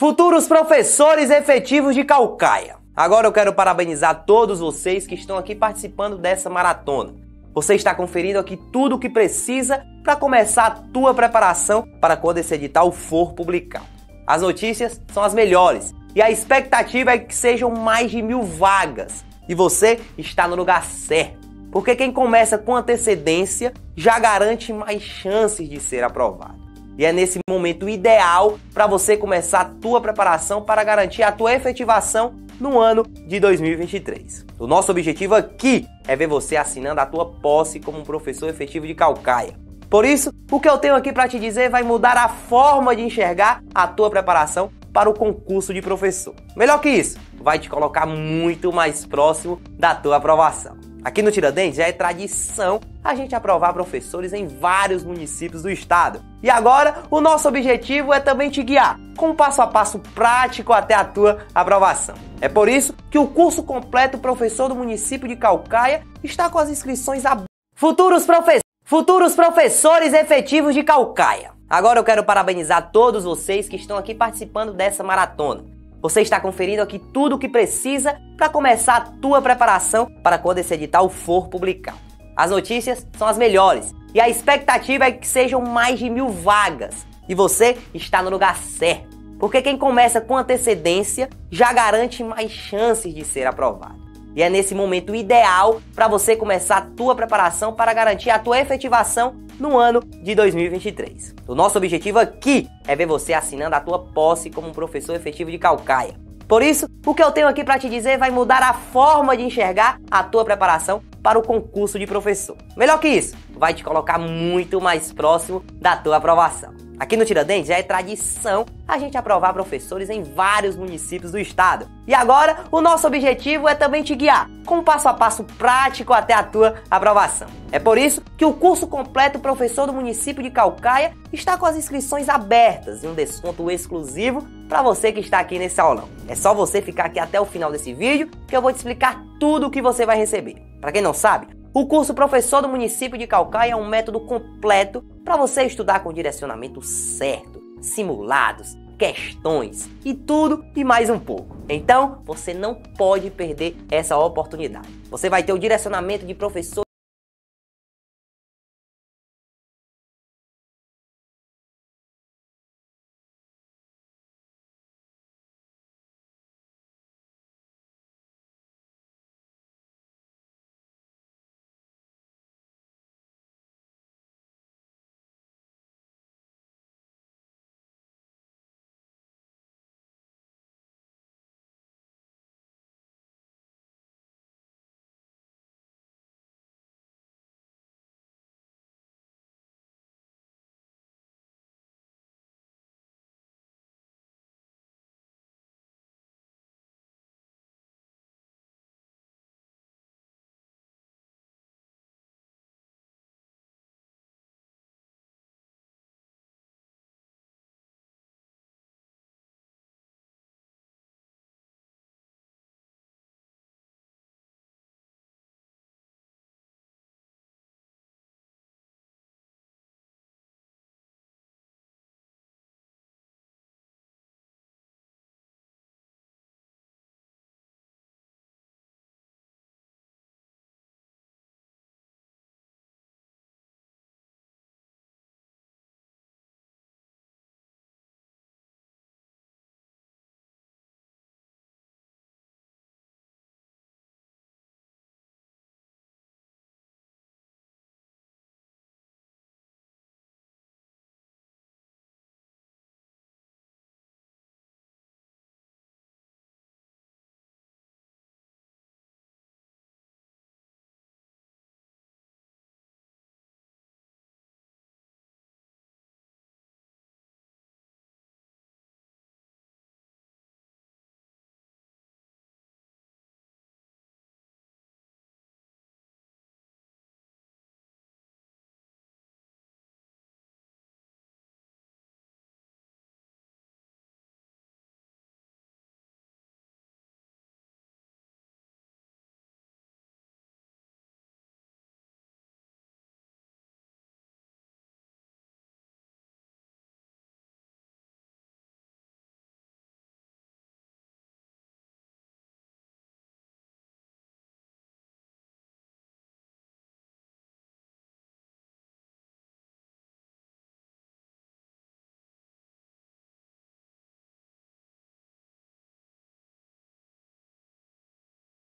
Futuros professores efetivos de Calcaia. Agora eu quero parabenizar todos vocês que estão aqui participando dessa maratona. Você está conferindo aqui tudo o que precisa para começar a tua preparação para quando esse edital for publicado. As notícias são as melhores e a expectativa é que sejam mais de mil vagas. E você está no lugar certo, porque quem começa com antecedência já garante mais chances de ser aprovado e é nesse momento ideal para você começar a tua preparação para garantir a tua efetivação no ano de 2023. O nosso objetivo aqui é ver você assinando a tua posse como um professor efetivo de Calcaia. Por isso, o que eu tenho aqui para te dizer vai mudar a forma de enxergar a tua preparação para o concurso de professor. Melhor que isso, vai te colocar muito mais próximo da tua aprovação. Aqui no Tiradentes já é tradição a gente aprovar professores em vários municípios do estado. E agora, o nosso objetivo é também te guiar com um passo a passo prático até a tua aprovação. É por isso que o curso completo Professor do Município de Calcaia está com as inscrições abertas. Futuros, profe... Futuros professores efetivos de Calcaia. Agora eu quero parabenizar todos vocês que estão aqui participando dessa maratona. Você está conferindo aqui tudo o que precisa para começar a tua preparação para quando esse edital for publicado. As notícias são as melhores e a expectativa é que sejam mais de mil vagas. E você está no lugar certo, porque quem começa com antecedência já garante mais chances de ser aprovado. E é nesse momento ideal para você começar a tua preparação para garantir a tua efetivação no ano de 2023. O nosso objetivo aqui é ver você assinando a tua posse como um professor efetivo de Calcaia. Por isso, o que eu tenho aqui para te dizer vai mudar a forma de enxergar a tua preparação para o concurso de professor. Melhor que isso, vai te colocar muito mais próximo da tua aprovação. Aqui no Tiradentes já é tradição a gente aprovar professores em vários municípios do estado. E agora, o nosso objetivo é também te guiar com um passo a passo prático até a tua aprovação. É por isso que o curso completo Professor do Município de Calcaia está com as inscrições abertas e um desconto exclusivo para você que está aqui nesse aulão. É só você ficar aqui até o final desse vídeo que eu vou te explicar tudo o que você vai receber. Para quem não sabe, o curso Professor do Município de Calcaia é um método completo para você estudar com direcionamento certo, simulados, questões e tudo e mais um pouco. Então, você não pode perder essa oportunidade. Você vai ter o direcionamento de professor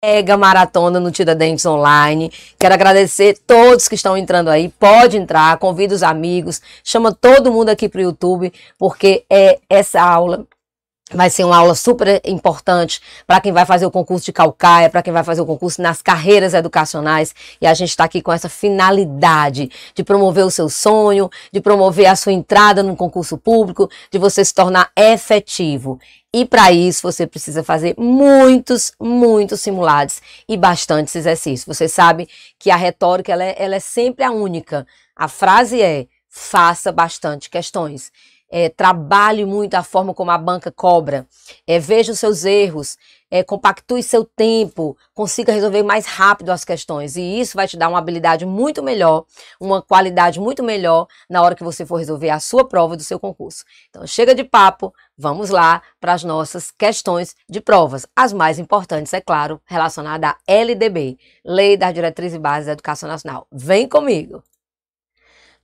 mega maratona no Tiradentes Online. Quero agradecer todos que estão entrando aí. Pode entrar, convida os amigos, chama todo mundo aqui para o YouTube, porque é essa aula Vai ser uma aula super importante para quem vai fazer o concurso de Calcaia, para quem vai fazer o concurso nas carreiras educacionais. E a gente está aqui com essa finalidade de promover o seu sonho, de promover a sua entrada num concurso público, de você se tornar efetivo. E para isso você precisa fazer muitos, muitos simulados e bastantes exercícios. Você sabe que a retórica ela é, ela é sempre a única. A frase é: faça bastante questões. É, trabalhe muito a forma como a banca cobra. É, veja os seus erros, é, compactue seu tempo, consiga resolver mais rápido as questões. E isso vai te dar uma habilidade muito melhor, uma qualidade muito melhor na hora que você for resolver a sua prova do seu concurso. Então, chega de papo, vamos lá para as nossas questões de provas. As mais importantes, é claro, relacionadas à LDB Lei das Diretrizes e Bases da Educação Nacional. Vem comigo!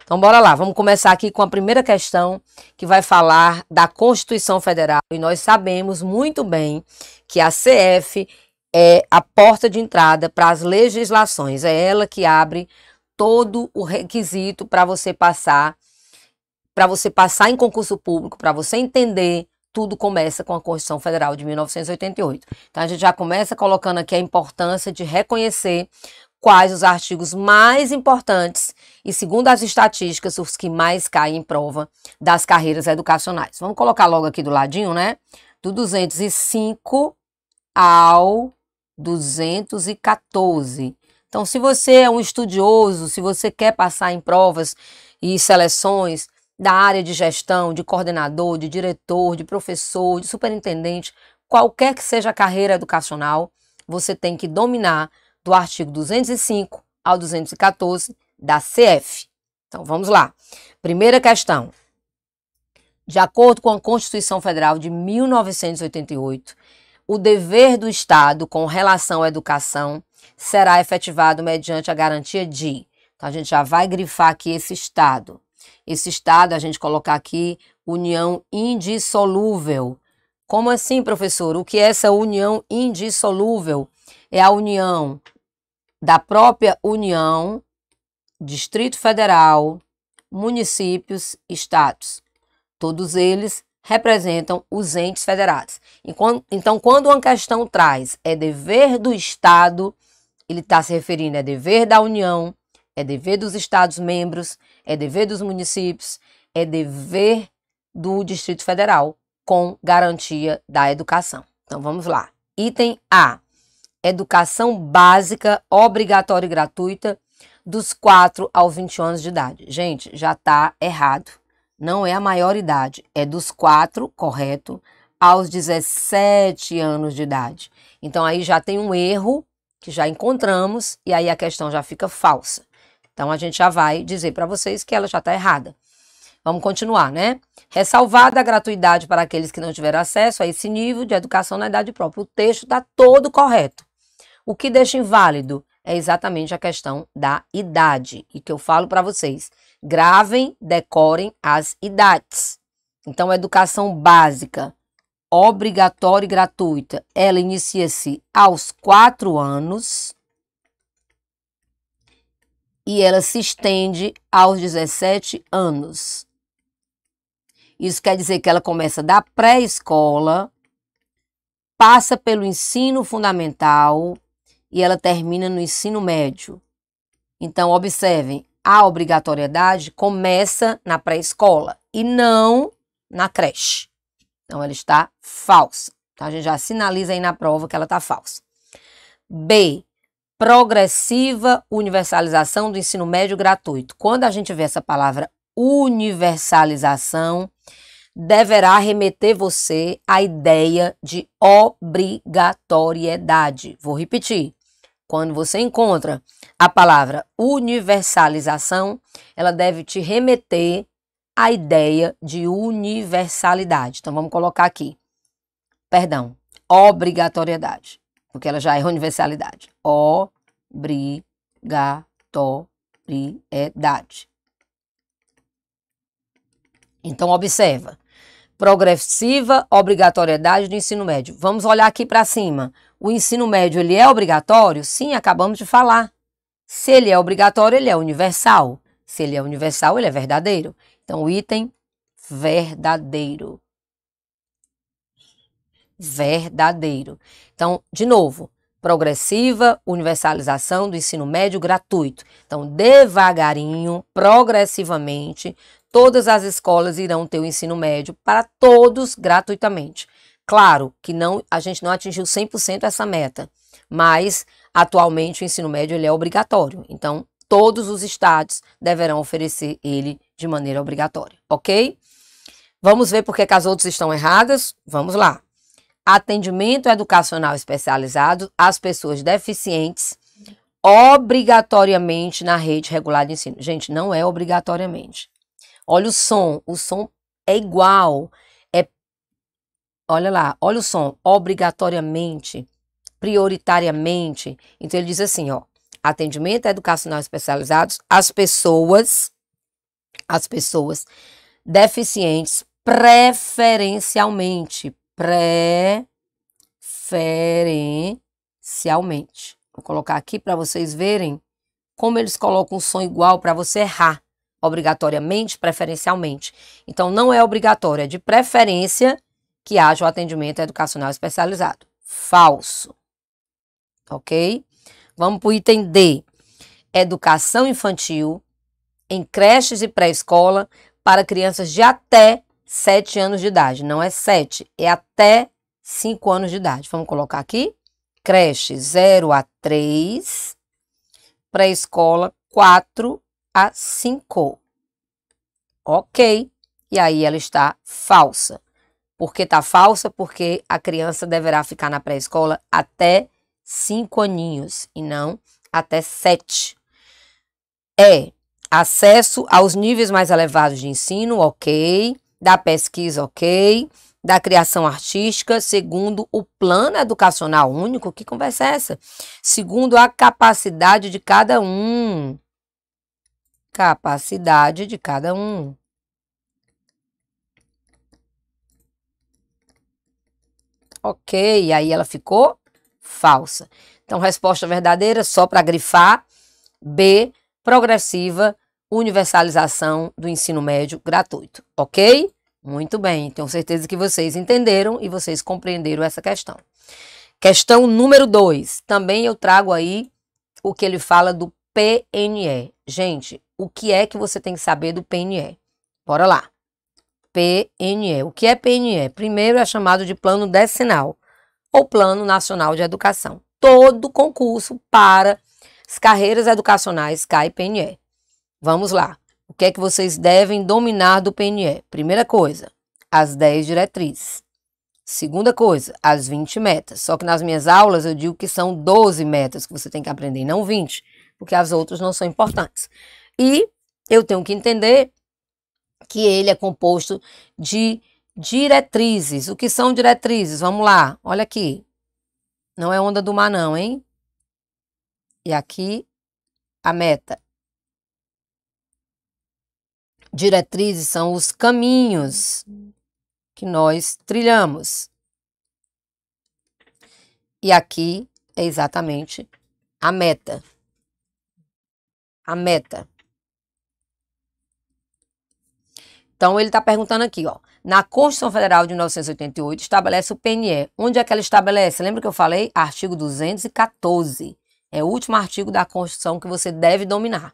Então, bora lá, vamos começar aqui com a primeira questão que vai falar da Constituição Federal. E nós sabemos muito bem que a CF é a porta de entrada para as legislações, é ela que abre todo o requisito para você passar para você passar em concurso público, para você entender, tudo começa com a Constituição Federal de 1988. Então a gente já começa colocando aqui a importância de reconhecer quais os artigos mais importantes e, segundo as estatísticas, os que mais caem em prova das carreiras educacionais. Vamos colocar logo aqui do ladinho, né? Do 205 ao 214. Então, se você é um estudioso, se você quer passar em provas e seleções da área de gestão, de coordenador, de diretor, de professor, de superintendente, qualquer que seja a carreira educacional, você tem que dominar do artigo 205 ao 214 da CF. Então vamos lá. Primeira questão. De acordo com a Constituição Federal de 1988, o dever do Estado com relação à educação será efetivado mediante a garantia de. Então a gente já vai grifar aqui esse Estado. Esse Estado, a gente colocar aqui união indissolúvel. Como assim, professor? O que é essa união indissolúvel? É a união da própria União Distrito Federal, municípios, estados. Todos eles representam os entes federados. Então, quando uma questão traz é dever do Estado, ele está se referindo a é dever da União, é dever dos Estados-membros, é dever dos municípios, é dever do Distrito Federal, com garantia da educação. Então, vamos lá. Item A: educação básica, obrigatória e gratuita dos 4 aos 20 anos de idade. Gente, já está errado. Não é a maior idade, é dos 4, correto, aos 17 anos de idade. Então aí já tem um erro que já encontramos e aí a questão já fica falsa. Então a gente já vai dizer para vocês que ela já está errada. Vamos continuar, né? Ressalvada a gratuidade para aqueles que não tiveram acesso a esse nível de educação na idade própria. O texto está todo correto. O que deixa inválido é exatamente a questão da idade. E que eu falo para vocês, gravem, decorem as idades. Então, a educação básica, obrigatória e gratuita, ela inicia-se aos quatro anos e ela se estende aos 17 anos. Isso quer dizer que ela começa da pré-escola, passa pelo ensino fundamental, e ela termina no ensino médio. Então, observem, a obrigatoriedade começa na pré-escola e não na creche. Então, ela está falsa. Então, a gente já sinaliza aí na prova que ela está falsa. B. Progressiva universalização do ensino médio gratuito. Quando a gente vê essa palavra universalização, deverá remeter você à ideia de obrigatoriedade. Vou repetir. Quando você encontra a palavra universalização, ela deve te remeter à ideia de universalidade. Então vamos colocar aqui. Perdão, obrigatoriedade, porque ela já é universalidade. Obrigatoriedade. Então observa, progressiva obrigatoriedade do ensino médio. Vamos olhar aqui para cima. O ensino médio ele é obrigatório? Sim, acabamos de falar. Se ele é obrigatório, ele é universal. Se ele é universal, ele é verdadeiro. Então, o item verdadeiro. Verdadeiro. Então, de novo, progressiva universalização do ensino médio gratuito. Então, devagarinho, progressivamente, Todas as escolas irão ter o ensino médio para todos gratuitamente. Claro que não, a gente não atingiu 100% essa meta, mas atualmente o ensino médio ele é obrigatório. Então, todos os estados deverão oferecer ele de maneira obrigatória, ok? Vamos ver por que as outras estão erradas? Vamos lá. Atendimento educacional especializado às pessoas deficientes obrigatoriamente na rede regular de ensino. Gente, não é obrigatoriamente. Olha o som, o som é igual. É Olha lá, olha o som, obrigatoriamente, prioritariamente. Então ele diz assim, ó: atendimento educacional especializados às pessoas as pessoas deficientes preferencialmente, preferencialmente. Vou colocar aqui para vocês verem como eles colocam um som igual para você errar obrigatoriamente, preferencialmente. Então, não é obrigatório, é de preferência que haja o atendimento educacional especializado. Falso. Ok? Vamos para o item D. Educação infantil em creches e pré-escola para crianças de até 7 anos de idade. Não é 7, é até 5 anos de idade. Vamos colocar aqui. Creche 0 a 3, pré-escola 4 a 5. Ok. E aí ela está falsa. Por que está falsa? Porque a criança deverá ficar na pré-escola até 5 aninhos e não até 7. É acesso aos níveis mais elevados de ensino, ok. Da pesquisa, ok. Da criação artística, segundo o plano educacional único. Que conversa é essa? Segundo a capacidade de cada um capacidade de cada um. Ok, aí ela ficou falsa. Então, resposta verdadeira, só para grifar, B, progressiva, universalização do ensino médio gratuito, ok? Muito bem, tenho certeza que vocês entenderam e vocês compreenderam essa questão. Questão número 2, também eu trago aí o que ele fala do PNE. Gente, o que é que você tem que saber do PNE. Bora lá. PNE. O que é PNE? Primeiro é chamado de Plano Decenal ou Plano Nacional de Educação. Todo concurso para as carreiras educacionais cai PNE. Vamos lá. O que é que vocês devem dominar do PNE? Primeira coisa, as 10 diretrizes. Segunda coisa, as 20 metas. Só que nas minhas aulas eu digo que são 12 metas que você tem que aprender, não 20, porque as outras não são importantes. E eu tenho que entender que ele é composto de diretrizes. O que são diretrizes? Vamos lá, olha aqui. Não é onda do mar, não, hein? E aqui a meta. Diretrizes são os caminhos que nós trilhamos. E aqui é exatamente a meta. A meta. Então, ele está perguntando aqui, ó. Na Constituição Federal de 1988 estabelece o PNE. Onde é que ela estabelece? Lembra que eu falei? Artigo 214. É o último artigo da Constituição que você deve dominar.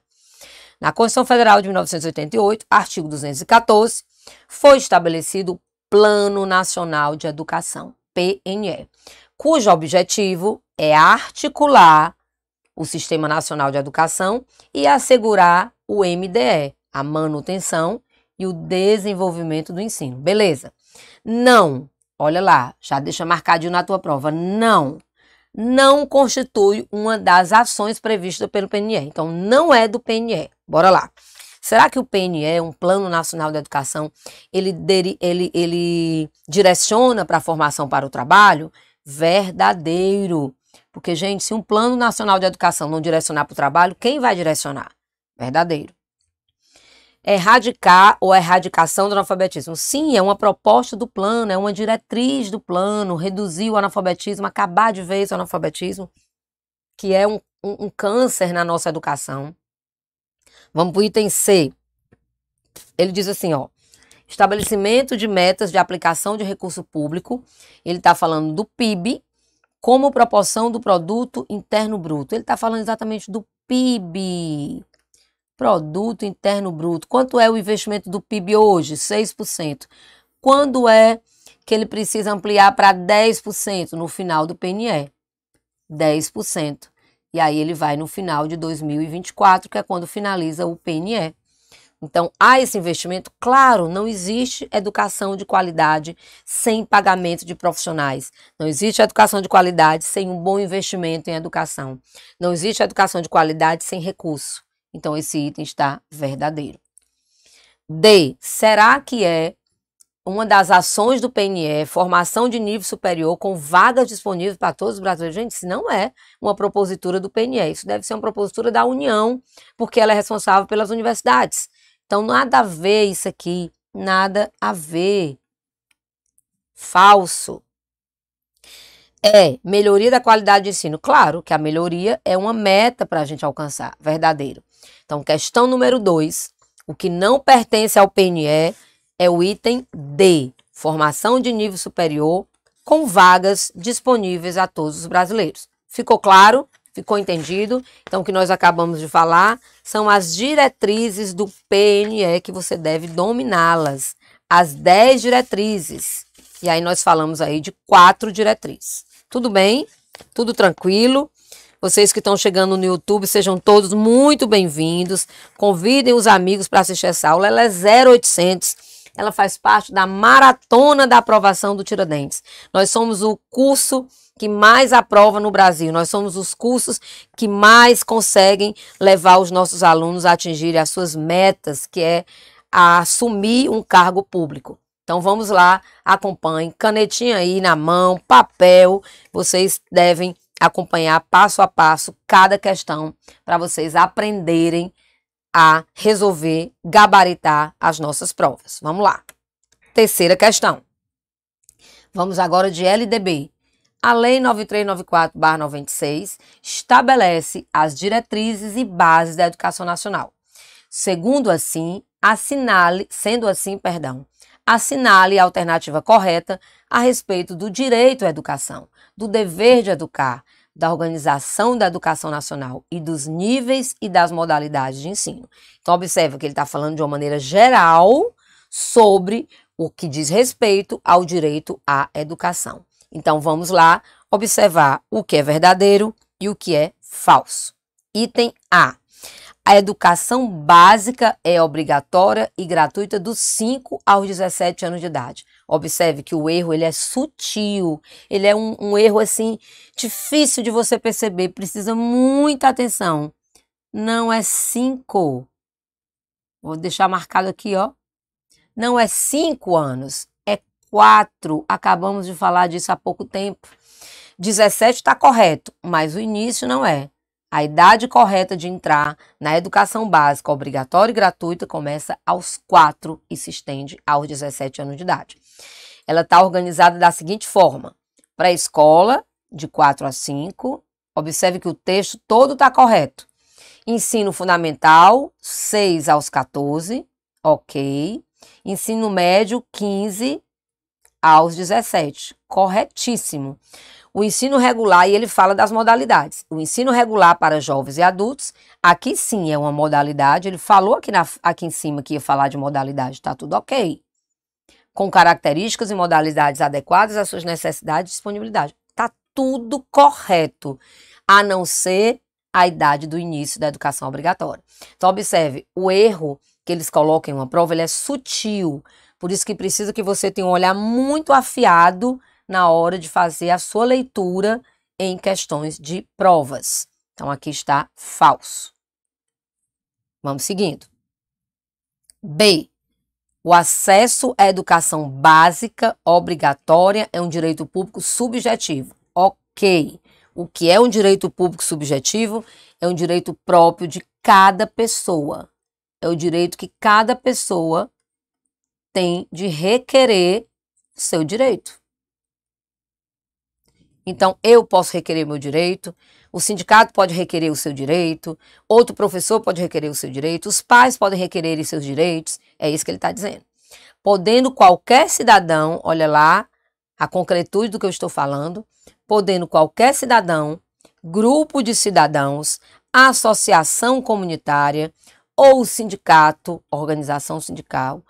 Na Constituição Federal de 1988, artigo 214, foi estabelecido o Plano Nacional de Educação, PNE, cujo objetivo é articular o Sistema Nacional de Educação e assegurar o MDE, a manutenção e o desenvolvimento do ensino. Beleza. Não, olha lá, já deixa marcadinho na tua prova. Não, não constitui uma das ações previstas pelo PNE. Então, não é do PNE. Bora lá. Será que o PNE, é um Plano Nacional de Educação, ele, ele, ele direciona para a formação para o trabalho? Verdadeiro. Porque, gente, se um Plano Nacional de Educação não direcionar para o trabalho, quem vai direcionar? Verdadeiro erradicar ou a erradicação do analfabetismo. Sim, é uma proposta do plano, é uma diretriz do plano, reduzir o analfabetismo, acabar de vez o analfabetismo, que é um, um, um câncer na nossa educação. Vamos para o item C. Ele diz assim, ó. Estabelecimento de metas de aplicação de recurso público. Ele está falando do PIB como proporção do produto interno bruto. Ele está falando exatamente do PIB. Produto Interno Bruto. Quanto é o investimento do PIB hoje? 6%. Quando é que ele precisa ampliar para 10% no final do PNE? 10%. E aí ele vai no final de 2024, que é quando finaliza o PNE. Então, há esse investimento? Claro, não existe educação de qualidade sem pagamento de profissionais. Não existe educação de qualidade sem um bom investimento em educação. Não existe educação de qualidade sem recurso. Então, esse item está verdadeiro. D. Será que é uma das ações do PNE, formação de nível superior com vagas disponíveis para todos os brasileiros. Gente, isso não é uma propositura do PNE, isso deve ser uma propositura da União, porque ela é responsável pelas universidades. Então, nada a ver isso aqui, nada a ver. Falso. É, melhoria da qualidade de ensino. Claro que a melhoria é uma meta para a gente alcançar, verdadeiro. Então, questão número 2, o que não pertence ao PNE é o item D, formação de nível superior com vagas disponíveis a todos os brasileiros. Ficou claro? Ficou entendido? Então, o que nós acabamos de falar são as diretrizes do PNE que você deve dominá-las. As 10 diretrizes. E aí, nós falamos aí de quatro diretrizes. Tudo bem? Tudo tranquilo? Vocês que estão chegando no YouTube, sejam todos muito bem-vindos. Convidem os amigos para assistir essa aula. Ela é 0800. Ela faz parte da maratona da aprovação do Tiradentes. Nós somos o curso que mais aprova no Brasil. Nós somos os cursos que mais conseguem levar os nossos alunos a atingirem as suas metas, que é assumir um cargo público. Então vamos lá, acompanhe, canetinha aí na mão, papel, vocês devem acompanhar passo a passo cada questão para vocês aprenderem a resolver, gabaritar as nossas provas. Vamos lá. Terceira questão. Vamos agora de LDB. A Lei 9394-96 estabelece as diretrizes e bases da educação nacional. Segundo assim, assinale, sendo assim, perdão, assinale a alternativa correta a respeito do direito à educação, do dever de educar, da organização da educação nacional e dos níveis e das modalidades de ensino. Então, observa que ele está falando de uma maneira geral sobre o que diz respeito ao direito à educação. Então, vamos lá observar o que é verdadeiro e o que é falso. Item A. A educação básica é obrigatória e gratuita dos 5 aos 17 anos de idade. Observe que o erro ele é sutil, ele é um, um erro assim difícil de você perceber, precisa muita atenção. Não é 5. Vou deixar marcado aqui, ó. Não é 5 anos, é 4. Acabamos de falar disso há pouco tempo. 17 está correto, mas o início não é. A idade correta de entrar na educação básica obrigatória e gratuita começa aos 4 e se estende aos 17 anos de idade. Ela está organizada da seguinte forma: pré-escola, de 4 a 5. Observe que o texto todo está correto. Ensino fundamental, 6 aos 14, ok. Ensino médio, 15 aos 17, corretíssimo o ensino regular, e ele fala das modalidades. O ensino regular para jovens e adultos, aqui sim é uma modalidade. Ele falou aqui, na, aqui em cima que ia falar de modalidade, está tudo ok. Com características e modalidades adequadas às suas necessidades e disponibilidade. Está tudo correto, a não ser a idade do início da educação obrigatória. Então, observe, o erro que eles colocam em uma prova, ele é sutil. Por isso que precisa que você tenha um olhar muito afiado na hora de fazer a sua leitura em questões de provas. Então, aqui está falso. Vamos seguindo. B. O acesso à educação básica obrigatória é um direito público subjetivo. Ok. O que é um direito público subjetivo? É um direito próprio de cada pessoa. É o direito que cada pessoa tem de requerer seu direito. Então, eu posso requerer meu direito, o sindicato pode requerer o seu direito, outro professor pode requerer o seu direito, os pais podem requerer seus direitos, é isso que ele está dizendo. Podendo qualquer cidadão, olha lá a concretude do que eu estou falando, podendo qualquer cidadão, grupo de cidadãos, associação comunitária ou sindicato, organização sindical,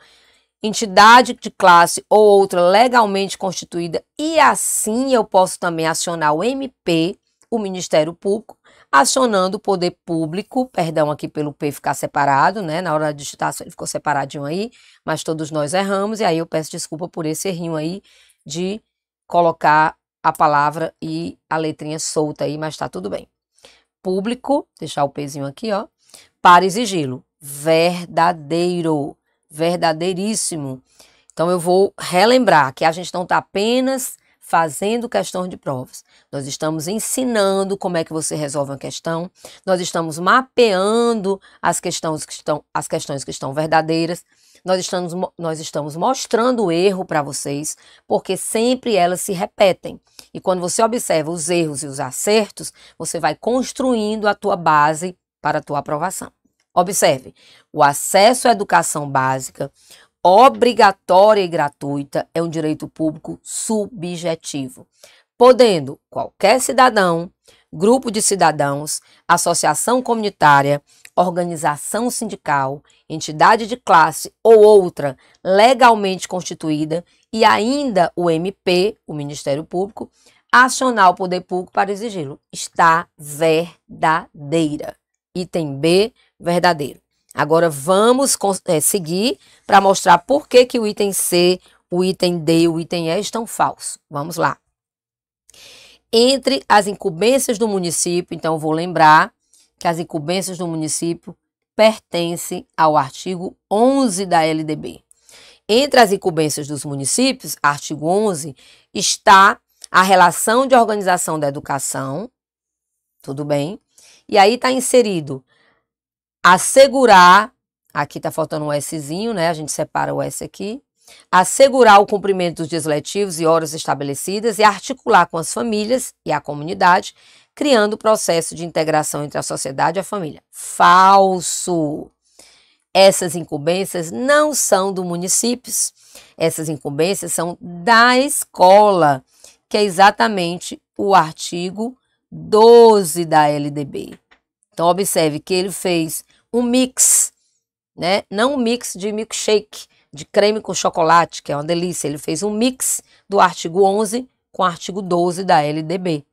entidade de classe ou outra legalmente constituída, e assim eu posso também acionar o MP, o Ministério Público, acionando o poder público, perdão aqui pelo P ficar separado, né? Na hora de digitar ele ficou separadinho aí, mas todos nós erramos, e aí eu peço desculpa por esse errinho aí de colocar a palavra e a letrinha solta aí, mas tá tudo bem. Público, deixar o pezinho aqui, ó, para exigi-lo verdadeiro verdadeiríssimo. Então eu vou relembrar que a gente não está apenas fazendo questão de provas. Nós estamos ensinando como é que você resolve uma questão, nós estamos mapeando as questões que estão, as questões que estão verdadeiras, nós estamos, nós estamos mostrando o erro para vocês, porque sempre elas se repetem. E quando você observa os erros e os acertos, você vai construindo a tua base para a tua aprovação. Observe, o acesso à educação básica, obrigatória e gratuita, é um direito público subjetivo, podendo qualquer cidadão, grupo de cidadãos, associação comunitária, organização sindical, entidade de classe ou outra legalmente constituída e ainda o MP, o Ministério Público, acionar o poder público para exigi-lo. Está verdadeira. Item B verdadeiro. Agora vamos é, seguir para mostrar por que, que o item C, o item D o item E estão falsos. Vamos lá. Entre as incumbências do município, então vou lembrar que as incumbências do município pertencem ao artigo 11 da LDB. Entre as incumbências dos municípios, artigo 11, está a relação de organização da educação, tudo bem? E aí está inserido assegurar, aqui está faltando um Szinho, né? A gente separa o S aqui. Assegurar o cumprimento dos dias letivos e horas estabelecidas e articular com as famílias e a comunidade, criando o processo de integração entre a sociedade e a família. Falso! Essas incumbências não são do município, essas incumbências são da escola, que é exatamente o artigo 12 da LDB. Então, observe que ele fez um mix, né? Não um mix de milkshake, de creme com chocolate, que é uma delícia. Ele fez um mix do artigo 11 com o artigo 12 da LDB.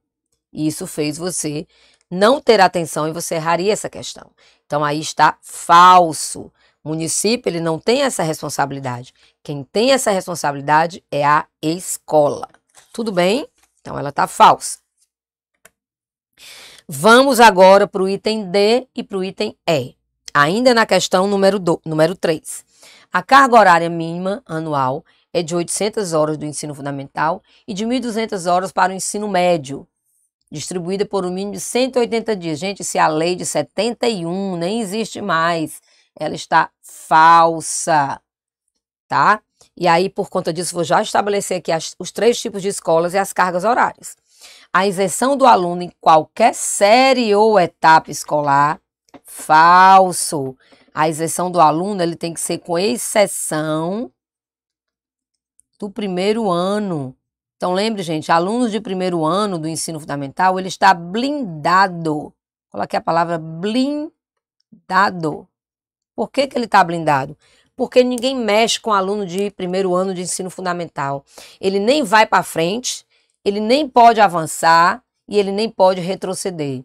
E isso fez você não ter atenção e você erraria essa questão. Então aí está falso. O município ele não tem essa responsabilidade. Quem tem essa responsabilidade é a escola. Tudo bem? Então ela está falsa. Vamos agora para o item D e para o item E. Ainda na questão número, do, número 3, a carga horária mínima anual é de 800 horas do ensino fundamental e de 1.200 horas para o ensino médio, distribuída por um mínimo de 180 dias. Gente, se é a lei de 71 nem existe mais, ela está falsa, tá? E aí, por conta disso, vou já estabelecer aqui as, os três tipos de escolas e as cargas horárias. A isenção do aluno em qualquer série ou etapa escolar Falso. A isenção do aluno ele tem que ser com exceção do primeiro ano. Então lembre, gente, alunos de primeiro ano do ensino fundamental, ele está blindado. Coloquei a palavra blindado. Por que, que ele está blindado? Porque ninguém mexe com aluno de primeiro ano de ensino fundamental. Ele nem vai para frente, ele nem pode avançar e ele nem pode retroceder.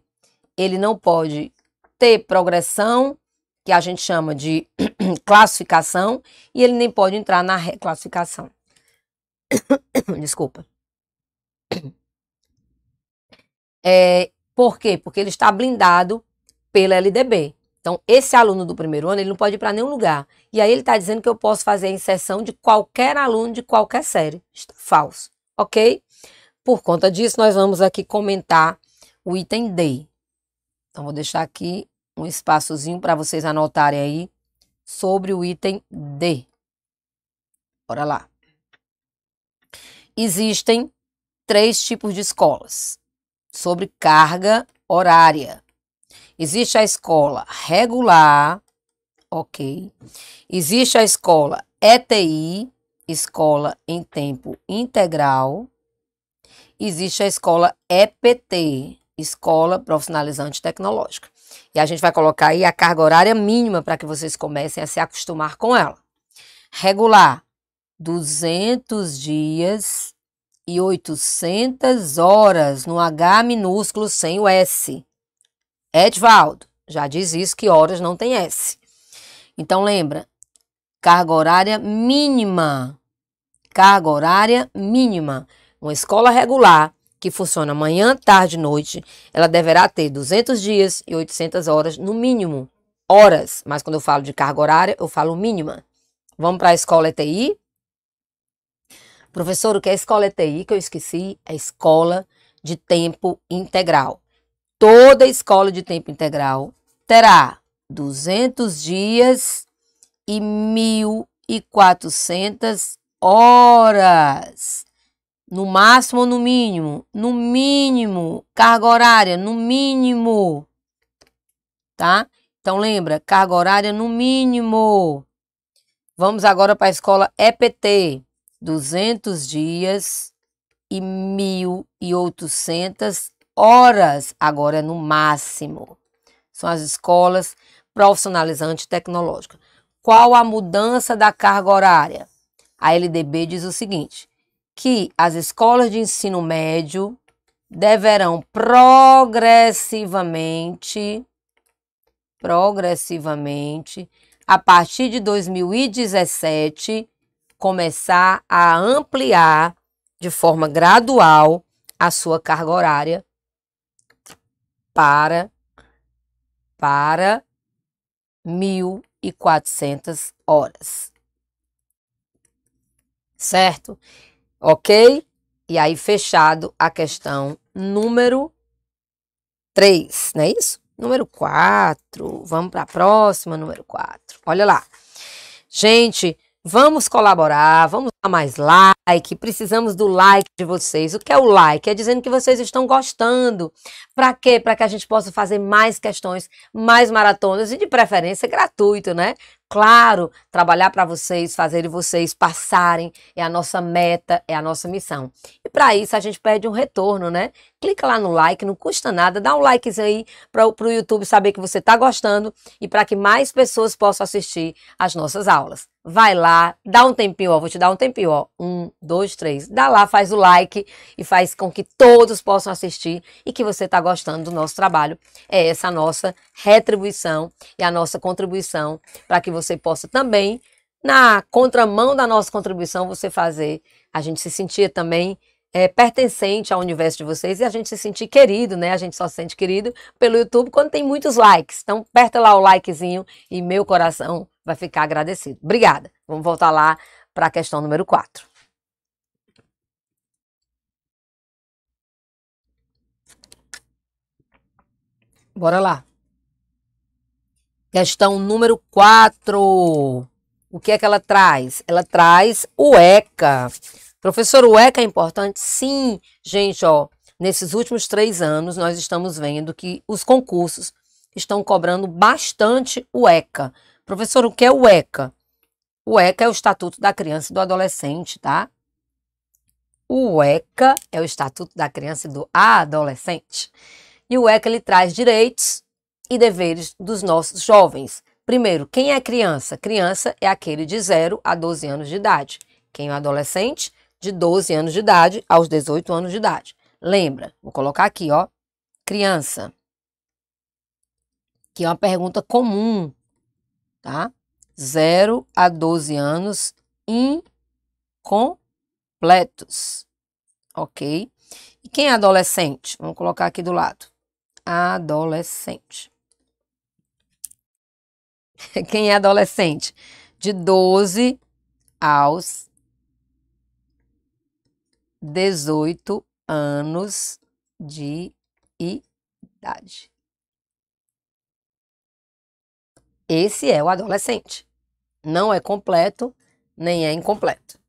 Ele não pode ter progressão, que a gente chama de classificação, e ele nem pode entrar na reclassificação. Desculpa. É, por quê? Porque ele está blindado pela LDB. Então, esse aluno do primeiro ano, ele não pode ir para nenhum lugar. E aí ele está dizendo que eu posso fazer a inserção de qualquer aluno de qualquer série. Está é falso, ok? Por conta disso, nós vamos aqui comentar o item D. Então, vou deixar aqui um espaçozinho para vocês anotarem aí sobre o item D. Bora lá. Existem três tipos de escolas sobre carga horária. Existe a escola regular, ok. Existe a escola ETI, escola em tempo integral. Existe a escola EPT, escola profissionalizante tecnológica. E a gente vai colocar aí a carga horária mínima para que vocês comecem a se acostumar com ela. Regular 200 dias e 800 horas no H minúsculo sem o S. Edvaldo, já diz isso que horas não tem S. Então lembra, carga horária mínima. Carga horária mínima. Uma escola regular que funciona manhã, tarde e noite, ela deverá ter 200 dias e 800 horas no mínimo. Horas, mas quando eu falo de carga horária, eu falo mínima. Vamos para a escola ETI? Professor, o que é escola ETI que eu esqueci? É escola de tempo integral. Toda escola de tempo integral terá 200 dias e 1.400 horas. No máximo ou no mínimo? No mínimo. Carga horária, no mínimo. Tá? Então lembra, carga horária no mínimo. Vamos agora para a escola EPT. 200 dias e 1.800 horas. Agora é no máximo. São as escolas profissionalizante tecnológica. Qual a mudança da carga horária? A LDB diz o seguinte: que as escolas de ensino médio deverão progressivamente, progressivamente, a partir de 2017, começar a ampliar de forma gradual a sua carga horária para para 1400 horas. Certo? Ok? E aí, fechado a questão número 3, não é isso? Número 4. Vamos para a próxima, número 4. Olha lá. Gente, vamos colaborar, vamos dar mais like. Precisamos do like de vocês. O que é o like? É dizendo que vocês estão gostando. Para quê? Para que a gente possa fazer mais questões, mais maratonas e de preferência gratuito, né? Claro, trabalhar para vocês, fazer vocês passarem é a nossa meta, é a nossa missão. E para isso a gente pede um retorno, né? Clica lá no like, não custa nada, dá um likezinho aí para o YouTube saber que você está gostando e para que mais pessoas possam assistir as nossas aulas. Vai lá, dá um tempinho, ó, vou te dar um tempinho, ó, um, dois, três, dá lá, faz o like e faz com que todos possam assistir e que você está gostando do nosso trabalho. É essa a nossa retribuição e a nossa contribuição para que você possa também, na contramão da nossa contribuição, você fazer a gente se sentir também é, pertencente ao universo de vocês e a gente se sentir querido, né? A gente só se sente querido pelo YouTube quando tem muitos likes. Então, aperta lá o likezinho e meu coração vai ficar agradecido. Obrigada. Vamos voltar lá para a questão número 4. Bora lá. Questão número 4. O que é que ela traz? Ela traz o ECA. Professor, o ECA é importante? Sim, gente, ó. Nesses últimos três anos, nós estamos vendo que os concursos estão cobrando bastante o ECA. Professor, o que é o ECA? O ECA é o Estatuto da Criança e do Adolescente, tá? O ECA é o Estatuto da Criança e do Adolescente. E o ECA ele traz direitos e deveres dos nossos jovens. Primeiro, quem é criança? Criança é aquele de 0 a 12 anos de idade. Quem é adolescente? De 12 anos de idade aos 18 anos de idade. Lembra, vou colocar aqui, ó, criança, que é uma pergunta comum, tá? 0 a 12 anos incompletos, ok? E quem é adolescente? Vamos colocar aqui do lado. Adolescente. quem é adolescente, de 12 aos 18 anos de idade. Esse é o adolescente. Não é completo, nem é incompleto.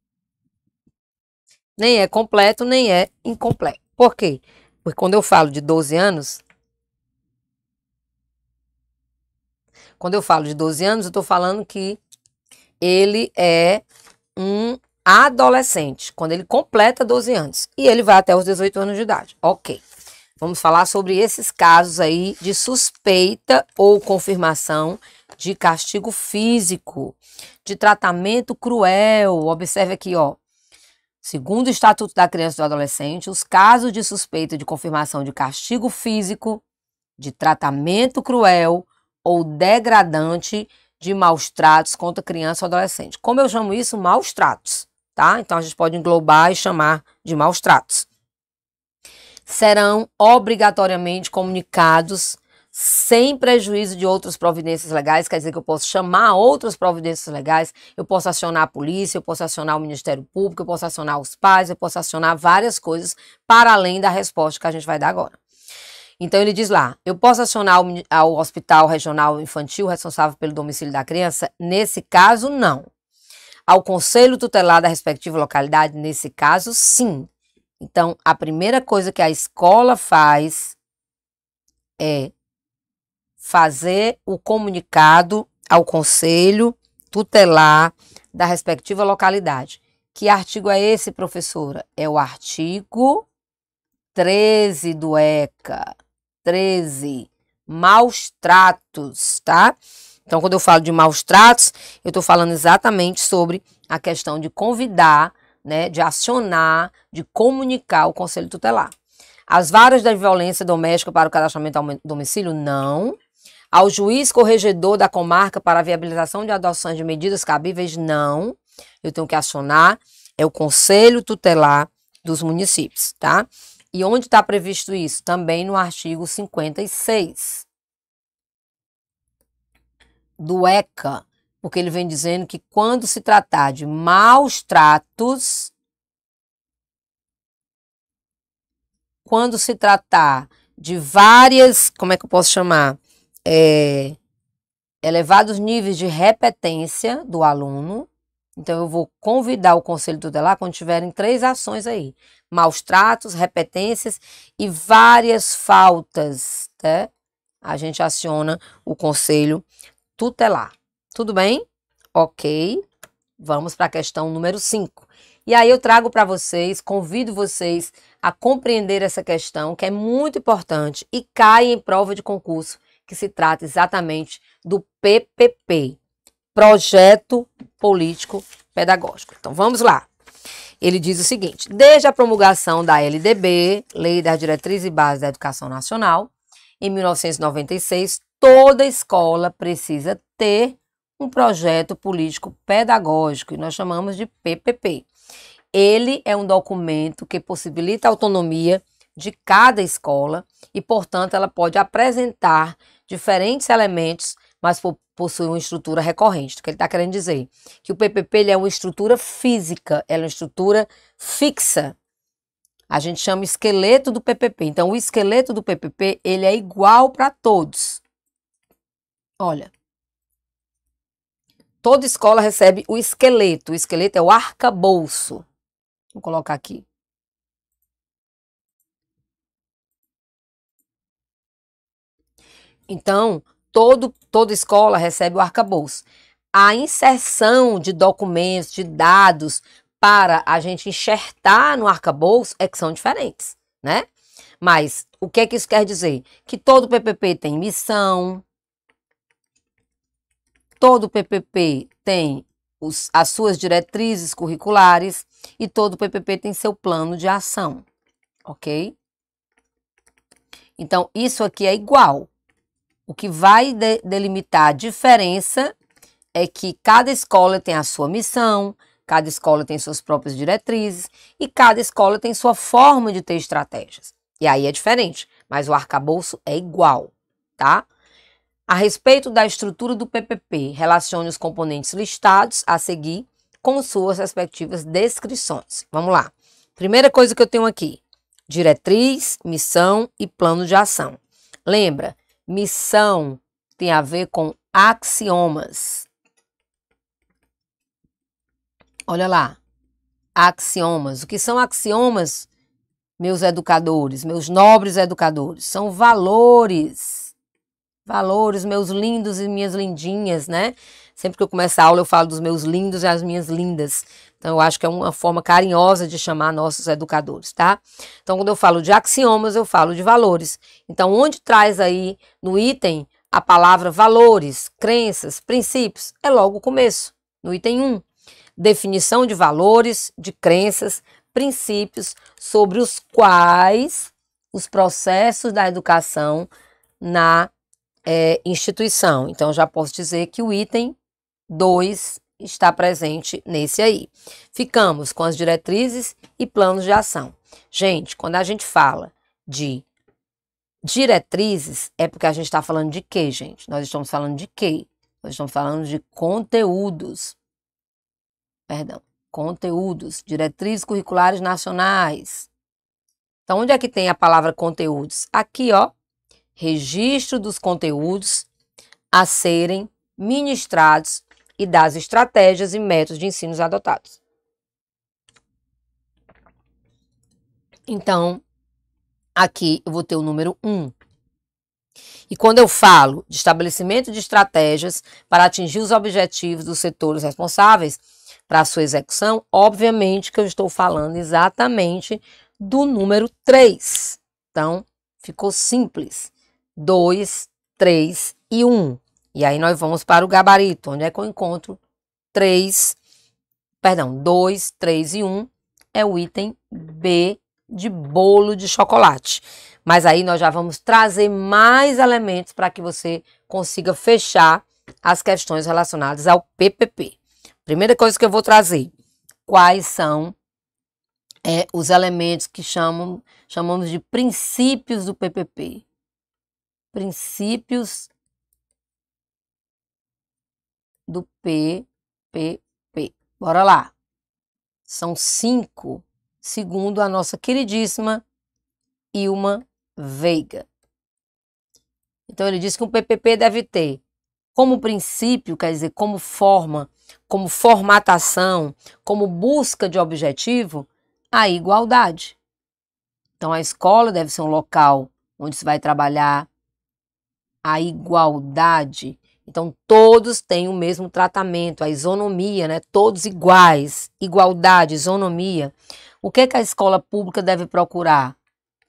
Nem é completo, nem é incompleto. Por quê? Porque quando eu falo de 12 anos, Quando eu falo de 12 anos, eu estou falando que ele é um adolescente, quando ele completa 12 anos. E ele vai até os 18 anos de idade. Ok. Vamos falar sobre esses casos aí de suspeita ou confirmação de castigo físico, de tratamento cruel. Observe aqui, ó. Segundo o Estatuto da Criança e do Adolescente, os casos de suspeita de confirmação de castigo físico, de tratamento cruel ou degradante de maus tratos contra criança ou adolescente. Como eu chamo isso? Maus tratos, tá? Então a gente pode englobar e chamar de maus tratos. Serão obrigatoriamente comunicados sem prejuízo de outras providências legais, quer dizer que eu posso chamar outras providências legais, eu posso acionar a polícia, eu posso acionar o Ministério Público, eu posso acionar os pais, eu posso acionar várias coisas para além da resposta que a gente vai dar agora. Então ele diz lá: eu posso acionar o, ao hospital regional infantil responsável pelo domicílio da criança? Nesse caso, não. Ao conselho tutelar da respectiva localidade? Nesse caso, sim. Então, a primeira coisa que a escola faz é fazer o comunicado ao conselho tutelar da respectiva localidade. Que artigo é esse, professora? É o artigo 13 do ECA. 13. Maus tratos, tá? Então, quando eu falo de maus tratos, eu estou falando exatamente sobre a questão de convidar, né, de acionar, de comunicar o conselho tutelar. As varas da violência doméstica para o cadastramento ao domicílio? Não. Ao juiz corregedor da comarca para a viabilização de adoções de medidas cabíveis? Não. Eu tenho que acionar. É o conselho tutelar dos municípios, tá? E onde está previsto isso? Também no artigo 56 do ECA, porque ele vem dizendo que quando se tratar de maus tratos, quando se tratar de várias, como é que eu posso chamar? É, elevados níveis de repetência do aluno, então, eu vou convidar o conselho tutelar quando tiverem três ações aí: maus tratos, repetências e várias faltas. Né? A gente aciona o conselho tutelar. Tudo bem? Ok. Vamos para a questão número 5. E aí eu trago para vocês, convido vocês a compreender essa questão, que é muito importante e cai em prova de concurso, que se trata exatamente do PPP projeto político pedagógico. Então vamos lá. Ele diz o seguinte: desde a promulgação da LDB, Lei das Diretrizes e Bases da Educação Nacional, em 1996, toda escola precisa ter um projeto político pedagógico, e nós chamamos de PPP. Ele é um documento que possibilita a autonomia de cada escola e, portanto, ela pode apresentar diferentes elementos mas possui uma estrutura recorrente. O que ele está querendo dizer? Que o PPP é uma estrutura física, ela é uma estrutura fixa. A gente chama esqueleto do PPP. Então, o esqueleto do PPP ele é igual para todos. Olha, toda escola recebe o esqueleto. O esqueleto é o arcabouço. Vou colocar aqui. Então, todo, toda escola recebe o arcabouço. A inserção de documentos, de dados para a gente enxertar no arcabouço é que são diferentes, né? Mas o que é que isso quer dizer? Que todo PPP tem missão, todo PPP tem os, as suas diretrizes curriculares e todo PPP tem seu plano de ação, ok? Então, isso aqui é igual. O que vai de delimitar a diferença é que cada escola tem a sua missão, cada escola tem suas próprias diretrizes e cada escola tem sua forma de ter estratégias. E aí é diferente, mas o arcabouço é igual, tá? A respeito da estrutura do PPP, relacione os componentes listados a seguir com suas respectivas descrições. Vamos lá. Primeira coisa que eu tenho aqui: diretriz, missão e plano de ação. Lembra Missão tem a ver com axiomas. Olha lá, axiomas. O que são axiomas, meus educadores, meus nobres educadores? São valores. Valores, meus lindos e minhas lindinhas, né? Sempre que eu começo a aula, eu falo dos meus lindos e as minhas lindas. Então, eu acho que é uma forma carinhosa de chamar nossos educadores, tá? Então, quando eu falo de axiomas, eu falo de valores. Então, onde traz aí no item a palavra valores, crenças, princípios? É logo o começo, no item 1. Definição de valores, de crenças, princípios sobre os quais os processos da educação na é, instituição. Então, já posso dizer que o item 2 está presente nesse aí. Ficamos com as diretrizes e planos de ação. Gente, quando a gente fala de diretrizes, é porque a gente está falando de quê, gente? Nós estamos falando de quê? Nós estamos falando de conteúdos. Perdão, conteúdos, diretrizes curriculares nacionais. Então, onde é que tem a palavra conteúdos? Aqui, ó, registro dos conteúdos a serem ministrados e das estratégias e métodos de ensino adotados. Então, aqui eu vou ter o número 1. Um. E quando eu falo de estabelecimento de estratégias para atingir os objetivos dos setores responsáveis para a sua execução, obviamente que eu estou falando exatamente do número 3. Então, ficou simples. 2, 3 e 1. Um. E aí nós vamos para o gabarito, onde é que eu encontro 3, perdão, 2, 3 e 1 é o item B de bolo de chocolate. Mas aí nós já vamos trazer mais elementos para que você consiga fechar as questões relacionadas ao PPP. Primeira coisa que eu vou trazer, quais são é, os elementos que chamam, chamamos de princípios do PPP. Princípios do PPP. Bora lá. São cinco, segundo a nossa queridíssima Ilma Veiga. Então, ele diz que um PPP deve ter como princípio, quer dizer, como forma, como formatação, como busca de objetivo, a igualdade. Então, a escola deve ser um local onde se vai trabalhar a igualdade então, todos têm o mesmo tratamento, a isonomia, né? todos iguais, igualdade, isonomia. O que, é que a escola pública deve procurar?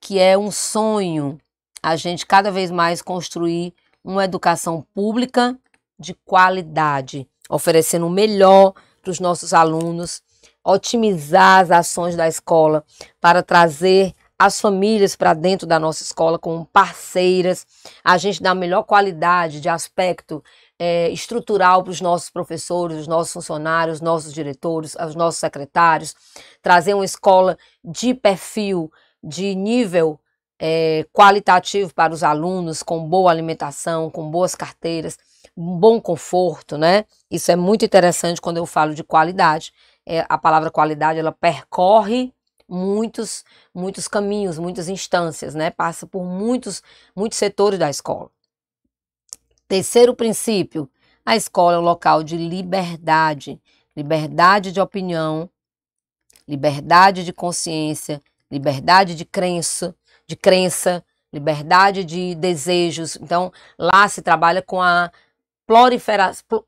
Que é um sonho a gente cada vez mais construir uma educação pública de qualidade, oferecendo o melhor para os nossos alunos, otimizar as ações da escola para trazer as famílias para dentro da nossa escola como parceiras, a gente dá a melhor qualidade de aspecto é, estrutural para os nossos professores, os nossos funcionários, os nossos diretores, os nossos secretários, trazer uma escola de perfil, de nível é, qualitativo para os alunos, com boa alimentação, com boas carteiras, um bom conforto, né? Isso é muito interessante quando eu falo de qualidade. É, a palavra qualidade ela percorre muitos, muitos caminhos, muitas instâncias, né? Passa por muitos, muitos setores da escola. Terceiro princípio, a escola é um local de liberdade, liberdade de opinião, liberdade de consciência, liberdade de crença, de crença, liberdade de desejos. Então, lá se trabalha com a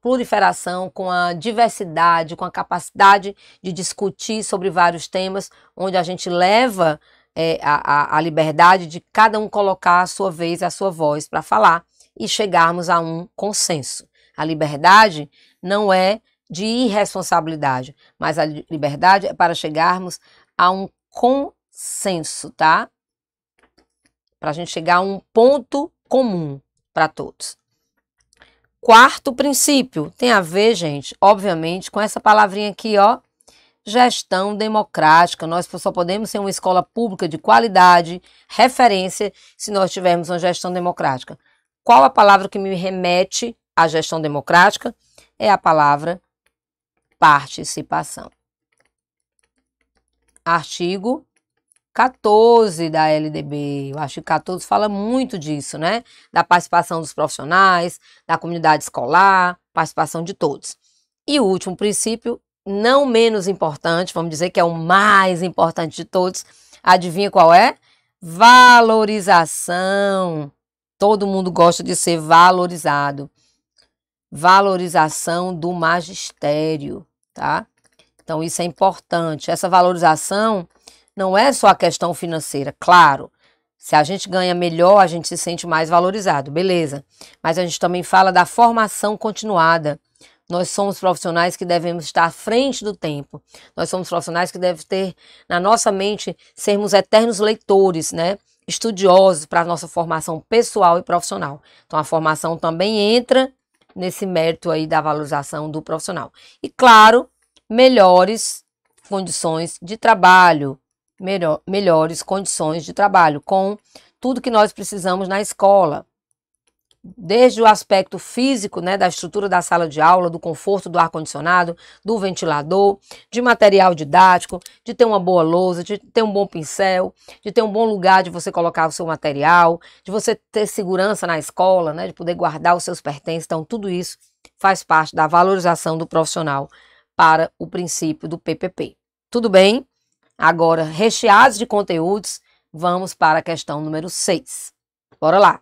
proliferação, com a diversidade, com a capacidade de discutir sobre vários temas, onde a gente leva é, a, a liberdade de cada um colocar a sua vez, a sua voz para falar e chegarmos a um consenso. A liberdade não é de irresponsabilidade, mas a liberdade é para chegarmos a um consenso, tá? Para a gente chegar a um ponto comum para todos. Quarto princípio tem a ver, gente, obviamente, com essa palavrinha aqui, ó, gestão democrática. Nós só podemos ser uma escola pública de qualidade, referência, se nós tivermos uma gestão democrática. Qual a palavra que me remete à gestão democrática? É a palavra participação. Artigo 14 da LDB. O artigo 14 fala muito disso, né? Da participação dos profissionais, da comunidade escolar, participação de todos. E o último princípio, não menos importante, vamos dizer que é o mais importante de todos, adivinha qual é? Valorização. Todo mundo gosta de ser valorizado. Valorização do magistério, tá? Então isso é importante. Essa valorização não é só a questão financeira, claro. Se a gente ganha melhor, a gente se sente mais valorizado, beleza. Mas a gente também fala da formação continuada. Nós somos profissionais que devemos estar à frente do tempo. Nós somos profissionais que devem ter na nossa mente sermos eternos leitores, né? Estudiosos para a nossa formação pessoal e profissional. Então a formação também entra nesse mérito aí da valorização do profissional. E claro, melhores condições de trabalho, melhor, melhores condições de trabalho, com tudo que nós precisamos na escola. Desde o aspecto físico, né, da estrutura da sala de aula, do conforto do ar-condicionado, do ventilador, de material didático, de ter uma boa lousa, de ter um bom pincel, de ter um bom lugar de você colocar o seu material, de você ter segurança na escola, né, de poder guardar os seus pertences. Então, tudo isso faz parte da valorização do profissional para o princípio do PPP. Tudo bem? Agora, recheados de conteúdos, vamos para a questão número 6. Bora lá.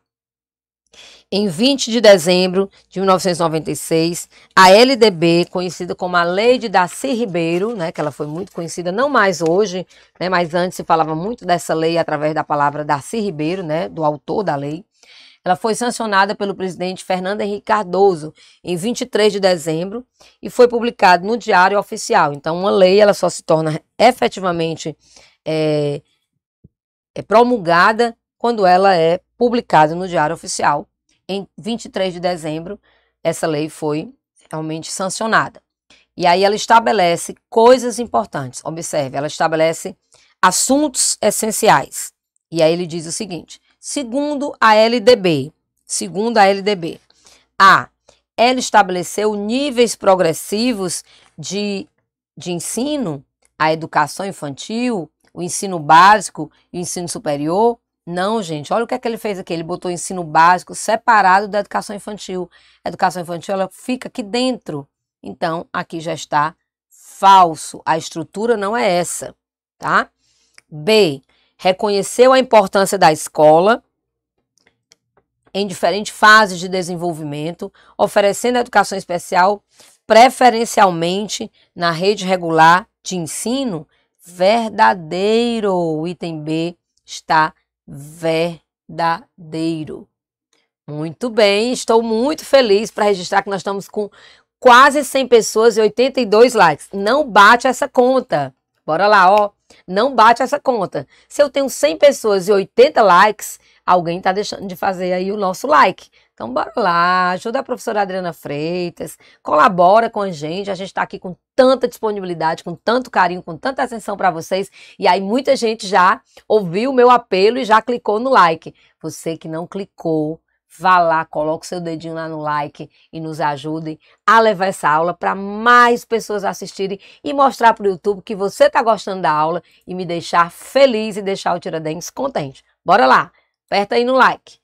Em 20 de dezembro de 1996, a LDB, conhecida como a Lei de Darcy Ribeiro, né, que ela foi muito conhecida, não mais hoje, né, mas antes se falava muito dessa lei através da palavra Darcy Ribeiro, né, do autor da lei, ela foi sancionada pelo presidente Fernando Henrique Cardoso em 23 de dezembro e foi publicada no Diário Oficial. Então, uma lei ela só se torna efetivamente é, é promulgada quando ela é publicada no Diário Oficial. Em 23 de dezembro, essa lei foi realmente sancionada. E aí ela estabelece coisas importantes. Observe, ela estabelece assuntos essenciais. E aí ele diz o seguinte: Segundo a LDB, segundo a LDB, a ela estabeleceu níveis progressivos de, de ensino, a educação infantil, o ensino básico e o ensino superior. Não, gente, olha o que é que ele fez aqui. Ele botou o ensino básico separado da educação infantil. A educação infantil ela fica aqui dentro. Então, aqui já está falso. A estrutura não é essa, tá? B reconheceu a importância da escola em diferentes fases de desenvolvimento, oferecendo educação especial preferencialmente na rede regular de ensino. Verdadeiro. O item B está verdadeiro. Muito bem, estou muito feliz para registrar que nós estamos com quase 100 pessoas e 82 likes. Não bate essa conta. Bora lá, ó. Não bate essa conta. Se eu tenho 100 pessoas e 80 likes, alguém está deixando de fazer aí o nosso like. Então, bora lá, ajuda a professora Adriana Freitas, colabora com a gente. A gente está aqui com tanta disponibilidade, com tanto carinho, com tanta atenção para vocês. E aí, muita gente já ouviu o meu apelo e já clicou no like. Você que não clicou, vá lá, coloque seu dedinho lá no like e nos ajude a levar essa aula para mais pessoas assistirem e mostrar para o YouTube que você está gostando da aula e me deixar feliz e deixar o Tiradentes contente. Bora lá, aperta aí no like.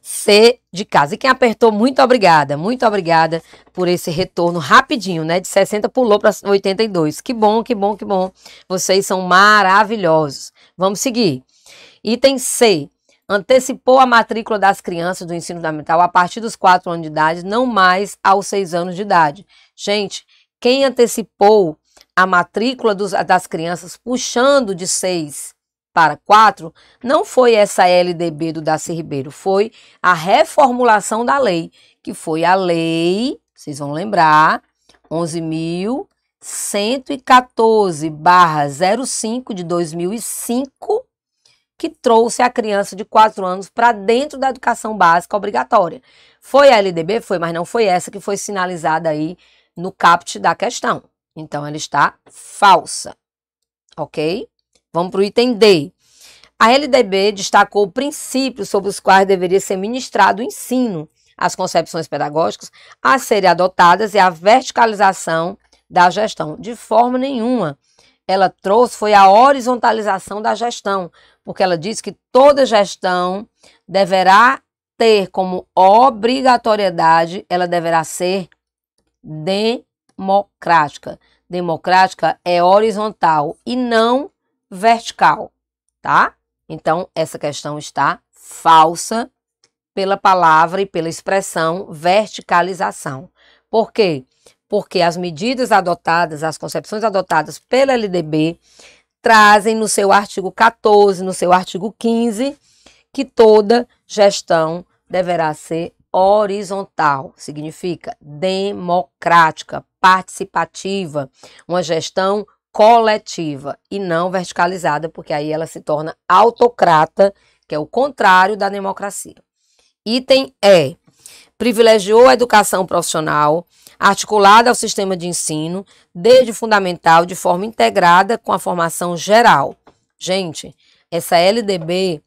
C de casa. E quem apertou, muito obrigada, muito obrigada por esse retorno rapidinho, né? De 60 pulou para 82. Que bom, que bom, que bom. Vocês são maravilhosos. Vamos seguir. Item C antecipou a matrícula das crianças do ensino fundamental a partir dos 4 anos de idade, não mais aos 6 anos de idade. Gente, quem antecipou a matrícula dos, das crianças puxando de 6 para 4 não foi essa LDB do Darcy Ribeiro, foi a reformulação da lei, que foi a lei, vocês vão lembrar, 11.114 05 de 2005, que trouxe a criança de 4 anos para dentro da educação básica obrigatória. Foi a LDB? Foi, mas não foi essa que foi sinalizada aí no caput da questão. Então, ela está falsa. Ok? Vamos para o item D. A LDB destacou princípios sobre os quais deveria ser ministrado o ensino, as concepções pedagógicas a serem adotadas e a verticalização da gestão. De forma nenhuma ela trouxe foi a horizontalização da gestão, porque ela diz que toda gestão deverá ter como obrigatoriedade, ela deverá ser democrática. Democrática é horizontal e não vertical, tá? Então, essa questão está falsa pela palavra e pela expressão verticalização. Por quê? porque as medidas adotadas, as concepções adotadas pela LDB, trazem no seu artigo 14, no seu artigo 15, que toda gestão deverá ser horizontal, significa democrática, participativa, uma gestão coletiva e não verticalizada, porque aí ela se torna autocrata, que é o contrário da democracia. Item E. Privilegiou a educação profissional articulada ao sistema de ensino, desde o fundamental, de forma integrada com a formação geral. Gente, essa LDB,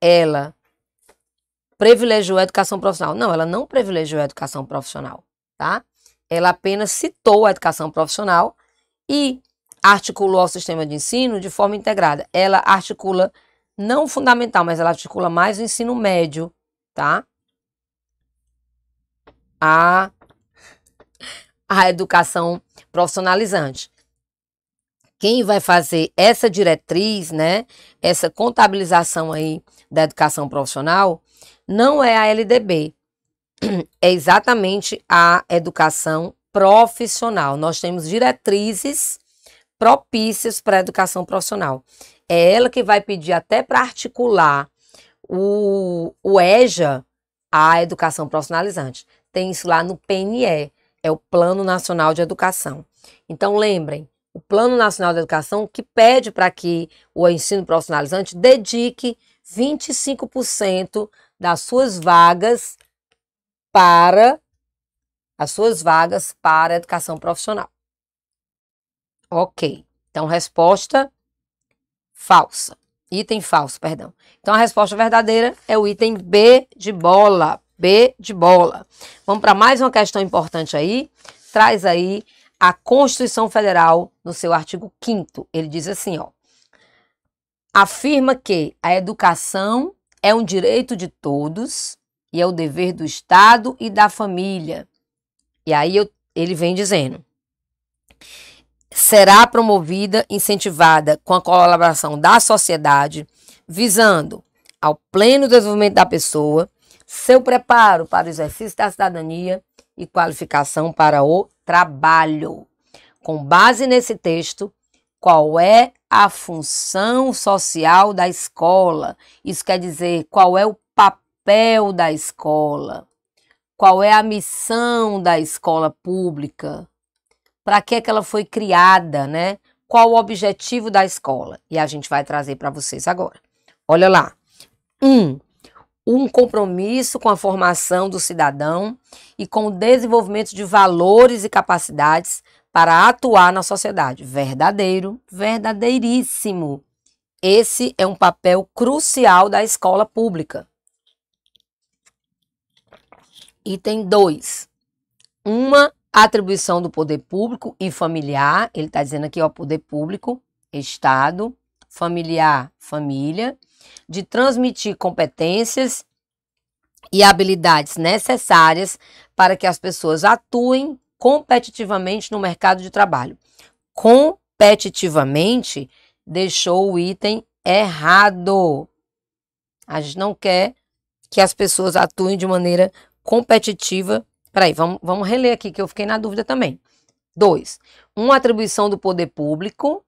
ela privilegiou a educação profissional. Não, ela não privilegiou a educação profissional, tá? Ela apenas citou a educação profissional e articulou o sistema de ensino de forma integrada. Ela articula não o fundamental, mas ela articula mais o ensino médio, tá? A a educação profissionalizante. Quem vai fazer essa diretriz, né, essa contabilização aí da educação profissional, não é a LDB, é exatamente a educação profissional. Nós temos diretrizes propícias para a educação profissional. É ela que vai pedir até para articular o, o EJA, a educação profissionalizante. Tem isso lá no PNE, é o Plano Nacional de Educação. Então, lembrem, o Plano Nacional de Educação que pede para que o ensino profissionalizante dedique 25% das suas vagas para as suas vagas para a educação profissional. OK. Então resposta falsa. Item falso, perdão. Então a resposta verdadeira é o item B de bola. B de bola. Vamos para mais uma questão importante aí. Traz aí a Constituição Federal no seu artigo 5 Ele diz assim, ó: Afirma que a educação é um direito de todos e é o dever do Estado e da família. E aí eu, ele vem dizendo: será promovida, incentivada com a colaboração da sociedade, visando ao pleno desenvolvimento da pessoa, seu preparo para o exercício da cidadania e qualificação para o trabalho. Com base nesse texto, qual é a função social da escola? Isso quer dizer, qual é o papel da escola? Qual é a missão da escola pública? Para que, é que ela foi criada, né? Qual o objetivo da escola? E a gente vai trazer para vocês agora. Olha lá. Um, um compromisso com a formação do cidadão e com o desenvolvimento de valores e capacidades para atuar na sociedade. Verdadeiro, verdadeiríssimo. Esse é um papel crucial da escola pública. Item 2. Uma atribuição do poder público e familiar. Ele está dizendo aqui, ó, poder público, Estado, familiar, família de transmitir competências e habilidades necessárias para que as pessoas atuem competitivamente no mercado de trabalho. Competitivamente deixou o item errado. A gente não quer que as pessoas atuem de maneira competitiva. Peraí, vamos, vamos reler aqui que eu fiquei na dúvida também. Dois, uma atribuição do poder público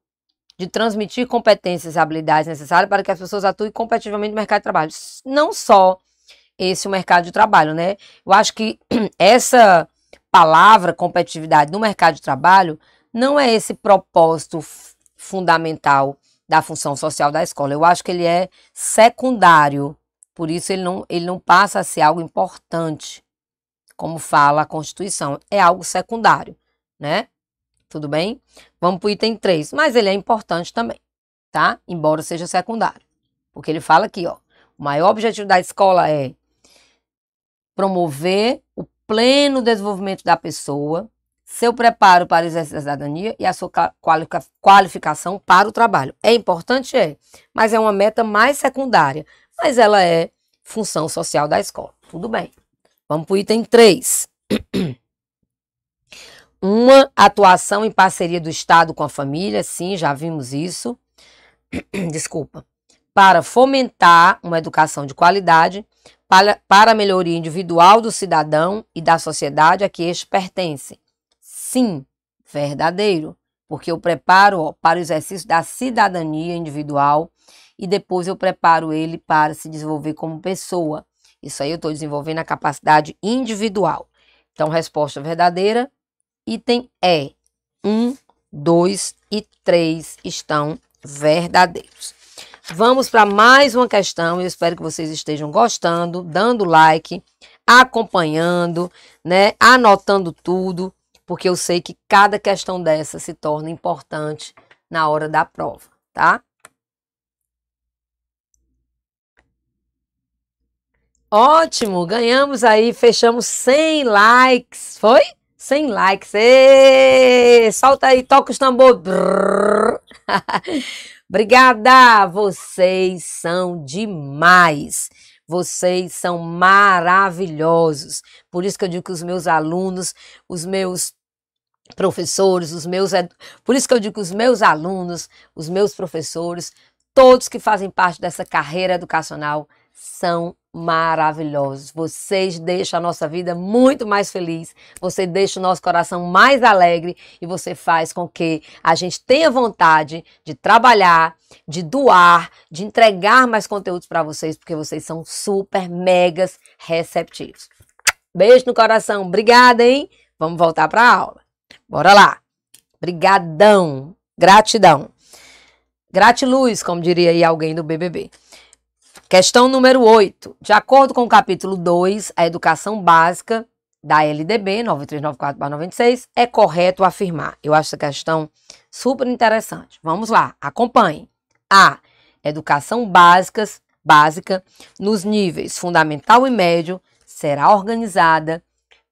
de transmitir competências e habilidades necessárias para que as pessoas atuem competitivamente no mercado de trabalho. Não só esse mercado de trabalho, né? Eu acho que essa palavra competitividade no mercado de trabalho não é esse propósito fundamental da função social da escola. Eu acho que ele é secundário, por isso ele não, ele não passa a ser algo importante, como fala a Constituição, é algo secundário, né? tudo bem? Vamos para o item 3, mas ele é importante também, tá? Embora seja secundário. Porque ele fala aqui, ó, o maior objetivo da escola é promover o pleno desenvolvimento da pessoa, seu preparo para exercício a cidadania e a sua qualificação para o trabalho. É importante? É, mas é uma meta mais secundária, mas ela é função social da escola. Tudo bem. Vamos para o item 3. Uma atuação em parceria do Estado com a família, sim, já vimos isso. Desculpa. Para fomentar uma educação de qualidade, para, para a melhoria individual do cidadão e da sociedade a que este pertence. Sim, verdadeiro, porque eu preparo ó, para o exercício da cidadania individual e depois eu preparo ele para se desenvolver como pessoa. Isso aí eu estou desenvolvendo a capacidade individual. Então, resposta verdadeira, Item E. 1, 2 e 3 estão verdadeiros. Vamos para mais uma questão. Eu espero que vocês estejam gostando, dando like, acompanhando, né, anotando tudo, porque eu sei que cada questão dessa se torna importante na hora da prova, tá? Ótimo, ganhamos aí, fechamos 100 likes, foi? 100 likes. Êêê! Solta aí, toca os tambor. Obrigada! Vocês são demais. Vocês são maravilhosos. Por isso que eu digo que os meus alunos, os meus professores, os meus. Por isso que eu digo que os meus alunos, os meus professores, todos que fazem parte dessa carreira educacional são maravilhosos. Vocês deixam a nossa vida muito mais feliz, você deixa o nosso coração mais alegre e você faz com que a gente tenha vontade de trabalhar, de doar, de entregar mais conteúdos para vocês, porque vocês são super megas receptivos. Beijo no coração. Obrigada, hein? Vamos voltar para a aula. Bora lá. Brigadão. Gratidão. Gratiluz, como diria aí alguém do BBB. Questão número 8. De acordo com o capítulo 2, a educação básica da LDB 9394-96, é correto afirmar. Eu acho essa questão super interessante. Vamos lá, acompanhe. A. Educação básicas, básica nos níveis fundamental e médio será organizada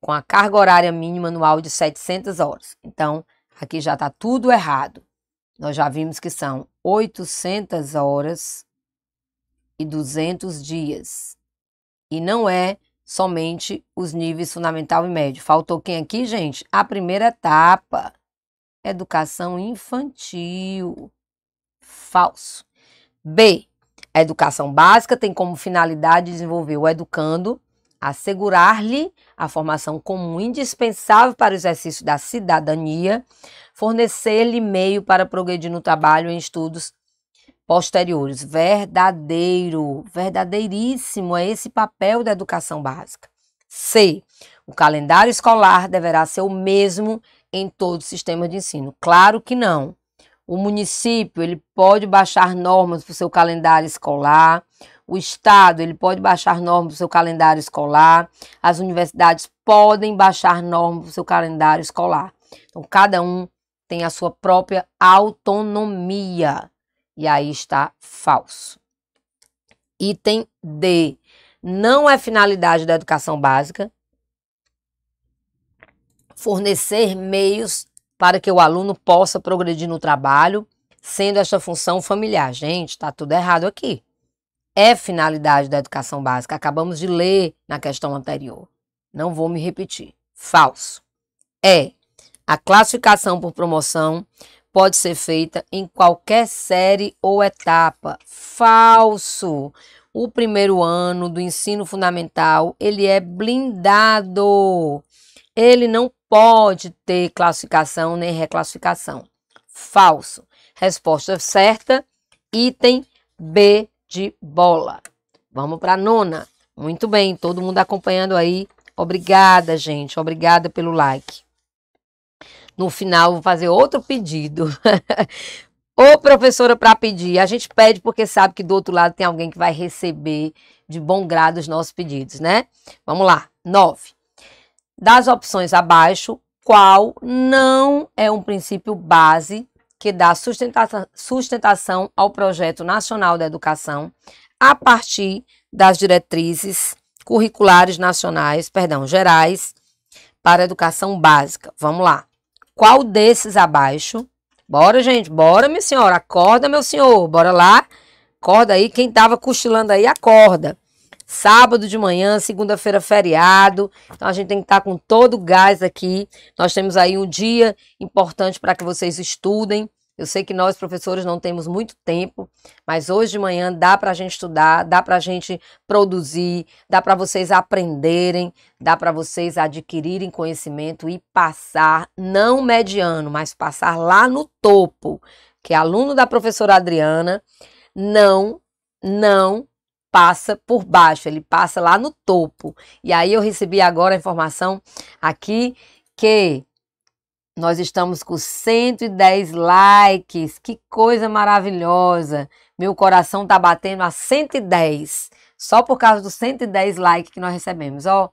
com a carga horária mínima anual de 700 horas. Então, aqui já está tudo errado. Nós já vimos que são 800 horas e 200 dias. E não é somente os níveis fundamental e médio. Faltou quem aqui, gente? A primeira etapa, educação infantil. Falso. B. A educação básica tem como finalidade desenvolver o educando, assegurar-lhe a formação comum indispensável para o exercício da cidadania, fornecer-lhe meio para progredir no trabalho e em estudos posteriores. Verdadeiro, verdadeiríssimo é esse papel da educação básica. C. O calendário escolar deverá ser o mesmo em todo o sistema de ensino. Claro que não. O município ele pode baixar normas para o seu calendário escolar. O Estado ele pode baixar normas para o seu calendário escolar. As universidades podem baixar normas para o seu calendário escolar. Então, cada um tem a sua própria autonomia. E aí está falso. Item D. Não é finalidade da educação básica fornecer meios para que o aluno possa progredir no trabalho, sendo esta função familiar. Gente, está tudo errado aqui. É finalidade da educação básica. Acabamos de ler na questão anterior. Não vou me repetir. Falso. É a classificação por promoção pode ser feita em qualquer série ou etapa. Falso. O primeiro ano do ensino fundamental, ele é blindado. Ele não pode ter classificação nem reclassificação. Falso. Resposta certa, item B de bola. Vamos para a nona. Muito bem, todo mundo acompanhando aí. Obrigada, gente. Obrigada pelo like no final vou fazer outro pedido. Ô, professora, para pedir, a gente pede porque sabe que do outro lado tem alguém que vai receber de bom grado os nossos pedidos, né? Vamos lá. Nove. Das opções abaixo, qual não é um princípio base que dá sustentação ao projeto nacional da educação a partir das diretrizes curriculares nacionais, perdão, gerais para a educação básica? Vamos lá. Qual desses abaixo? Bora, gente, bora, minha senhora, acorda, meu senhor, bora lá. Acorda aí, quem tava cochilando aí, acorda. Sábado de manhã, segunda-feira feriado. Então a gente tem que estar tá com todo o gás aqui. Nós temos aí um dia importante para que vocês estudem, eu sei que nós, professores, não temos muito tempo, mas hoje de manhã dá para a gente estudar, dá para a gente produzir, dá para vocês aprenderem, dá para vocês adquirirem conhecimento e passar, não mediano, mas passar lá no topo, que é aluno da professora Adriana, não, não passa por baixo, ele passa lá no topo. E aí eu recebi agora a informação aqui que nós estamos com 110 likes. Que coisa maravilhosa. Meu coração tá batendo a 110. Só por causa dos 110 likes que nós recebemos, ó.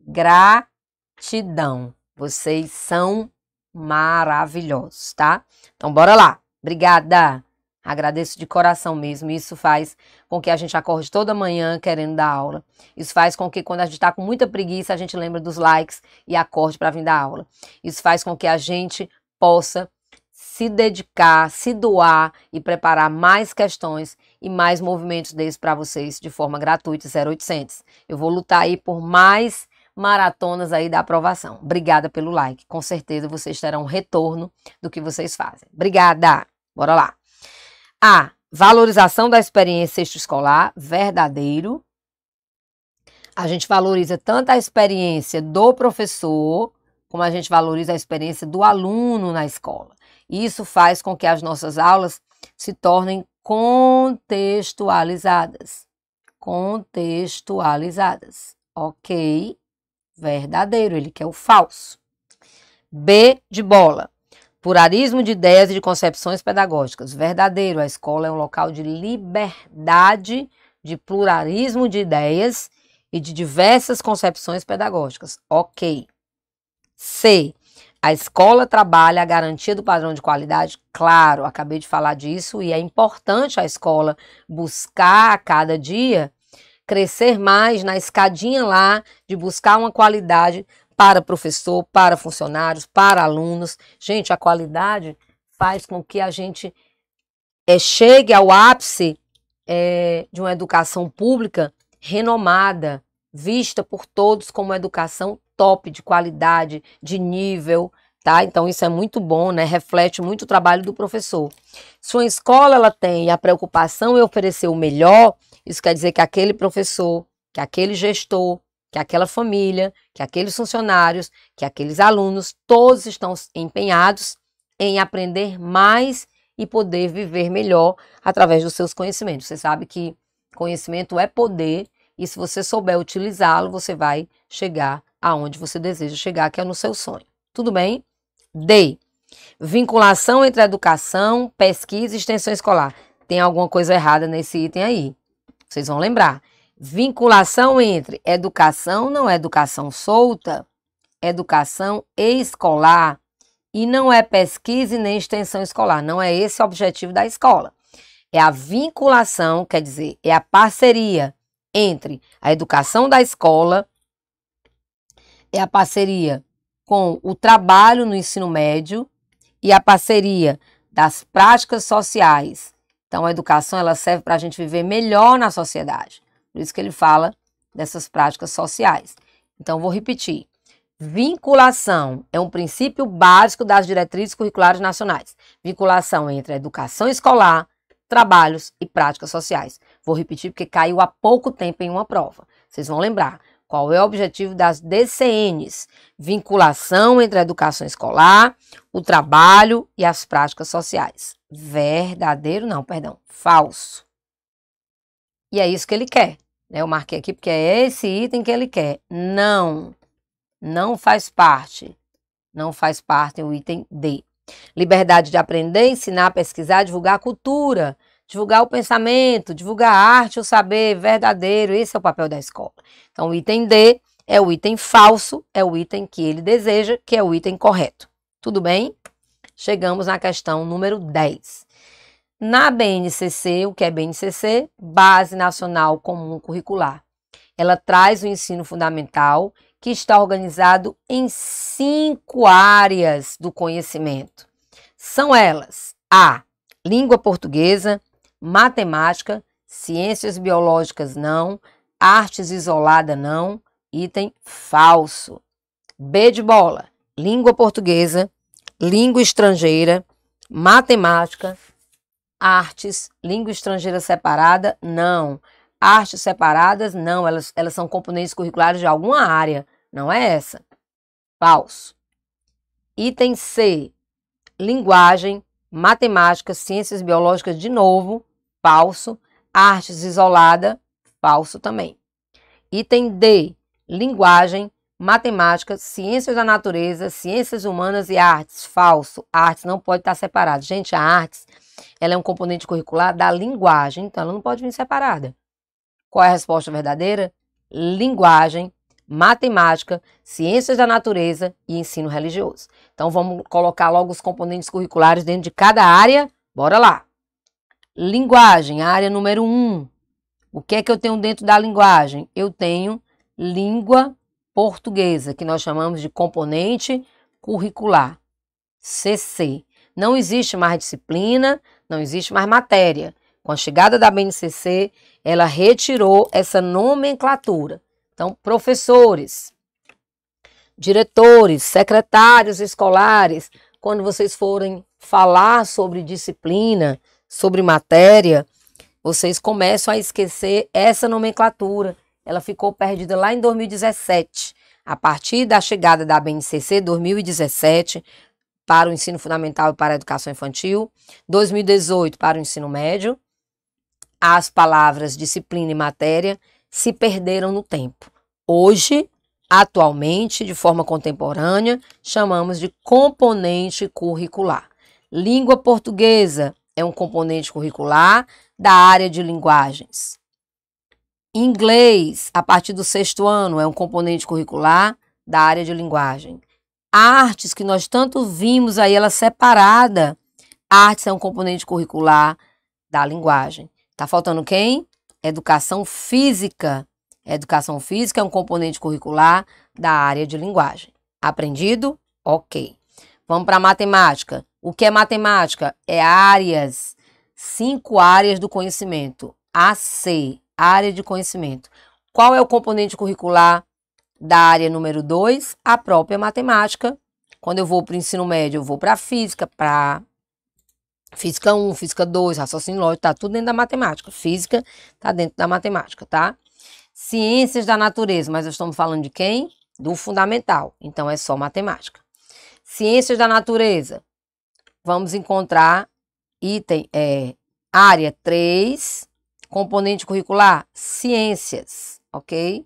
Gratidão. Vocês são maravilhosos, tá? Então bora lá. Obrigada. Agradeço de coração mesmo. Isso faz com que a gente acorde toda manhã querendo dar aula. Isso faz com que, quando a gente está com muita preguiça, a gente lembre dos likes e acorde para vir dar aula. Isso faz com que a gente possa se dedicar, se doar e preparar mais questões e mais movimentos desses para vocês de forma gratuita, 0800. Eu vou lutar aí por mais maratonas aí da aprovação. Obrigada pelo like. Com certeza vocês terão um retorno do que vocês fazem. Obrigada. Bora lá. A. Valorização da experiência extraescolar, verdadeiro. A gente valoriza tanto a experiência do professor, como a gente valoriza a experiência do aluno na escola. Isso faz com que as nossas aulas se tornem contextualizadas. Contextualizadas. Ok? Verdadeiro, ele quer o falso. B de bola. Pluralismo de ideias e de concepções pedagógicas. Verdadeiro, a escola é um local de liberdade, de pluralismo de ideias e de diversas concepções pedagógicas. Ok. C. A escola trabalha a garantia do padrão de qualidade? Claro, acabei de falar disso e é importante a escola buscar a cada dia crescer mais na escadinha lá de buscar uma qualidade para professor, para funcionários, para alunos. Gente, a qualidade faz com que a gente é, chegue ao ápice é, de uma educação pública renomada, vista por todos como uma educação top de qualidade, de nível, tá? Então isso é muito bom, né? Reflete muito o trabalho do professor. Se uma escola ela tem a preocupação em oferecer o melhor, isso quer dizer que aquele professor, que aquele gestor, que aquela família, que aqueles funcionários, que aqueles alunos, todos estão empenhados em aprender mais e poder viver melhor através dos seus conhecimentos. Você sabe que conhecimento é poder e se você souber utilizá-lo, você vai chegar aonde você deseja chegar, que é no seu sonho. Tudo bem? D. Vinculação entre educação, pesquisa e extensão escolar. Tem alguma coisa errada nesse item aí. Vocês vão lembrar. Vinculação entre educação não é educação solta, educação escolar e não é pesquisa e nem extensão escolar, não é esse o objetivo da escola. É a vinculação, quer dizer, é a parceria entre a educação da escola, é a parceria com o trabalho no ensino médio e a parceria das práticas sociais. Então, a educação ela serve para a gente viver melhor na sociedade. Por isso que ele fala dessas práticas sociais. Então, vou repetir. Vinculação é um princípio básico das diretrizes curriculares nacionais. Vinculação entre a educação escolar, trabalhos e práticas sociais. Vou repetir porque caiu há pouco tempo em uma prova. Vocês vão lembrar qual é o objetivo das DCNs: vinculação entre a educação escolar, o trabalho e as práticas sociais. Verdadeiro, não, perdão, falso. E é isso que ele quer. Né? Eu marquei aqui porque é esse item que ele quer. Não, não faz parte. Não faz parte o item D. Liberdade de aprender, ensinar, pesquisar, divulgar a cultura, divulgar o pensamento, divulgar a arte, o saber verdadeiro. Esse é o papel da escola. Então, o item D é o item falso, é o item que ele deseja, que é o item correto. Tudo bem? Chegamos na questão número 10 na BNCC, o que é BNCC? Base Nacional Comum Curricular. Ela traz o ensino fundamental, que está organizado em cinco áreas do conhecimento. São elas: a língua portuguesa, matemática, ciências biológicas não, artes isolada não, item falso. B de bola, língua portuguesa, língua estrangeira, matemática, Artes, língua estrangeira separada, não. Artes separadas, não. Elas, elas são componentes curriculares de alguma área, não é essa. Falso. Item C. Linguagem, matemática, ciências biológicas, de novo, falso. Artes isolada, falso também. Item D. Linguagem, matemática, ciências da natureza, ciências humanas e artes, falso. Artes não pode estar separado. Gente, a artes ela é um componente curricular da linguagem, então ela não pode vir separada. Qual é a resposta verdadeira? Linguagem, matemática, ciências da natureza e ensino religioso. Então vamos colocar logo os componentes curriculares dentro de cada área. Bora lá. Linguagem, área número 1. Um. O que é que eu tenho dentro da linguagem? Eu tenho língua portuguesa, que nós chamamos de componente curricular, CC. Não existe mais disciplina, não existe mais matéria. Com a chegada da BNCC, ela retirou essa nomenclatura. Então, professores, diretores, secretários escolares, quando vocês forem falar sobre disciplina, sobre matéria, vocês começam a esquecer essa nomenclatura. Ela ficou perdida lá em 2017. A partir da chegada da BNCC 2017, para o ensino fundamental e para a educação infantil, 2018 para o ensino médio. As palavras disciplina e matéria se perderam no tempo. Hoje, atualmente, de forma contemporânea, chamamos de componente curricular. Língua portuguesa é um componente curricular da área de linguagens. Inglês, a partir do sexto ano, é um componente curricular da área de linguagem artes que nós tanto vimos aí ela separada. Artes é um componente curricular da linguagem. Tá faltando quem? Educação física. Educação física é um componente curricular da área de linguagem. Aprendido? OK. Vamos para matemática. O que é matemática? É áreas, cinco áreas do conhecimento. AC, área de conhecimento. Qual é o componente curricular da área número 2, a própria matemática. Quando eu vou para o ensino médio, eu vou para a física, para física 1, física 2, raciocínio lógico, tá tudo dentro da matemática. Física tá dentro da matemática, tá? Ciências da natureza, mas nós estamos falando de quem? Do fundamental. Então é só matemática. Ciências da natureza. Vamos encontrar item é, área 3, componente curricular, ciências, ok?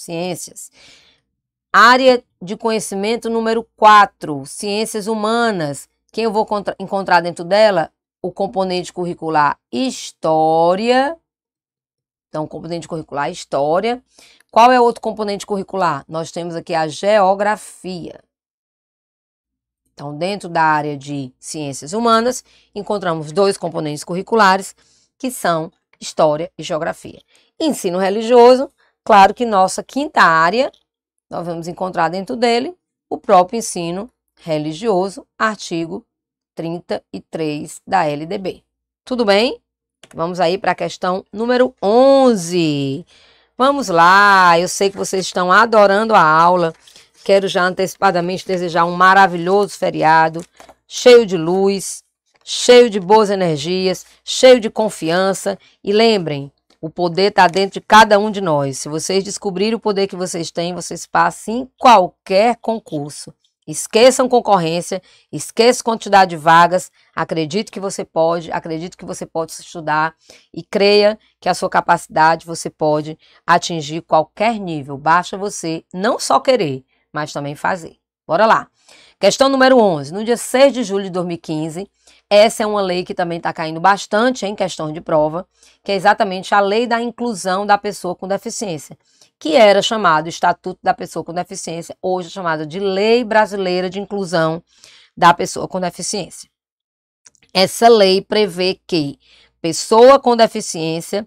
ciências. Área de conhecimento número 4, ciências humanas. Quem eu vou encontrar dentro dela? O componente curricular História. Então, componente curricular História. Qual é outro componente curricular? Nós temos aqui a Geografia. Então, dentro da área de ciências humanas, encontramos dois componentes curriculares, que são História e Geografia. Ensino religioso, Claro que nossa quinta área, nós vamos encontrar dentro dele o próprio ensino religioso, artigo 33 da LDB. Tudo bem? Vamos aí para a questão número 11. Vamos lá, eu sei que vocês estão adorando a aula. Quero já antecipadamente desejar um maravilhoso feriado, cheio de luz, cheio de boas energias, cheio de confiança. E lembrem, o poder está dentro de cada um de nós. Se vocês descobrirem o poder que vocês têm, vocês passam em qualquer concurso. Esqueçam concorrência, esqueçam quantidade de vagas. Acredite que você pode, acredite que você pode estudar e creia que a sua capacidade você pode atingir qualquer nível. Basta você não só querer, mas também fazer. Bora lá. Questão número 11. No dia 6 de julho de 2015, essa é uma lei que também está caindo bastante em questão de prova, que é exatamente a lei da inclusão da pessoa com deficiência, que era chamado Estatuto da Pessoa com Deficiência, hoje é chamada de Lei Brasileira de Inclusão da Pessoa com Deficiência. Essa lei prevê que pessoa com deficiência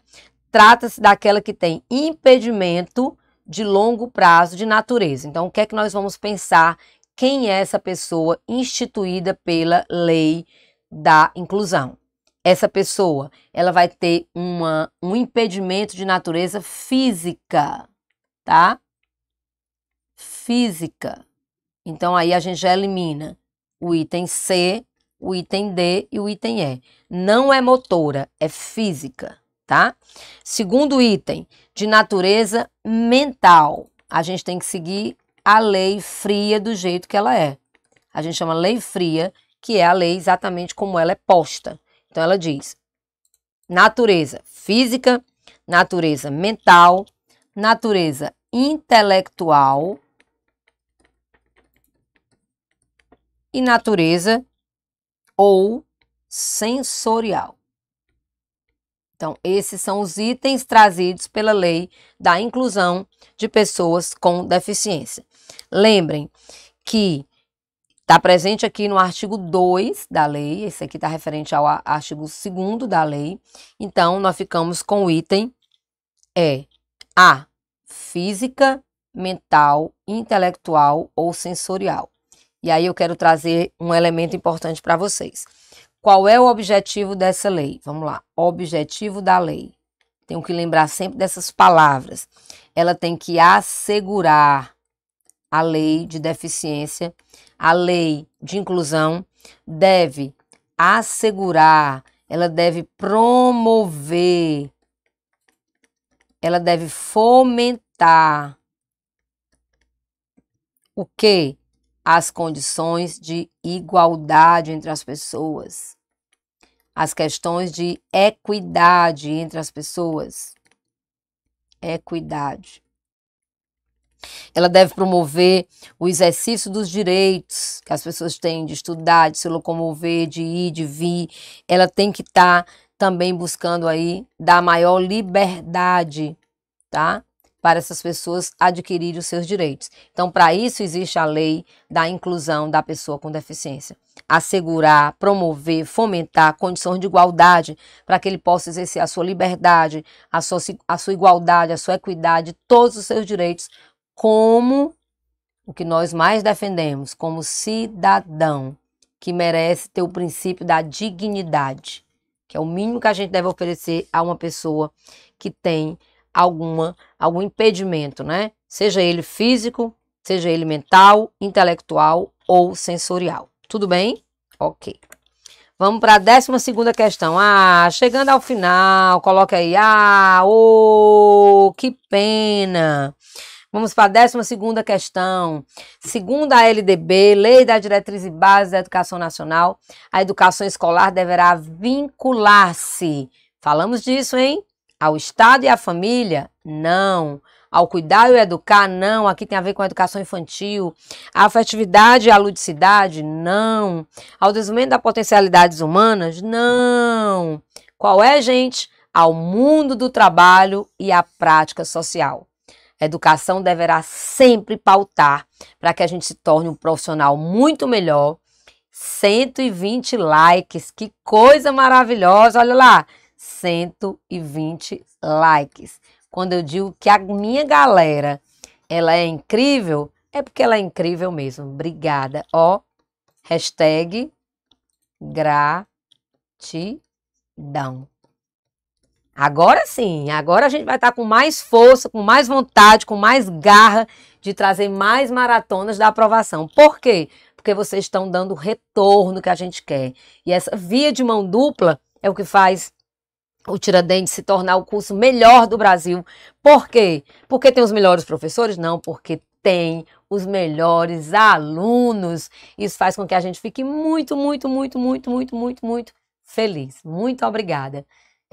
trata-se daquela que tem impedimento de longo prazo de natureza. Então, o que é que nós vamos pensar? Quem é essa pessoa instituída pela lei da inclusão. Essa pessoa, ela vai ter uma, um impedimento de natureza física, tá? Física. Então aí a gente já elimina o item C, o item D e o item E. Não é motora, é física, tá? Segundo item, de natureza mental. A gente tem que seguir a lei fria do jeito que ela é. A gente chama lei fria que é a lei exatamente como ela é posta. Então ela diz: natureza física, natureza mental, natureza intelectual e natureza ou sensorial. Então, esses são os itens trazidos pela lei da inclusão de pessoas com deficiência. Lembrem que Está presente aqui no artigo 2 da lei, esse aqui está referente ao artigo 2 da lei. Então, nós ficamos com o item é A, física, mental, intelectual ou sensorial. E aí eu quero trazer um elemento importante para vocês. Qual é o objetivo dessa lei? Vamos lá. Objetivo da lei. Tenho que lembrar sempre dessas palavras. Ela tem que assegurar a lei de deficiência a lei de inclusão deve assegurar, ela deve promover, ela deve fomentar o que? As condições de igualdade entre as pessoas, as questões de equidade entre as pessoas. Equidade. Ela deve promover o exercício dos direitos que as pessoas têm de estudar, de se locomover, de ir, de vir. Ela tem que estar tá também buscando aí dar maior liberdade, tá? Para essas pessoas adquirirem os seus direitos. Então, para isso existe a lei da inclusão da pessoa com deficiência. Assegurar, promover, fomentar condições de igualdade para que ele possa exercer a sua liberdade, a sua, a sua igualdade, a sua equidade, todos os seus direitos como o que nós mais defendemos, como cidadão que merece ter o princípio da dignidade, que é o mínimo que a gente deve oferecer a uma pessoa que tem alguma algum impedimento, né? Seja ele físico, seja ele mental, intelectual ou sensorial. Tudo bem? OK. Vamos para a décima segunda questão. Ah, chegando ao final, coloque aí. Ah, ô, oh, que pena. Vamos para a 12 questão. Segundo a LDB, Lei da Diretriz e Base da Educação Nacional, a educação escolar deverá vincular-se. Falamos disso, hein? Ao Estado e à família? Não. Ao cuidar e educar? Não. Aqui tem a ver com a educação infantil. A afetividade e a ludicidade? Não. Ao desenvolvimento das potencialidades humanas? Não. Qual é, gente? Ao mundo do trabalho e à prática social. A educação deverá sempre pautar para que a gente se torne um profissional muito melhor. 120 likes, que coisa maravilhosa, olha lá. 120 likes. Quando eu digo que a minha galera, ela é incrível, é porque ela é incrível mesmo. Obrigada. Ó, hashtag gratidão. Agora sim, agora a gente vai estar com mais força, com mais vontade, com mais garra de trazer mais maratonas da aprovação. Por quê? Porque vocês estão dando o retorno que a gente quer. E essa via de mão dupla é o que faz o Tiradentes se tornar o curso melhor do Brasil. Por quê? Porque tem os melhores professores? Não, porque tem os melhores alunos. Isso faz com que a gente fique muito, muito, muito, muito, muito, muito, muito feliz. Muito obrigada.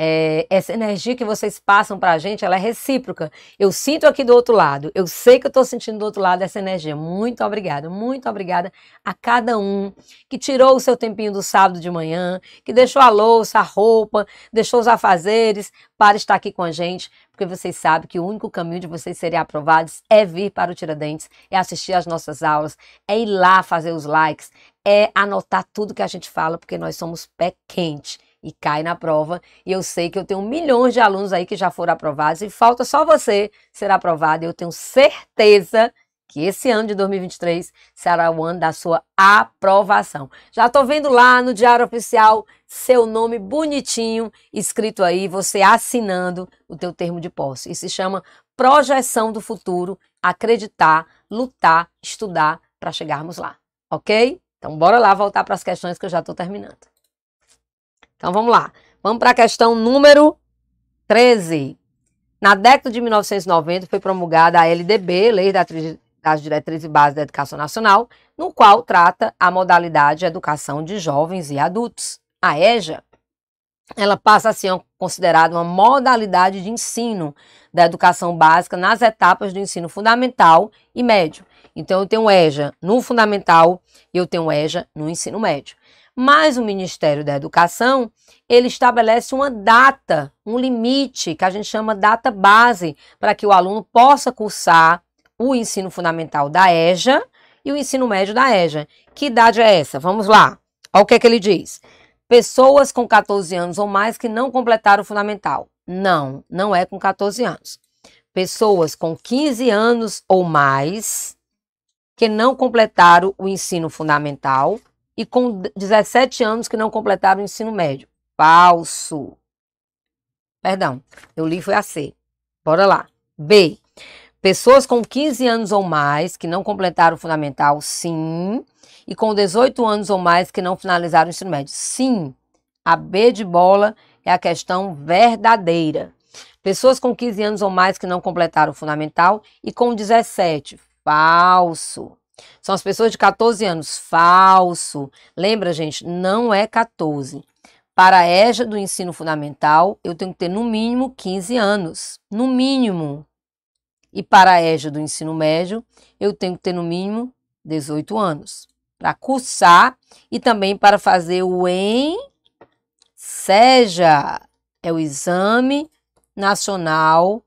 É, essa energia que vocês passam para a gente, ela é recíproca. Eu sinto aqui do outro lado, eu sei que eu estou sentindo do outro lado essa energia. Muito obrigada, muito obrigada a cada um que tirou o seu tempinho do sábado de manhã, que deixou a louça, a roupa, deixou os afazeres para estar aqui com a gente, porque vocês sabem que o único caminho de vocês serem aprovados é vir para o Tiradentes, é assistir às nossas aulas, é ir lá fazer os likes, é anotar tudo que a gente fala, porque nós somos pé quente e cai na prova. E eu sei que eu tenho milhões de alunos aí que já foram aprovados e falta só você ser aprovado. Eu tenho certeza que esse ano de 2023 será o ano da sua aprovação. Já estou vendo lá no Diário Oficial seu nome bonitinho escrito aí, você assinando o teu termo de posse. Isso se chama projeção do futuro, acreditar, lutar, estudar para chegarmos lá, ok? Então bora lá voltar para as questões que eu já estou terminando. Então vamos lá. Vamos para a questão número 13. Na década de 1990 foi promulgada a LDB, Lei das Diretrizes e Bases da Educação Nacional, no qual trata a modalidade de educação de jovens e adultos. A EJA, ela passa a ser considerada uma modalidade de ensino da educação básica nas etapas do ensino fundamental e médio. Então eu tenho EJA no fundamental e eu tenho EJA no ensino médio. Mas o Ministério da Educação, ele estabelece uma data, um limite, que a gente chama data base, para que o aluno possa cursar o ensino fundamental da EJA e o ensino médio da EJA. Que idade é essa? Vamos lá. Olha o que, é que ele diz. Pessoas com 14 anos ou mais que não completaram o fundamental. Não, não é com 14 anos. Pessoas com 15 anos ou mais que não completaram o ensino fundamental e com 17 anos que não completaram o ensino médio. Falso. Perdão, eu li foi a C. Bora lá. B. Pessoas com 15 anos ou mais que não completaram o fundamental, sim. E com 18 anos ou mais que não finalizaram o ensino médio, sim. A B de bola é a questão verdadeira. Pessoas com 15 anos ou mais que não completaram o fundamental e com 17, falso. São as pessoas de 14 anos. Falso. Lembra, gente? Não é 14. Para a EJA do ensino fundamental, eu tenho que ter no mínimo 15 anos. No mínimo. E para a EJA do ensino médio, eu tenho que ter no mínimo 18 anos. Para cursar e também para fazer o EM, SEJA, é o Exame Nacional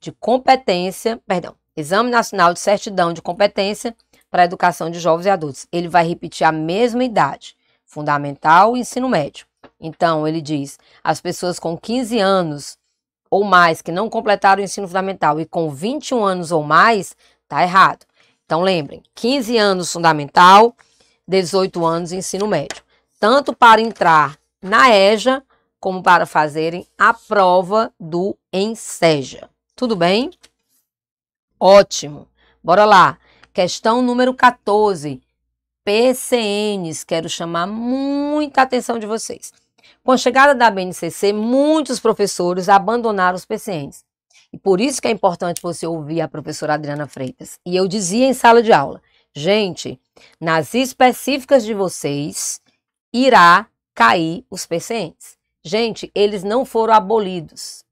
de Competência, perdão, Exame Nacional de Certidão de Competência para a educação de jovens e adultos. Ele vai repetir a mesma idade, fundamental e ensino médio. Então, ele diz: as pessoas com 15 anos ou mais que não completaram o ensino fundamental e com 21 anos ou mais, tá errado. Então, lembrem: 15 anos fundamental, 18 anos ensino médio. Tanto para entrar na EJA como para fazerem a prova do ENSEJA. Tudo bem? Ótimo. Bora lá. Questão número 14. PCNs, quero chamar muita atenção de vocês. Com a chegada da BNCC, muitos professores abandonaram os PCNs. E por isso que é importante você ouvir a professora Adriana Freitas. E eu dizia em sala de aula, gente, nas específicas de vocês irá cair os PCNs. Gente, eles não foram abolidos.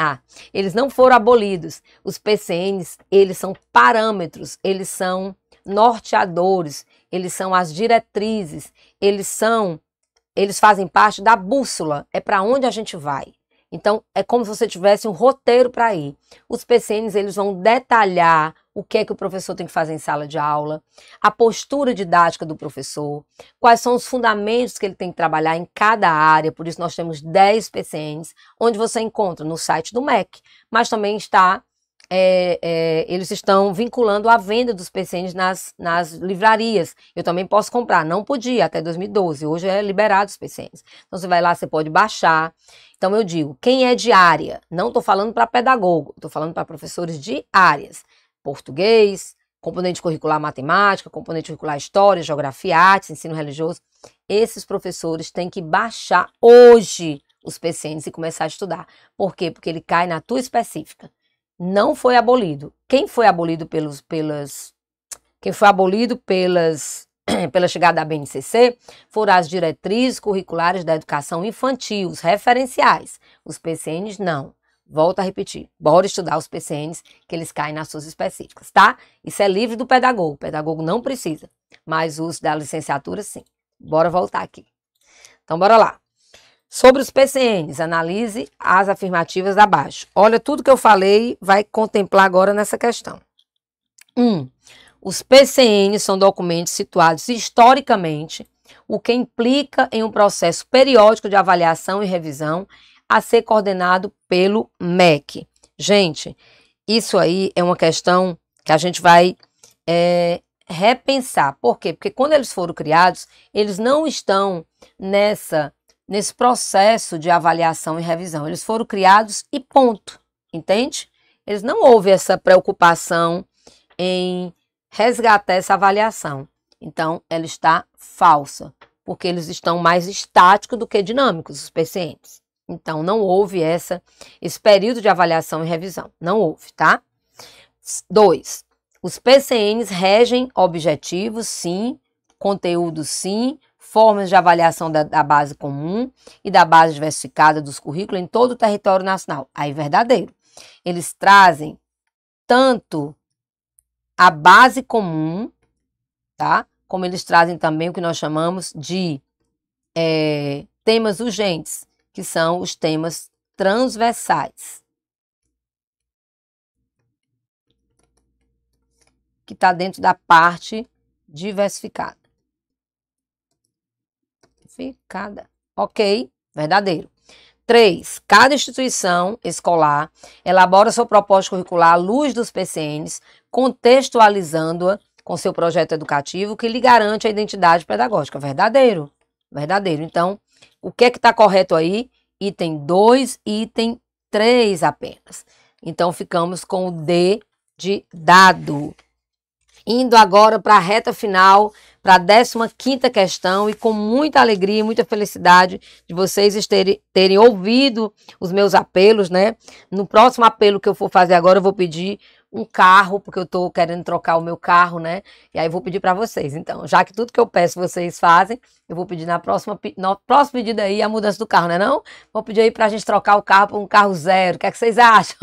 Ah, eles não foram abolidos. Os PCNs, eles são parâmetros, eles são norteadores, eles são as diretrizes, eles são, eles fazem parte da bússola, é para onde a gente vai. Então, é como se você tivesse um roteiro para ir. Os PCNs, eles vão detalhar o que é que o professor tem que fazer em sala de aula, a postura didática do professor, quais são os fundamentos que ele tem que trabalhar em cada área, por isso nós temos 10 PCNs, onde você encontra no site do MEC, mas também está, é, é, eles estão vinculando a venda dos PCNs nas, nas livrarias. Eu também posso comprar, não podia até 2012, hoje é liberado os PCNs. Então você vai lá, você pode baixar. Então eu digo, quem é de área, não estou falando para pedagogo, estou falando para professores de áreas português, componente curricular matemática, componente curricular história, geografia, artes, ensino religioso. Esses professores têm que baixar hoje os PCNs e começar a estudar. Por quê? Porque ele cai na tua específica. Não foi abolido. Quem foi abolido pelos pelas quem foi abolido pelas pela chegada da BNCC foram as diretrizes curriculares da educação infantil, os referenciais. Os PCNs não. Volto a repetir, bora estudar os PCNs que eles caem nas suas específicas, tá? Isso é livre do pedagogo, o pedagogo não precisa, mas os da licenciatura sim. Bora voltar aqui. Então bora lá. Sobre os PCNs, analise as afirmativas abaixo. Olha, tudo que eu falei vai contemplar agora nessa questão. 1. Um, os PCNs são documentos situados historicamente, o que implica em um processo periódico de avaliação e revisão a ser coordenado pelo MEC. Gente, isso aí é uma questão que a gente vai é, repensar. Por quê? Porque quando eles foram criados, eles não estão nessa nesse processo de avaliação e revisão. Eles foram criados e ponto, entende? Eles não houve essa preocupação em resgatar essa avaliação. Então, ela está falsa, porque eles estão mais estáticos do que dinâmicos, os pacientes. Então, não houve essa, esse período de avaliação e revisão. Não houve, tá? Dois, os PCNs regem objetivos, sim, conteúdo, sim, formas de avaliação da, da, base comum e da base diversificada dos currículos em todo o território nacional. Aí, verdadeiro. Eles trazem tanto a base comum, tá? Como eles trazem também o que nós chamamos de é, temas urgentes, que são os temas transversais. Que está dentro da parte diversificada. Diversificada. Ok? Verdadeiro. Três. Cada instituição escolar elabora seu propósito curricular à luz dos PCNs, contextualizando-a com seu projeto educativo que lhe garante a identidade pedagógica. Verdadeiro. Verdadeiro. Então, o que é que está correto aí? Item 2, item 3 apenas. Então, ficamos com o D de dado. Indo agora para a reta final, para a 15 questão, e com muita alegria e muita felicidade de vocês terem, terem ouvido os meus apelos, né? No próximo apelo que eu for fazer agora, eu vou pedir um carro, porque eu estou querendo trocar o meu carro, né? E aí vou pedir para vocês. Então, já que tudo que eu peço vocês fazem, eu vou pedir na próxima, na próximo pedido aí a mudança do carro, né não? Vou pedir aí para a gente trocar o carro por um carro zero. O que é que vocês acham?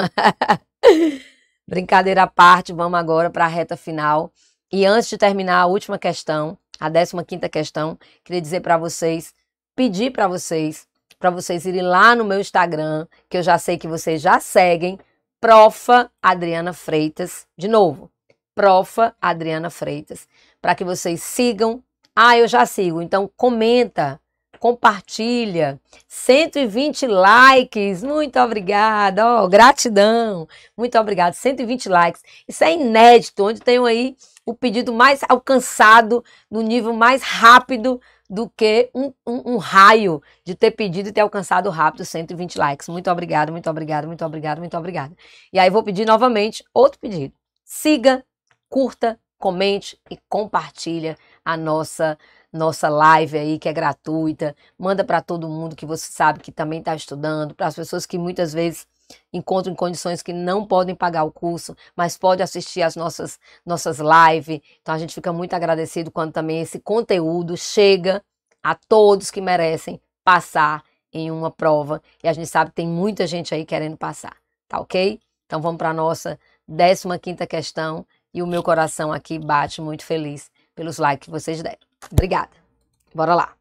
Brincadeira à parte, vamos agora para a reta final. E antes de terminar a última questão, a 15 quinta questão, queria dizer para vocês, pedir para vocês, para vocês irem lá no meu Instagram, que eu já sei que vocês já seguem, profa Adriana Freitas, de novo, profa Adriana Freitas, para que vocês sigam. Ah, eu já sigo, então comenta, compartilha, 120 likes, muito obrigada, ó, oh, gratidão, muito obrigada, 120 likes, isso é inédito, onde tenho aí o pedido mais alcançado, no nível mais rápido do que um, um, um raio de ter pedido e ter alcançado rápido 120 likes. Muito obrigada, muito obrigada, muito obrigada, muito obrigada. E aí vou pedir novamente outro pedido. Siga, curta, comente e compartilha a nossa nossa live aí que é gratuita. Manda para todo mundo que você sabe que também está estudando, para as pessoas que muitas vezes encontro em condições que não podem pagar o curso, mas pode assistir às nossas nossas lives. Então a gente fica muito agradecido quando também esse conteúdo chega a todos que merecem passar em uma prova. E a gente sabe que tem muita gente aí querendo passar, tá OK? Então vamos para a nossa 15 quinta questão e o meu coração aqui bate muito feliz pelos likes que vocês deram. Obrigada. Bora lá.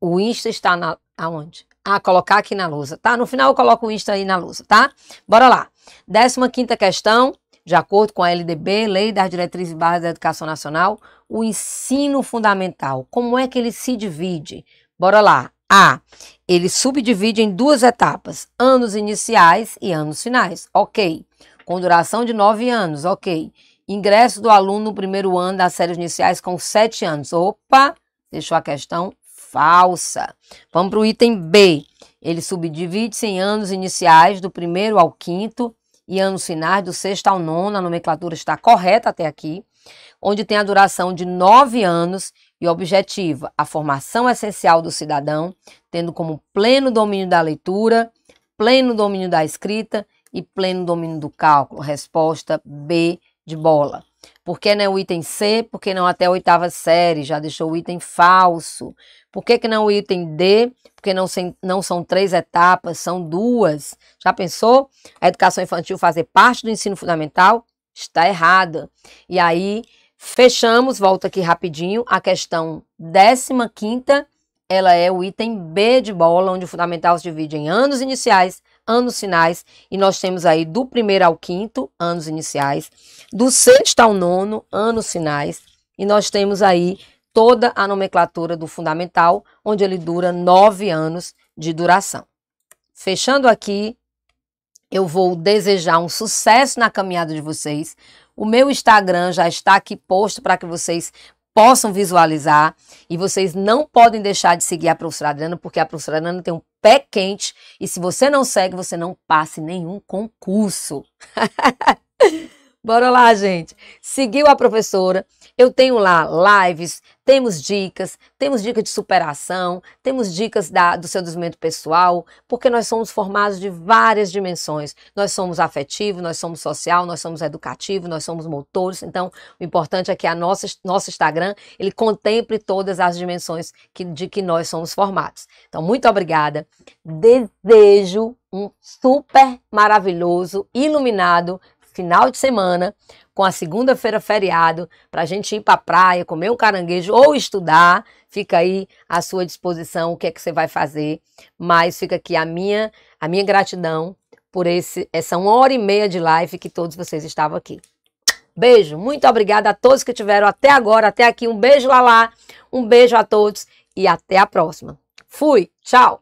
O Insta está na aonde? a colocar aqui na lousa, tá? No final eu coloco o Insta aí na lousa, tá? Bora lá. 15 quinta questão, de acordo com a LDB, Lei das Diretrizes e Barras da Educação Nacional, o ensino fundamental, como é que ele se divide? Bora lá. A. Ele subdivide em duas etapas, anos iniciais e anos finais, ok. Com duração de nove anos, ok. Ingresso do aluno no primeiro ano das séries iniciais com sete anos, opa, deixou a questão falsa. Vamos para o item B. Ele subdivide-se em anos iniciais, do primeiro ao quinto, e anos finais, do sexto ao nono. A nomenclatura está correta até aqui, onde tem a duração de nove anos e objetiva a formação essencial do cidadão, tendo como pleno domínio da leitura, pleno domínio da escrita e pleno domínio do cálculo. Resposta B de bola. Por que não o item C? Porque não até a oitava série? Já deixou o item falso. Por que, que não o item D? Porque não, sem, não são três etapas, são duas. Já pensou? A educação infantil fazer parte do ensino fundamental? Está errada. E aí, fechamos, volta aqui rapidinho, a questão 15 quinta, ela é o item B de bola, onde o fundamental se divide em anos iniciais, anos finais, e nós temos aí do primeiro ao quinto, anos iniciais, do sexto ao nono, anos finais, e nós temos aí toda a nomenclatura do fundamental, onde ele dura nove anos de duração. Fechando aqui, eu vou desejar um sucesso na caminhada de vocês. O meu Instagram já está aqui posto para que vocês possam visualizar. E vocês não podem deixar de seguir a professora Adriana, porque a professora Adriana tem um pé quente. E se você não segue, você não passe nenhum concurso. Bora lá, gente. Seguiu a professora, eu tenho lá lives, temos dicas, temos dicas de superação, temos dicas da, do seu desenvolvimento pessoal, porque nós somos formados de várias dimensões. Nós somos afetivo, nós somos social, nós somos educativo, nós somos motores. Então, o importante é que a nossa nosso Instagram ele contemple todas as dimensões que, de que nós somos formados. Então, muito obrigada. Desejo um super maravilhoso, iluminado final de semana com a segunda-feira feriado para a gente ir para a praia, comer um caranguejo ou estudar. Fica aí à sua disposição o que é que você vai fazer, mas fica aqui a minha a minha gratidão por esse essa uma hora e meia de live que todos vocês estavam aqui. Beijo, muito obrigada a todos que tiveram até agora, até aqui. Um beijo lá lá, um beijo a todos e até a próxima. Fui, tchau.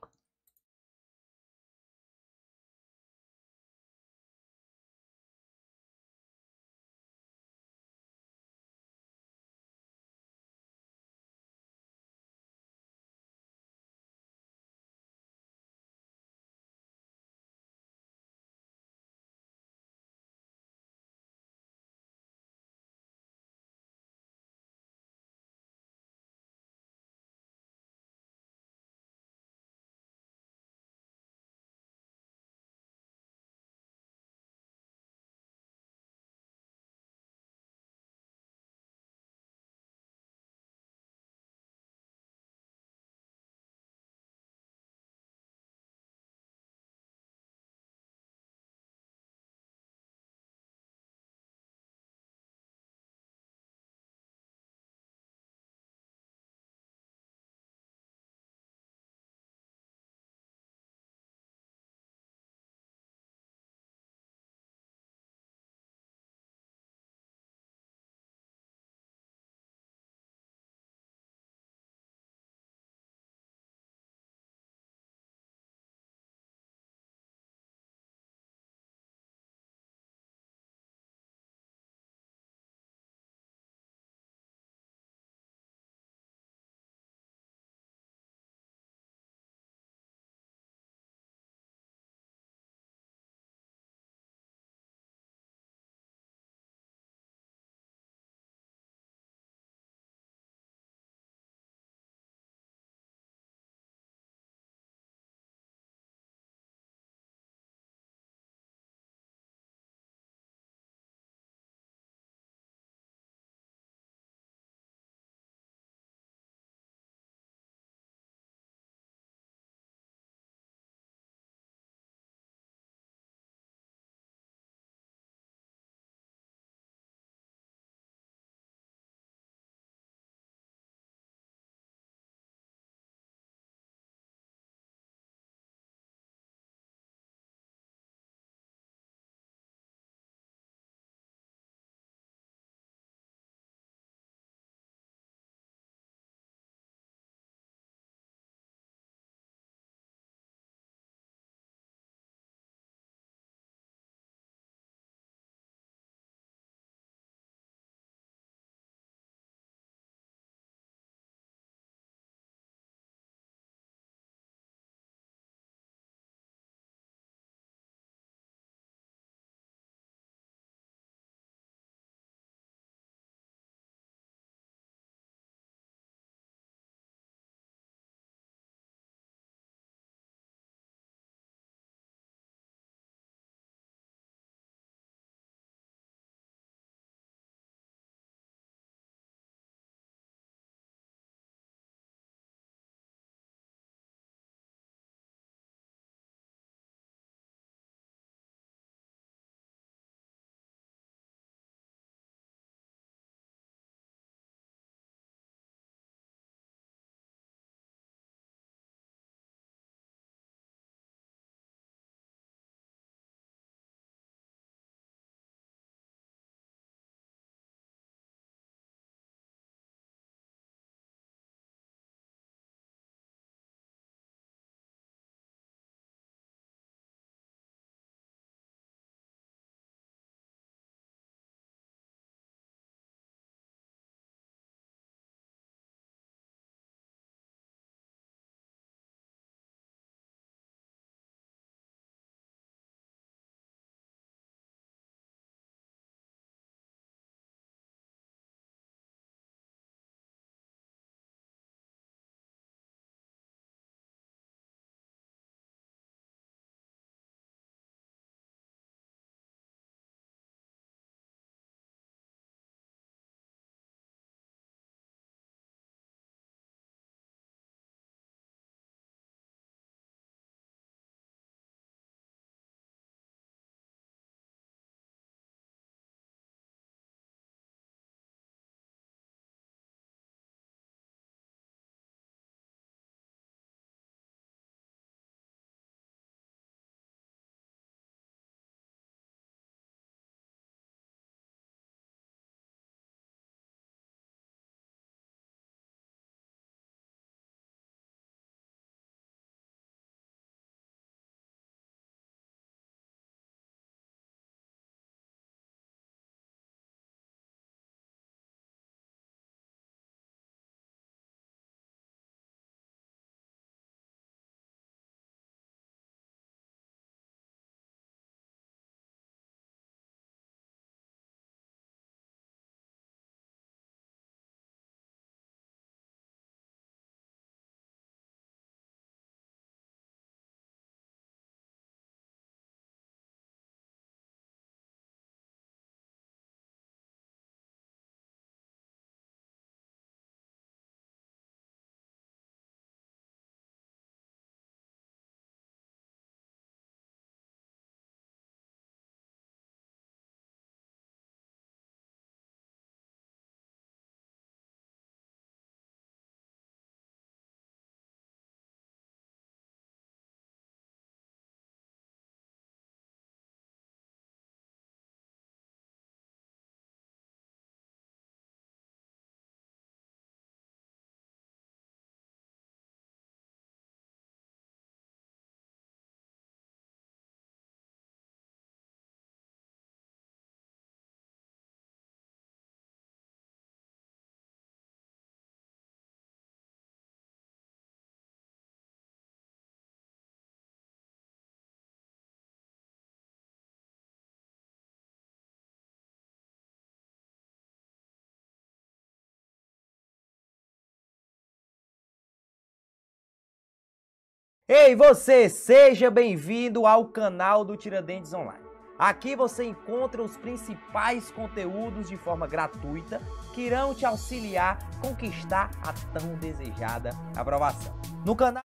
Ei você, seja bem-vindo ao canal do Tiradentes Online. Aqui você encontra os principais conteúdos de forma gratuita que irão te auxiliar a conquistar a tão desejada aprovação. No canal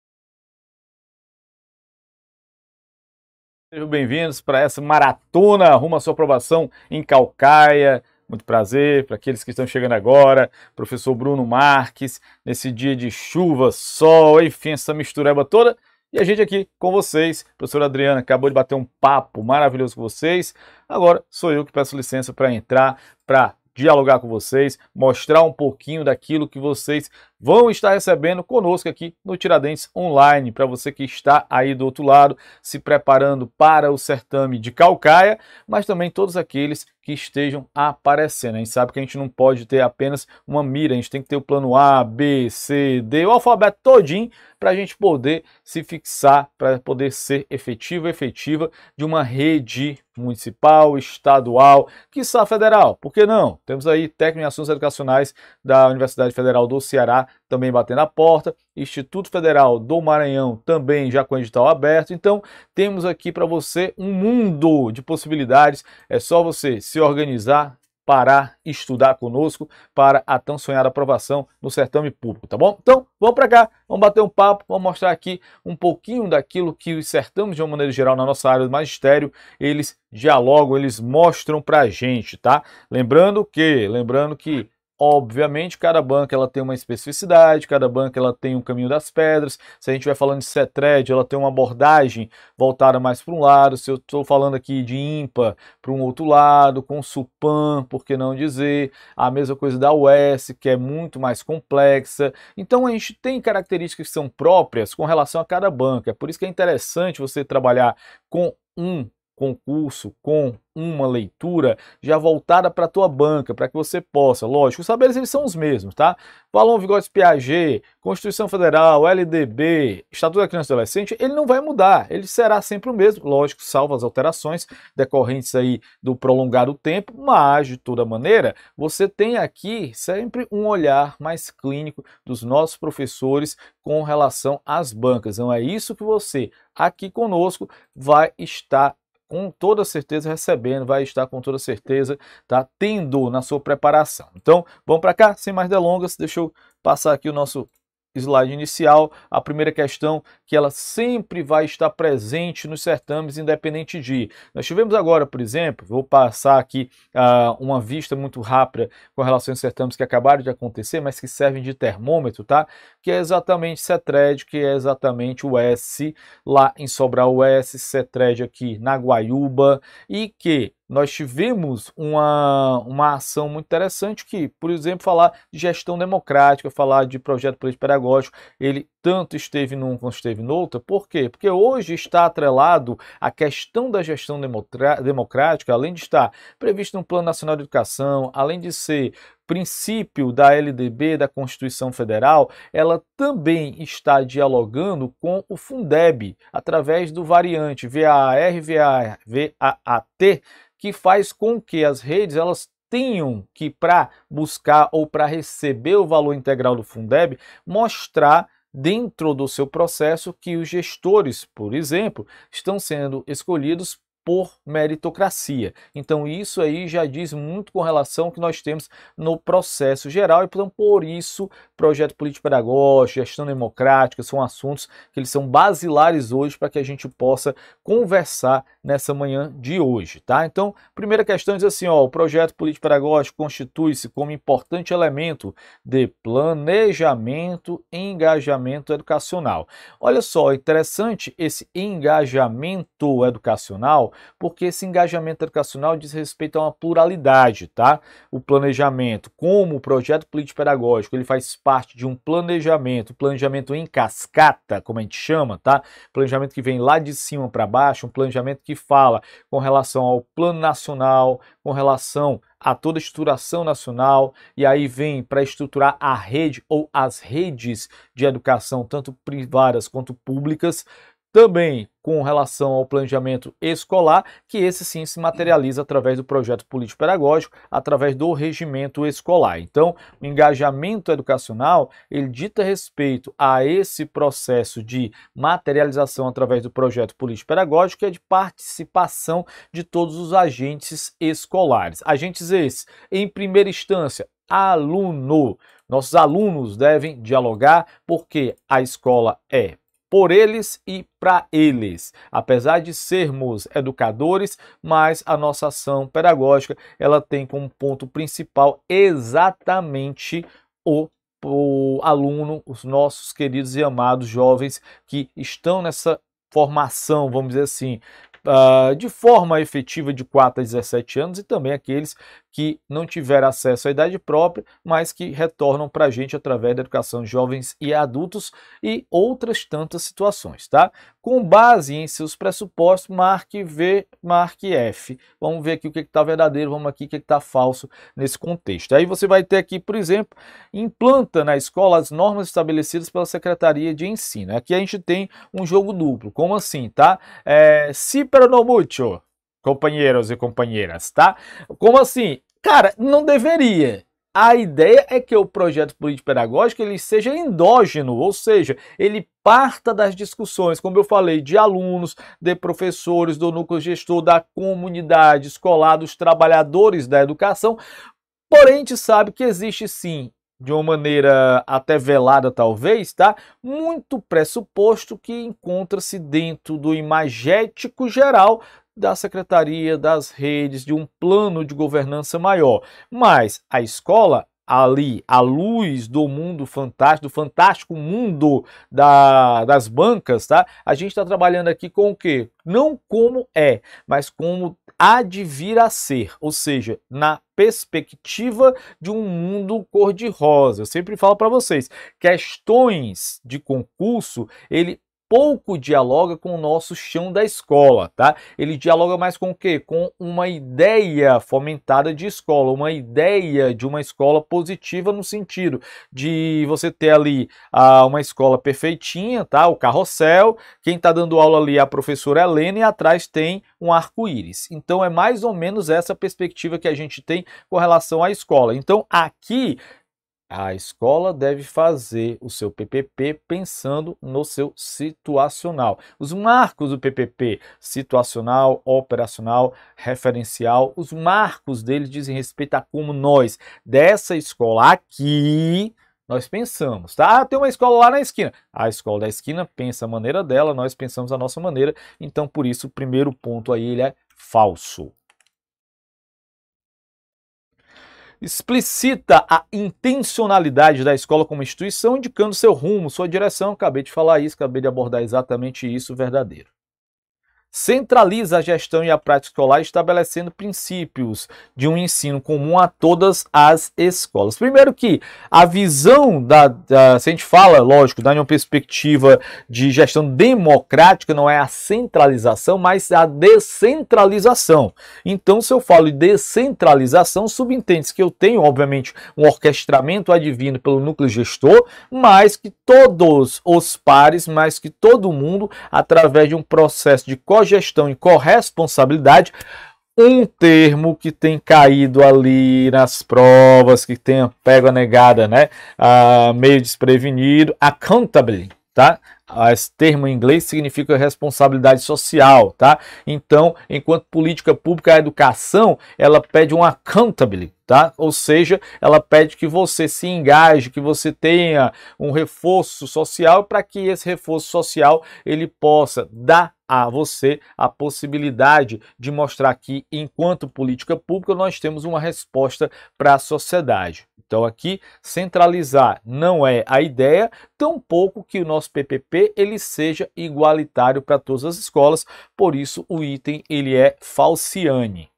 Sejam bem-vindos para essa maratona rumo à sua aprovação em Calcaia, muito prazer para aqueles que estão chegando agora, professor Bruno Marques, nesse dia de chuva, sol, enfim, essa mistureba toda. E a gente aqui com vocês, professora Adriana, acabou de bater um papo maravilhoso com vocês. Agora sou eu que peço licença para entrar, para dialogar com vocês, mostrar um pouquinho daquilo que vocês vão estar recebendo conosco aqui no Tiradentes Online. Para você que está aí do outro lado, se preparando para o certame de Calcaia, mas também todos aqueles que estejam aparecendo. A gente sabe que a gente não pode ter apenas uma mira, a gente tem que ter o plano A, B, C, D, o alfabeto todinho para a gente poder se fixar, para poder ser efetivo, efetiva de uma rede municipal, estadual, que quiçá federal. Por que não? Temos aí técnico em assuntos educacionais da Universidade Federal do Ceará também batendo a porta, Instituto Federal do Maranhão também já com edital aberto. Então, temos aqui para você um mundo de possibilidades. É só você se organizar, parar, estudar conosco para a tão sonhada aprovação no certame público, tá bom? Então, vamos para cá, vamos bater um papo, vamos mostrar aqui um pouquinho daquilo que os certames, de uma maneira geral, na nossa área do magistério, eles dialogam, eles mostram para a gente, tá? Lembrando que, lembrando que Obviamente, cada banca ela tem uma especificidade, cada banca ela tem um caminho das pedras. Se a gente vai falando de Setred, ela tem uma abordagem voltada mais para um lado. Se eu estou falando aqui de IMPA para um outro lado, com Supan, por que não dizer? A mesma coisa da US, que é muito mais complexa. Então a gente tem características que são próprias com relação a cada banca. É por isso que é interessante você trabalhar com um concurso com uma leitura já voltada para a tua banca, para que você possa, lógico, os saberes eles são os mesmos, tá? Valon Vigotes Piaget, Constituição Federal, LDB, Estatuto da Criança e Adolescente, ele não vai mudar, ele será sempre o mesmo, lógico, salvo as alterações decorrentes aí do prolongado tempo, mas de toda maneira, você tem aqui sempre um olhar mais clínico dos nossos professores com relação às bancas. Então é isso que você aqui conosco vai estar com toda certeza recebendo, vai estar com toda certeza, tá? Tendo na sua preparação. Então, vamos para cá, sem mais delongas, deixa eu passar aqui o nosso slide inicial, a primeira questão que ela sempre vai estar presente nos certames, independente de. Nós tivemos agora, por exemplo, vou passar aqui uh, uma vista muito rápida com relação aos certames que acabaram de acontecer, mas que servem de termômetro, tá? Que é exatamente CETRED, que é exatamente o S lá em Sobral o S, CETRED aqui na Guaiúba, e que nós tivemos uma, uma ação muito interessante que, por exemplo, falar de gestão democrática, falar de projeto político pedagógico, ele tanto esteve num quanto esteve no outro. Por quê? Porque hoje está atrelado a questão da gestão democrática, além de estar previsto no Plano Nacional de Educação, além de ser princípio da LDB, da Constituição Federal, ela também está dialogando com o Fundeb, através do variante VAR, VAAT, que faz com que as redes elas tenham que, para buscar ou para receber o valor integral do Fundeb, mostrar dentro do seu processo que os gestores, por exemplo, estão sendo escolhidos por meritocracia. Então isso aí já diz muito com relação ao que nós temos no processo geral, e então, por isso projeto político pedagógico, gestão democrática são assuntos que eles são basilares hoje para que a gente possa conversar nessa manhã de hoje, tá? Então, primeira questão diz assim, ó, o projeto político pedagógico constitui-se como importante elemento de planejamento e engajamento educacional. Olha só, interessante esse engajamento educacional, porque esse engajamento educacional diz respeito a uma pluralidade, tá? O planejamento, como o projeto político-pedagógico, ele faz parte de um planejamento, planejamento em cascata, como a gente chama, tá? Planejamento que vem lá de cima para baixo, um planejamento que fala com relação ao plano nacional, com relação a toda a estruturação nacional e aí vem para estruturar a rede ou as redes de educação, tanto privadas quanto públicas, também com relação ao planejamento escolar, que esse sim se materializa através do projeto político-pedagógico, através do regimento escolar. Então, o engajamento educacional, ele dita respeito a esse processo de materialização através do projeto político-pedagógico, que é de participação de todos os agentes escolares. Agentes esses, em primeira instância, aluno. Nossos alunos devem dialogar porque a escola é por eles e para eles. Apesar de sermos educadores, mas a nossa ação pedagógica, ela tem como ponto principal exatamente o o aluno, os nossos queridos e amados jovens que estão nessa formação, vamos dizer assim, ah, de forma efetiva de 4 a 17 anos e também aqueles que não tiveram acesso à idade própria, mas que retornam para a gente através da educação de jovens e adultos e outras tantas situações, tá? Com base em seus pressupostos, marque V, marque F. Vamos ver aqui o que está verdadeiro, vamos aqui o que está falso nesse contexto. Aí você vai ter aqui, por exemplo, implanta na escola as normas estabelecidas pela Secretaria de Ensino. Aqui a gente tem um jogo duplo, como assim, tá? É, si pero no mucho companheiros e companheiras, tá? Como assim? Cara, não deveria. A ideia é que o projeto político-pedagógico ele seja endógeno, ou seja, ele parta das discussões, como eu falei, de alunos, de professores, do núcleo gestor, da comunidade escolar, dos trabalhadores da educação. Porém, a gente sabe que existe sim de uma maneira até velada talvez, tá? Muito pressuposto que encontra-se dentro do imagético geral da secretaria, das redes, de um plano de governança maior. Mas a escola ali, à luz do mundo fantástico, do fantástico mundo da, das bancas, tá? A gente está trabalhando aqui com o quê? Não como é, mas como há de vir a ser, ou seja, na perspectiva de um mundo cor-de-rosa. Eu sempre falo para vocês, questões de concurso, ele pouco dialoga com o nosso chão da escola, tá? Ele dialoga mais com o quê? Com uma ideia fomentada de escola, uma ideia de uma escola positiva no sentido de você ter ali ah, uma escola perfeitinha, tá? O carrossel, quem tá dando aula ali é a professora Helena e atrás tem um arco-íris. Então é mais ou menos essa perspectiva que a gente tem com relação à escola. Então aqui a escola deve fazer o seu PPP pensando no seu situacional. Os marcos do PPP, situacional, operacional, referencial, os marcos deles dizem respeito a como nós, dessa escola aqui, nós pensamos, tá? Ah, tem uma escola lá na esquina. A escola da esquina pensa a maneira dela, nós pensamos a nossa maneira. Então, por isso, o primeiro ponto aí ele é falso. explicita a intencionalidade da escola como instituição, indicando seu rumo, sua direção. Acabei de falar isso, acabei de abordar exatamente isso, verdadeiro centraliza a gestão e a prática escolar, estabelecendo princípios de um ensino comum a todas as escolas. Primeiro que a visão da, da se a gente fala, lógico, da uma perspectiva de gestão democrática, não é a centralização, mas a descentralização. Então, se eu falo de descentralização, subentende-se que eu tenho, obviamente, um orquestramento advindo pelo núcleo gestor, mas que todos os pares, mas que todo mundo, através de um processo de cogestão e corresponsabilidade, um termo que tem caído ali nas provas, que tem pego a negada, né? Ah, meio desprevenido, accountability, tá? Esse termo em inglês significa responsabilidade social, tá? Então, enquanto política pública, a educação, ela pede um accountability, tá? Ou seja, ela pede que você se engaje, que você tenha um reforço social para que esse reforço social ele possa dar a você a possibilidade de mostrar que, enquanto política pública, nós temos uma resposta para a sociedade. Então, aqui, centralizar não é a ideia, tampouco que o nosso PPP ele seja igualitário para todas as escolas, por isso o item ele é falciane.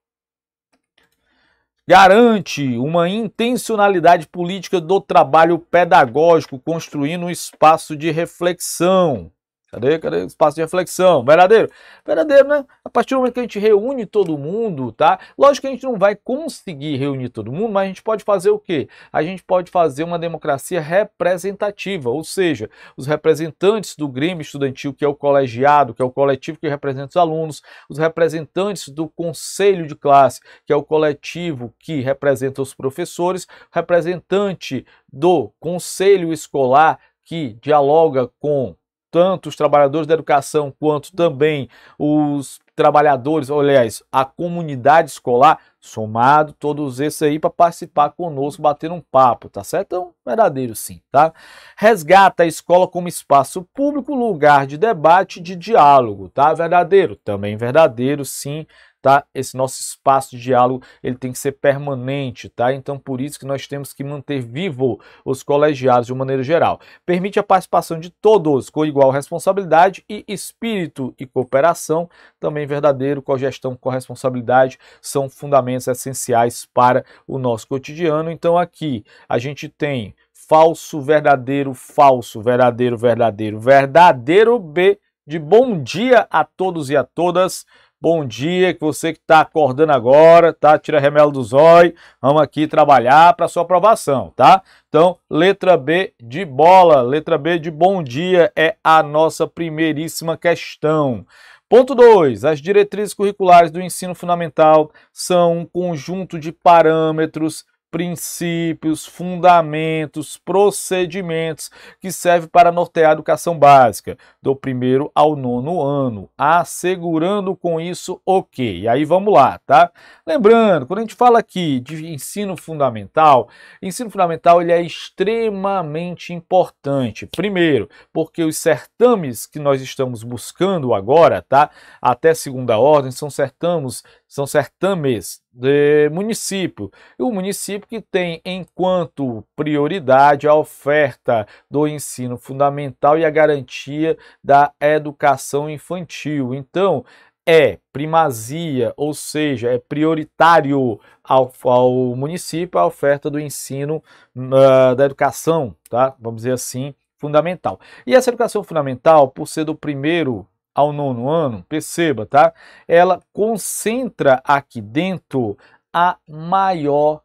Garante uma intencionalidade política do trabalho pedagógico, construindo um espaço de reflexão. Cadê, cadê espaço de reflexão? Verdadeiro? Verdadeiro, né? A partir do momento que a gente reúne todo mundo, tá? Lógico que a gente não vai conseguir reunir todo mundo, mas a gente pode fazer o quê? A gente pode fazer uma democracia representativa, ou seja, os representantes do Grêmio Estudantil, que é o colegiado, que é o coletivo que representa os alunos, os representantes do Conselho de Classe, que é o coletivo que representa os professores, representante do Conselho Escolar, que dialoga com tanto os trabalhadores da educação quanto também os trabalhadores, aliás, a comunidade escolar, somado todos esses aí para participar conosco, bater um papo, tá certo? É um verdadeiro sim, tá? Resgata a escola como espaço público, lugar de debate, de diálogo, tá? Verdadeiro, também verdadeiro, sim, tá? Esse nosso espaço de diálogo, ele tem que ser permanente, tá? Então, por isso que nós temos que manter vivo os colegiados de uma maneira geral. Permite a participação de todos com igual responsabilidade e espírito e cooperação, também verdadeiro, com a gestão a responsabilidade são fundamentos essenciais para o nosso cotidiano. Então, aqui a gente tem falso, verdadeiro, falso, verdadeiro, verdadeiro, verdadeiro B de bom dia a todos e a todas. Bom dia, que você que está acordando agora, tá? Tira remelo do zóio, vamos aqui trabalhar para sua aprovação, tá? Então, letra B de bola, letra B de bom dia é a nossa primeiríssima questão. Ponto 2. As diretrizes curriculares do ensino fundamental são um conjunto de parâmetros princípios, fundamentos, procedimentos que servem para nortear a educação básica, do primeiro ao nono ano, assegurando com isso o quê? E aí vamos lá, tá? Lembrando, quando a gente fala aqui de ensino fundamental, ensino fundamental ele é extremamente importante. Primeiro, porque os certames que nós estamos buscando agora, tá? Até segunda ordem, são certames, são certames de município. o município que tem enquanto prioridade a oferta do ensino fundamental e a garantia da educação infantil. Então, é primazia, ou seja, é prioritário ao, ao município a oferta do ensino uh, da educação, tá? Vamos dizer assim, fundamental. E essa educação fundamental, por ser do primeiro ao nono ano, perceba, tá? Ela concentra aqui dentro a maior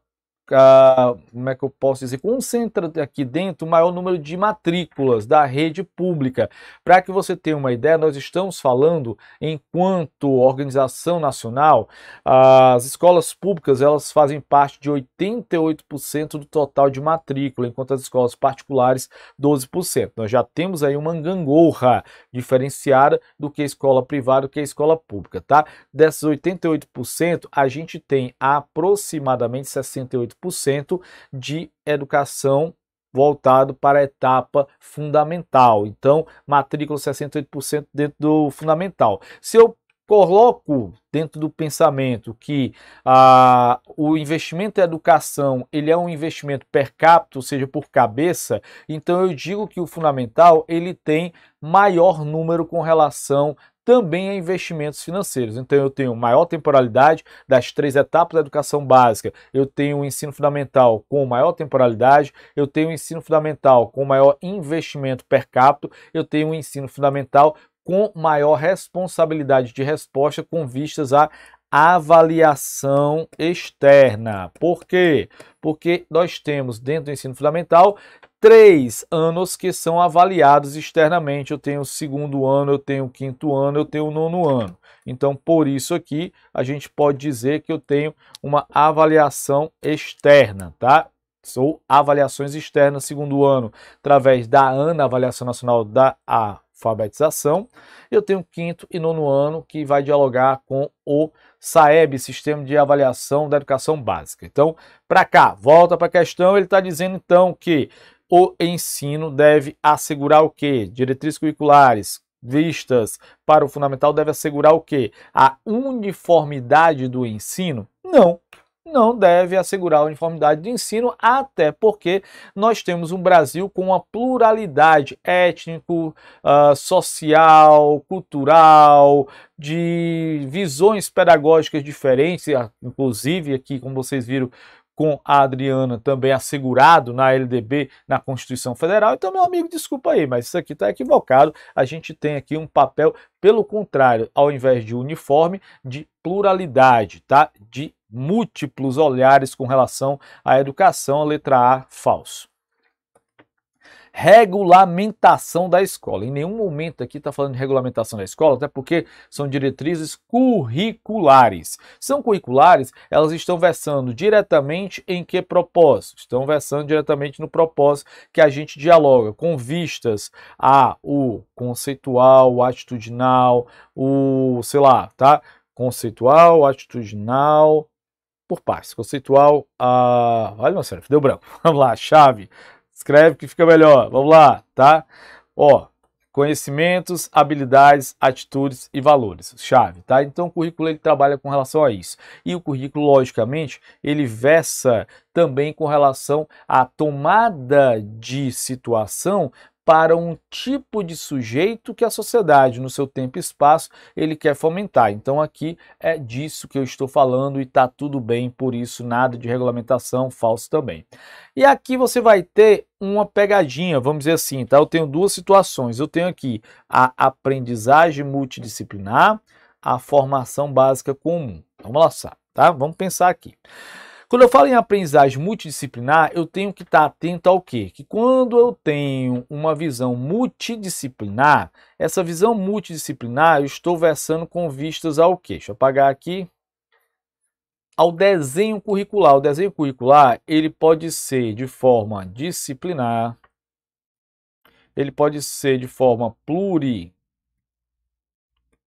como é que eu posso dizer, concentra aqui dentro o maior número de matrículas da rede pública. Para que você tenha uma ideia, nós estamos falando, enquanto organização nacional, as escolas públicas elas fazem parte de 88% do total de matrícula, enquanto as escolas particulares 12%. Nós já temos aí uma gangorra diferenciada do que a escola privada do que a escola pública, tá? Desses 88%, a gente tem aproximadamente 68 cento de educação voltado para a etapa fundamental. Então, matrícula 68% dentro do fundamental. Se eu coloco dentro do pensamento que ah, o investimento em educação ele é um investimento per capita, ou seja, por cabeça, então eu digo que o fundamental ele tem maior número com relação também a é investimentos financeiros. Então eu tenho maior temporalidade das três etapas da educação básica, eu tenho o ensino fundamental com maior temporalidade, eu tenho o ensino fundamental com maior investimento per capita, eu tenho o ensino fundamental com maior responsabilidade de resposta com vistas a avaliação externa. Por quê? Porque nós temos dentro do ensino fundamental três anos que são avaliados externamente. Eu tenho o segundo ano, eu tenho o quinto ano, eu tenho o nono ano. Então, por isso aqui, a gente pode dizer que eu tenho uma avaliação externa, tá? Sou avaliações externas segundo ano, através da ANA, Avaliação Nacional da a alfabetização. Eu tenho quinto e nono ano que vai dialogar com o SAEB, Sistema de Avaliação da Educação Básica. Então, para cá, volta para a questão, ele está dizendo então que o ensino deve assegurar o quê? Diretrizes curriculares, vistas para o fundamental deve assegurar o quê? A uniformidade do ensino? Não não deve assegurar a uniformidade de ensino, até porque nós temos um Brasil com uma pluralidade étnico, uh, social, cultural, de visões pedagógicas diferentes, ah, inclusive aqui, como vocês viram, com a Adriana também assegurado na LDB, na Constituição Federal. Então, meu amigo, desculpa aí, mas isso aqui está equivocado. A gente tem aqui um papel, pelo contrário, ao invés de uniforme, de pluralidade, tá? De múltiplos olhares com relação à educação. A letra A, falso regulamentação da escola. Em nenhum momento aqui está falando de regulamentação da escola, até porque são diretrizes curriculares. São curriculares, elas estão versando diretamente em que propósito? Estão versando diretamente no propósito que a gente dialoga, com vistas a o conceitual, o atitudinal, o, sei lá, tá? Conceitual, atitudinal, por partes. Conceitual, a... Ah, olha, meu senhor, deu branco. Vamos lá, chave, Escreve que fica melhor. Vamos lá, tá? Ó, conhecimentos, habilidades, atitudes e valores, chave, tá? Então o currículo ele trabalha com relação a isso. E o currículo, logicamente, ele versa também com relação à tomada de situação para um tipo de sujeito que a sociedade, no seu tempo e espaço, ele quer fomentar. Então aqui é disso que eu estou falando e está tudo bem, por isso nada de regulamentação, falso também. E aqui você vai ter uma pegadinha, vamos dizer assim, tá? Eu tenho duas situações. Eu tenho aqui a aprendizagem multidisciplinar, a formação básica comum. Vamos lá, tá? Vamos pensar aqui. Quando eu falo em aprendizagem multidisciplinar, eu tenho que estar atento ao quê? Que quando eu tenho uma visão multidisciplinar, essa visão multidisciplinar, eu estou versando com vistas ao quê? Deixa eu apagar aqui. Ao desenho curricular. O desenho curricular, ele pode ser de forma disciplinar, ele pode ser de forma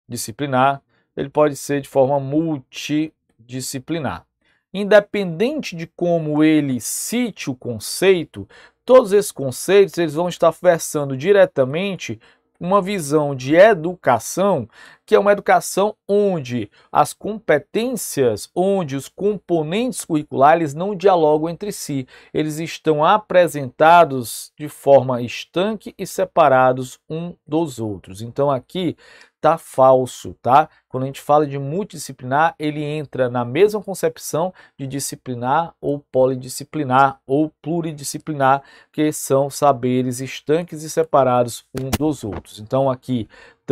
pluridisciplinar, ele pode ser de forma multidisciplinar independente de como ele cite o conceito, todos esses conceitos eles vão estar versando diretamente uma visão de educação que é uma educação onde as competências, onde os componentes curriculares não dialogam entre si. Eles estão apresentados de forma estanque e separados um dos outros. Então aqui está falso, tá? Quando a gente fala de multidisciplinar, ele entra na mesma concepção de disciplinar ou polidisciplinar ou pluridisciplinar, que são saberes estanques e separados um dos outros. Então aqui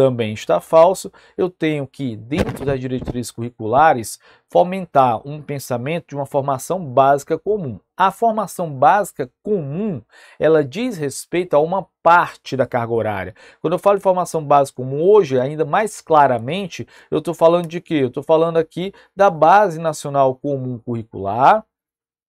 também está falso. Eu tenho que, dentro das diretrizes curriculares, fomentar um pensamento de uma formação básica comum. A formação básica comum, ela diz respeito a uma parte da carga horária. Quando eu falo de formação básica comum hoje, ainda mais claramente, eu estou falando de quê? Eu estou falando aqui da Base Nacional Comum Curricular,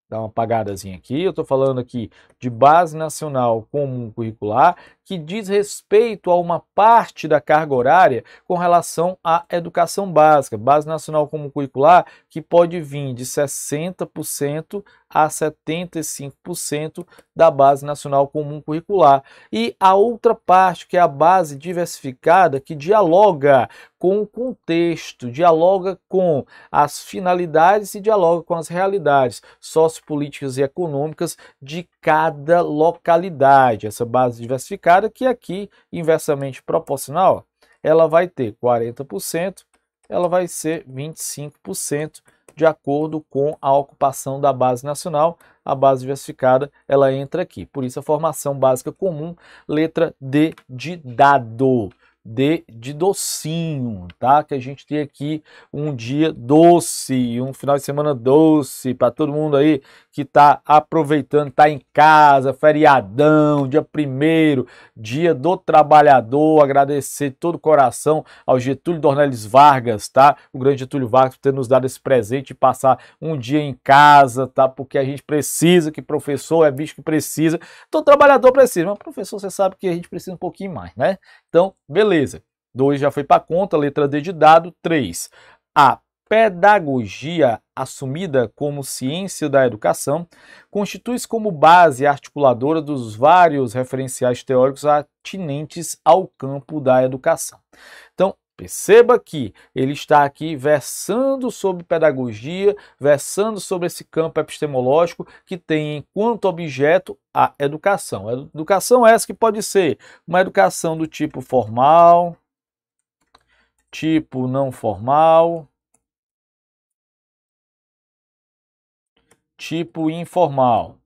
dá uma apagadazinha aqui. Eu estou falando aqui de base nacional comum curricular, que diz respeito a uma parte da carga horária com relação à educação básica, base nacional comum curricular, que pode vir de 60% a 75% da base nacional comum curricular. E a outra parte, que é a base diversificada, que dialoga com o contexto, dialoga com as finalidades e dialoga com as realidades sociopolíticas e econômicas de cada localidade. Essa base diversificada que aqui, inversamente proporcional, ela vai ter 40%, ela vai ser 25% de acordo com a ocupação da base nacional. A base diversificada, ela entra aqui. Por isso a formação básica comum, letra D de dado de, de docinho, tá? Que a gente tem aqui um dia doce, um final de semana doce para todo mundo aí que tá aproveitando, tá em casa, feriadão, dia primeiro, dia do trabalhador. Agradecer de todo o coração ao Getúlio Dornelles Vargas, tá? O grande Getúlio Vargas por ter nos dado esse presente e passar um dia em casa, tá? Porque a gente precisa, que professor é bicho que precisa, todo trabalhador precisa, mas professor você sabe que a gente precisa um pouquinho mais, né? Então, beleza empresa. 2 já foi para conta, letra D de dado. 3. A pedagogia assumida como ciência da educação constitui-se como base articuladora dos vários referenciais teóricos atinentes ao campo da educação. Então, Perceba que ele está aqui versando sobre pedagogia, versando sobre esse campo epistemológico que tem enquanto objeto a educação. A educação é essa que pode ser uma educação do tipo formal, tipo não formal, tipo informal.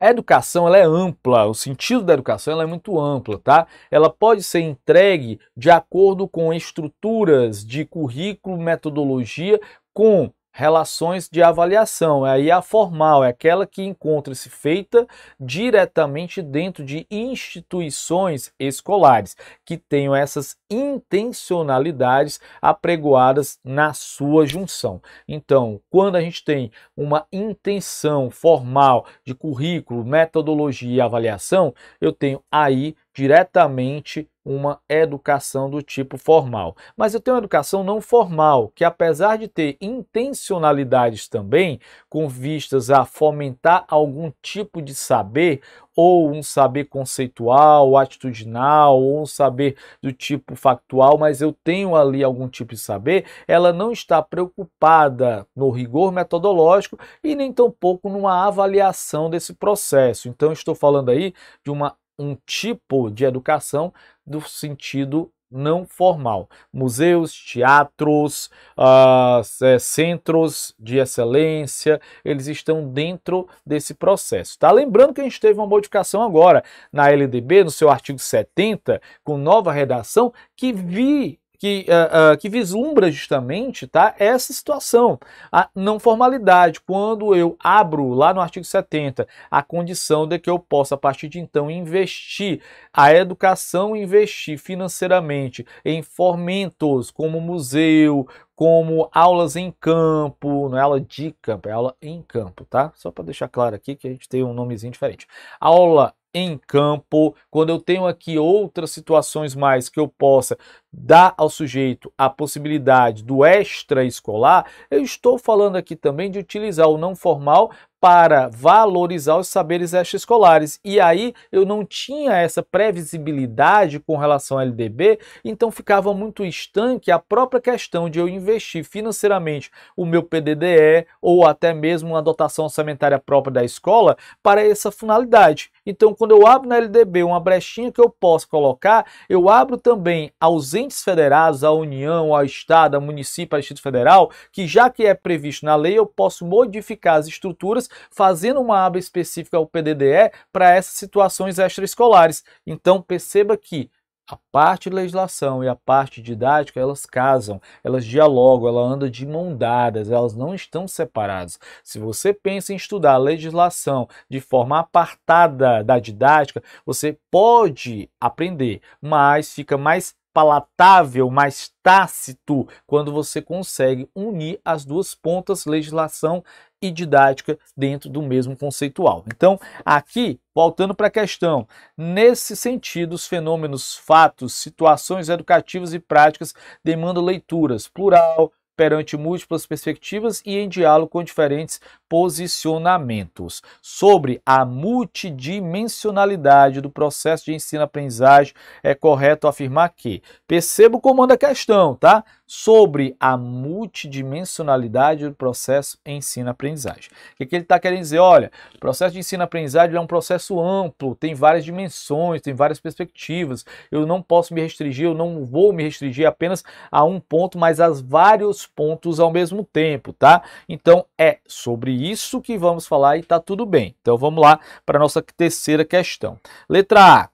A educação ela é ampla, o sentido da educação ela é muito ampla, tá? Ela pode ser entregue de acordo com estruturas de currículo, metodologia, com relações de avaliação. É aí a formal é aquela que encontra-se feita diretamente dentro de instituições escolares que tenham essas intencionalidades apregoadas na sua junção. Então, quando a gente tem uma intenção formal de currículo, metodologia e avaliação, eu tenho aí diretamente uma educação do tipo formal. Mas eu tenho uma educação não formal, que apesar de ter intencionalidades também, com vistas a fomentar algum tipo de saber, ou um saber conceitual, atitudinal, ou um saber do tipo factual, mas eu tenho ali algum tipo de saber, ela não está preocupada no rigor metodológico e nem tampouco numa avaliação desse processo. Então, estou falando aí de uma um tipo de educação do sentido não formal. Museus, teatros, uh, centros de excelência, eles estão dentro desse processo. Tá? Lembrando que a gente teve uma modificação agora na LDB, no seu artigo 70, com nova redação, que vi que, uh, uh, que vislumbra justamente tá, essa situação, a não formalidade, quando eu abro lá no artigo 70 a condição de que eu possa, a partir de então, investir a educação, investir financeiramente em fomentos como museu, como aulas em campo, não é aula de campo, é aula em campo, tá? Só para deixar claro aqui que a gente tem um nomezinho diferente. Aula em campo, quando eu tenho aqui outras situações mais que eu possa dar ao sujeito a possibilidade do extra escolar, eu estou falando aqui também de utilizar o não formal para valorizar os saberes extraescolares. E aí eu não tinha essa previsibilidade com relação ao LDB, então ficava muito estanque a própria questão de eu investir financeiramente o meu PDDE ou até mesmo uma dotação orçamentária própria da escola para essa finalidade. Então, quando eu abro na LDB uma brechinha que eu posso colocar, eu abro também aos entes federados, à União, ao Estado, ao município, ao Distrito Federal, que já que é previsto na lei, eu posso modificar as estruturas fazendo uma aba específica ao PDDE para essas situações extraescolares. Então perceba que a parte de legislação e a parte didática, elas casam, elas dialogam, elas andam de mão dadas, elas não estão separadas. Se você pensa em estudar a legislação de forma apartada da didática, você pode aprender, mas fica mais palatável, mais tácito, quando você consegue unir as duas pontas, legislação e didática, dentro do mesmo conceitual. Então, aqui, voltando para a questão, nesse sentido, os fenômenos, fatos, situações educativas e práticas demandam leituras, plural, perante múltiplas perspectivas e em diálogo com diferentes posicionamentos. Sobre a multidimensionalidade do processo de ensino-aprendizagem, é correto afirmar que, perceba o comando da questão, tá? sobre a multidimensionalidade do processo ensino-aprendizagem. O que ele está querendo dizer? Olha, o processo de ensino-aprendizagem é um processo amplo, tem várias dimensões, tem várias perspectivas. Eu não posso me restringir, eu não vou me restringir apenas a um ponto, mas a vários pontos ao mesmo tempo, tá? Então é sobre isso que vamos falar e está tudo bem. Então vamos lá para nossa terceira questão. Letra A.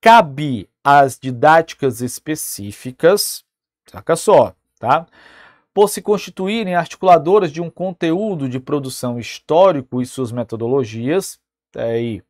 Cabe às didáticas específicas Saca só, tá? Por se constituírem articuladoras de um conteúdo de produção histórico e suas metodologias, é aí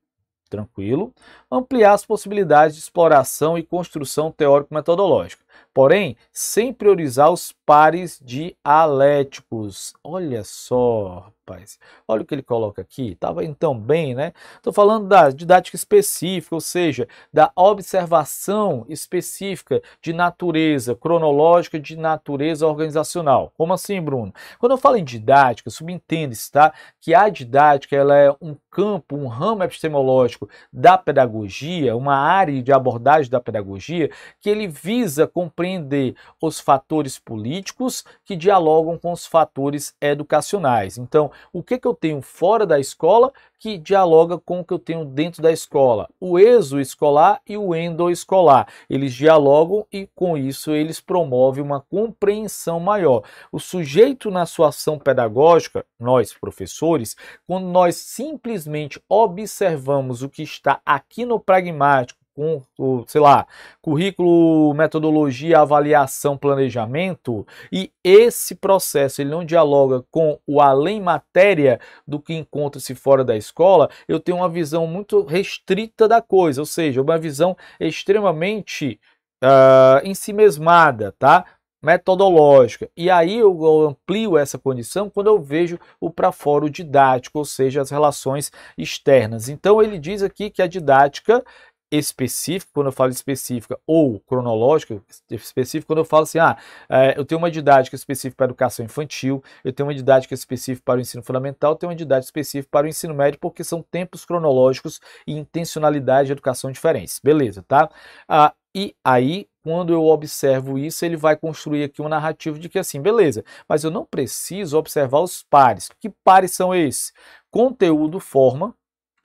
tranquilo, ampliar as possibilidades de exploração e construção teórico-metodológica, porém sem priorizar os pares de aléticos. Olha só, rapaz. Olha o que ele coloca aqui. Estava então bem, né? Estou falando da didática específica, ou seja, da observação específica de natureza cronológica, de natureza organizacional. Como assim, Bruno? Quando eu falo em didática, subentende-se tá? que a didática ela é um campo, um ramo epistemológico da pedagogia, uma área de abordagem da pedagogia que ele visa compreender os fatores políticos políticos que dialogam com os fatores educacionais. Então, o que, que eu tenho fora da escola que dialoga com o que eu tenho dentro da escola? O exoescolar e o endoescolar. Eles dialogam e, com isso, eles promovem uma compreensão maior. O sujeito, na sua ação pedagógica, nós professores, quando nós simplesmente observamos o que está aqui no pragmático, com, sei lá, currículo, metodologia, avaliação, planejamento, e esse processo ele não dialoga com o além matéria do que encontra-se fora da escola, eu tenho uma visão muito restrita da coisa, ou seja, uma visão extremamente uh, ah, em si mesmada, tá? metodológica. E aí eu amplio essa condição quando eu vejo o para fora o didático, ou seja, as relações externas. Então ele diz aqui que a didática específico, quando eu falo específica, ou cronológica, específico, quando eu falo assim, ah, é, eu tenho uma didática específica para a educação infantil, eu tenho uma didática específica para o ensino fundamental, eu tenho uma didática específica para o ensino médio, porque são tempos cronológicos e intencionalidade de educação diferentes. Beleza, tá? Ah, e aí, quando eu observo isso, ele vai construir aqui uma narrativa de que assim, beleza, mas eu não preciso observar os pares. Que pares são esses? Conteúdo, forma,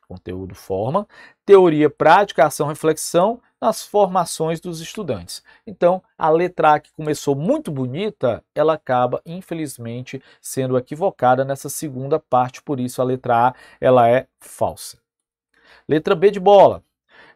conteúdo forma, teoria prática, ação reflexão nas formações dos estudantes. Então, a letra A que começou muito bonita, ela acaba infelizmente sendo equivocada nessa segunda parte, por isso a letra A ela é falsa. Letra B de bola.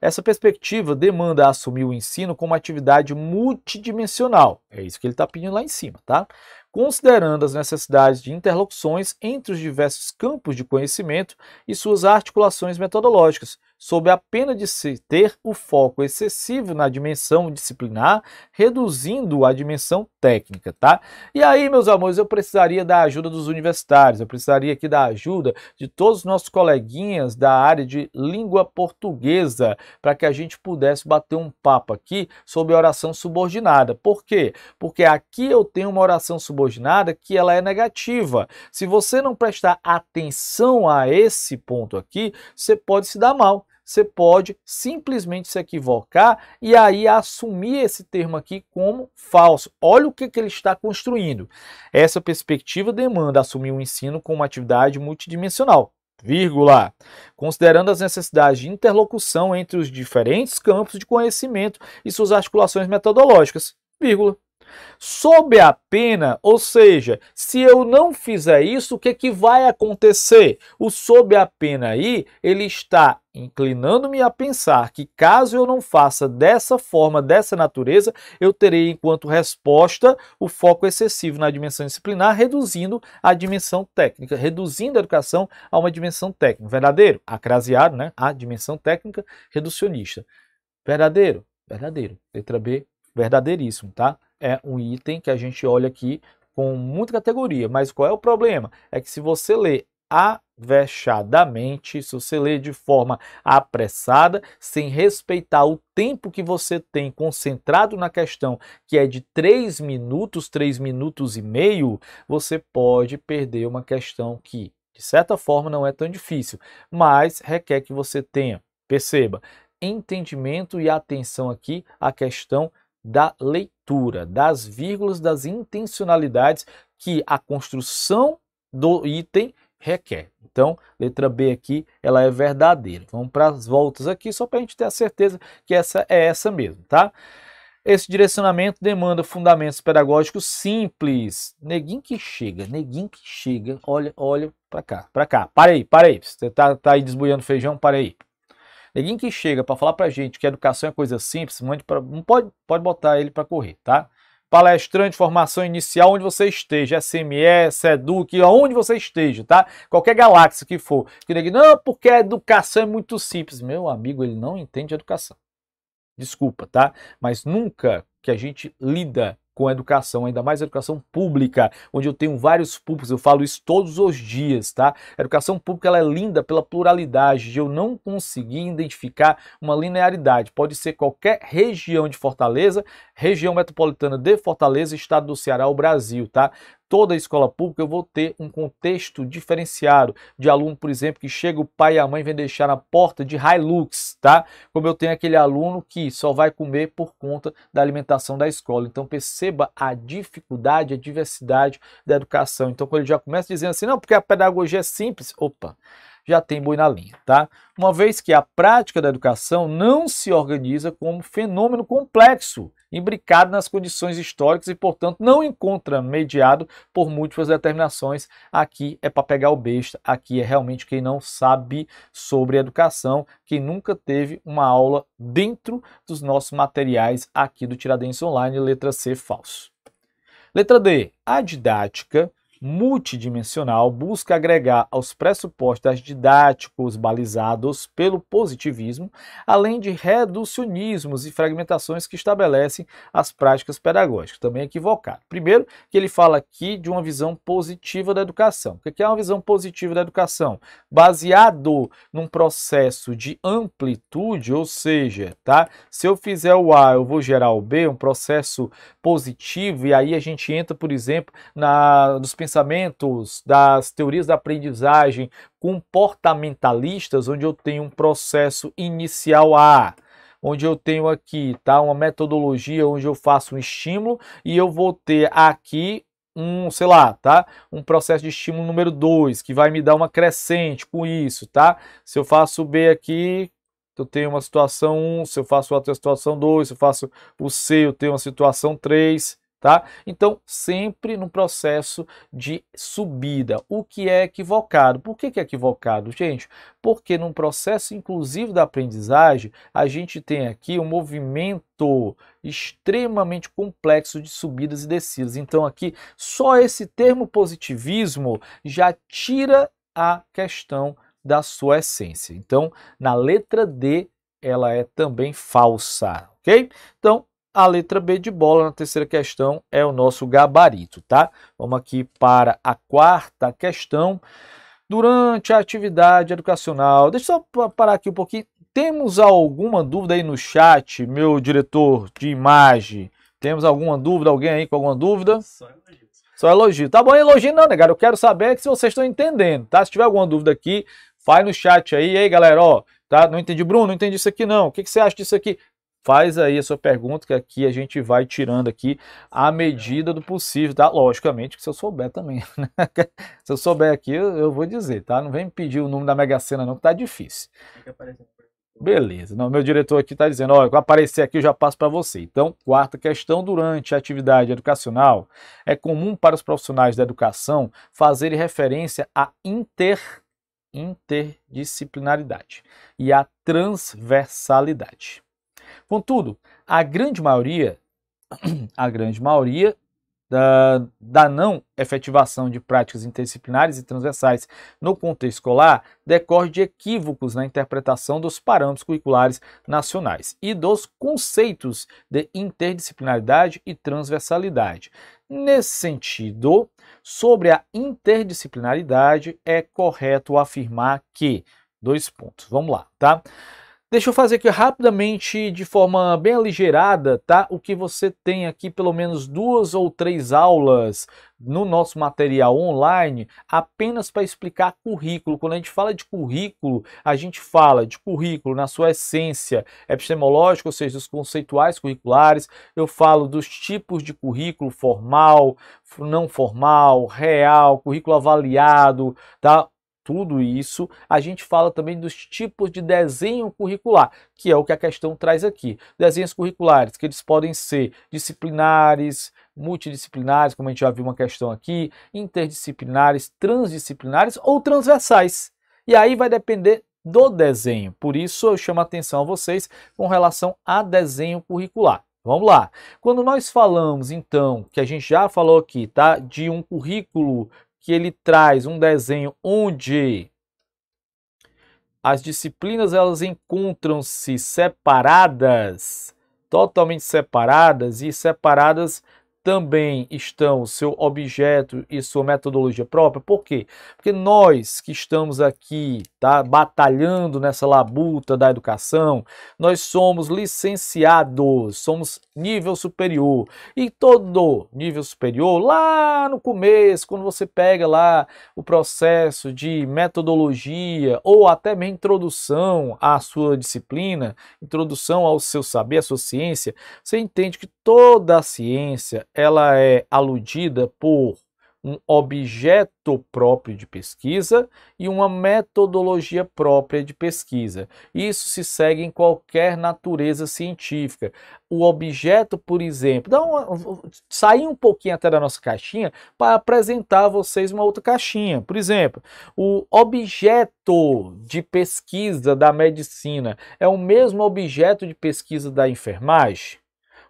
Essa perspectiva demanda assumir o ensino como atividade multidimensional. É isso que ele está pedindo lá em cima, tá? considerando as necessidades de interlocuções entre os diversos campos de conhecimento e suas articulações metodológicas, sob a pena de se ter o foco excessivo na dimensão disciplinar, reduzindo a dimensão técnica, tá? E aí, meus amores, eu precisaria da ajuda dos universitários, eu precisaria aqui da ajuda de todos os nossos coleguinhas da área de língua portuguesa, para que a gente pudesse bater um papo aqui sobre oração subordinada. Por quê? Porque aqui eu tenho uma oração subordinada que ela é negativa. Se você não prestar atenção a esse ponto aqui, você pode se dar mal você pode simplesmente se equivocar e aí assumir esse termo aqui como falso. Olha o que, que ele está construindo. Essa perspectiva demanda assumir o um ensino como uma atividade multidimensional, Vírgula. Considerando as necessidades de interlocução entre os diferentes campos de conhecimento e suas articulações metodológicas, vírgula. Sob a pena, ou seja, se eu não fizer isso, o que, é que vai acontecer? O sob a pena aí, ele está inclinando-me a pensar que caso eu não faça dessa forma, dessa natureza, eu terei enquanto resposta o foco excessivo na dimensão disciplinar, reduzindo a dimensão técnica, reduzindo a educação a uma dimensão técnica. Verdadeiro? Acraseado, né? A dimensão técnica reducionista. Verdadeiro? Verdadeiro. Letra B, verdadeiríssimo, tá? é um item que a gente olha aqui com muita categoria, mas qual é o problema? É que se você lê avexadamente, se você lê de forma apressada, sem respeitar o tempo que você tem concentrado na questão, que é de 3 minutos, 3 minutos e meio, você pode perder uma questão que, de certa forma, não é tão difícil, mas requer que você tenha, perceba, entendimento e atenção aqui à questão da leitura, das vírgulas, das intencionalidades que a construção do item requer. Então, letra B aqui, ela é verdadeira. Vamos para as voltas aqui, só para a gente ter a certeza que essa é essa mesmo, tá? Esse direcionamento demanda fundamentos pedagógicos simples. Neguinho que chega, neguinho que chega, olha, olha para cá, para cá. Para aí, para aí. Você tá, tá aí desboiando feijão, para aí. Ninguém que chega para falar para gente que educação é coisa simples, pra, não pode, pode botar ele para correr, tá? Palestrante, formação inicial, onde você esteja, SMS, Eduque, aonde você esteja, tá? Qualquer galáxia que for. Que ninguém, não, porque a educação é muito simples. Meu amigo, ele não entende educação. Desculpa, tá? Mas nunca que a gente lida com a educação, ainda mais a educação pública, onde eu tenho vários públicos, eu falo isso todos os dias, tá? A educação pública ela é linda pela pluralidade, de eu não conseguir identificar uma linearidade. Pode ser qualquer região de Fortaleza, região metropolitana de Fortaleza, estado do Ceará ou Brasil, tá? toda a escola pública, eu vou ter um contexto diferenciado de aluno, por exemplo, que chega o pai e a mãe vem deixar na porta de Hilux, tá? Como eu tenho aquele aluno que só vai comer por conta da alimentação da escola. Então perceba a dificuldade, a diversidade da educação. Então quando ele já começa dizendo assim, não, porque a pedagogia é simples, opa, já tem boi na linha, tá? Uma vez que a prática da educação não se organiza como fenômeno complexo, imbricado nas condições históricas e, portanto, não encontra mediado por múltiplas determinações. Aqui é para pegar o besta, aqui é realmente quem não sabe sobre educação, quem nunca teve uma aula dentro dos nossos materiais aqui do Tiradentes Online, letra C, falso. Letra D, a didática multidimensional busca agregar aos pressupostos didáticos balizados pelo positivismo, além de reducionismos e fragmentações que estabelecem as práticas pedagógicas, também equivocado. Primeiro, que ele fala aqui de uma visão positiva da educação. O que é, é uma visão positiva da educação? Baseado num processo de amplitude, ou seja, tá? Se eu fizer o A, eu vou gerar o B, é um processo positivo, e aí a gente entra, por exemplo, na nos pensamentos pensamentos, das teorias da aprendizagem comportamentalistas, onde eu tenho um processo inicial A, onde eu tenho aqui, tá, uma metodologia onde eu faço um estímulo e eu vou ter aqui um, sei lá, tá? Um processo de estímulo número 2, que vai me dar uma crescente com isso, tá? Se eu faço B aqui, eu tenho uma situação 1, um, se eu faço outra situação 2, se eu faço o C, eu tenho uma situação 3, tá? Então, sempre no processo de subida. O que é equivocado? Por que, que é equivocado, gente? Porque num processo inclusivo da aprendizagem, a gente tem aqui um movimento extremamente complexo de subidas e descidas. Então, aqui, só esse termo positivismo já tira a questão da sua essência. Então, na letra D, ela é também falsa, ok? Então, a letra B de bola na terceira questão é o nosso gabarito, tá? Vamos aqui para a quarta questão. Durante a atividade educacional, deixa eu só parar aqui um pouquinho. Temos alguma dúvida aí no chat, meu diretor de imagem? Temos alguma dúvida? Alguém aí com alguma dúvida? Só elogio. Só elogio. Tá bom, elogio não, né, cara? Eu quero saber é se vocês estão entendendo, tá? Se tiver alguma dúvida aqui, faz no chat aí. E aí, galera, ó, tá? Não entendi, Bruno, não entendi isso aqui não. O que, que você acha disso aqui? faz aí a sua pergunta que aqui a gente vai tirando aqui à medida do possível, tá? Logicamente que se eu souber também, né? se eu souber aqui eu, eu, vou dizer, tá? Não vem me pedir o número da Mega Sena não, que tá difícil. Beleza. Não, meu diretor aqui está dizendo, olha, aparecer aqui eu já passo para você. Então, quarta questão, durante a atividade educacional, é comum para os profissionais da educação fazerem referência à inter interdisciplinaridade e à transversalidade. Contudo, a grande maioria, a grande maioria da, da não efetivação de práticas interdisciplinares e transversais no contexto escolar decorre de equívocos na interpretação dos parâmetros curriculares nacionais e dos conceitos de interdisciplinaridade e transversalidade. Nesse sentido, sobre a interdisciplinaridade, é correto afirmar que. Dois pontos, vamos lá, tá? Deixa eu fazer aqui rapidamente, de forma bem aligerada, tá? O que você tem aqui, pelo menos duas ou três aulas no nosso material online, apenas para explicar currículo. Quando a gente fala de currículo, a gente fala de currículo na sua essência epistemológica, ou seja, os conceituais curriculares. Eu falo dos tipos de currículo formal, não formal, real, currículo avaliado, tá? tudo isso, a gente fala também dos tipos de desenho curricular, que é o que a questão traz aqui. Desenhos curriculares, que eles podem ser disciplinares, multidisciplinares, como a gente já viu uma questão aqui, interdisciplinares, transdisciplinares ou transversais. E aí vai depender do desenho. Por isso eu chamo a atenção a vocês com relação a desenho curricular. Vamos lá. Quando nós falamos, então, que a gente já falou aqui, tá? De um currículo que ele traz um desenho onde as disciplinas elas encontram-se separadas, totalmente separadas e separadas também estão seu objeto e sua metodologia própria. Por quê? Porque nós que estamos aqui, tá, batalhando nessa labuta da educação, nós somos licenciados, somos nível superior. E todo nível superior, lá no começo, quando você pega lá o processo de metodologia ou até mesmo introdução à sua disciplina, introdução ao seu saber, à sua ciência, você entende que toda a ciência ela é aludida por um objeto próprio de pesquisa e uma metodologia própria de pesquisa. Isso se segue em qualquer natureza científica. O objeto, por exemplo, dá uma, sair um pouquinho até da nossa caixinha para apresentar a vocês uma outra caixinha. Por exemplo, o objeto de pesquisa da medicina é o mesmo objeto de pesquisa da enfermagem?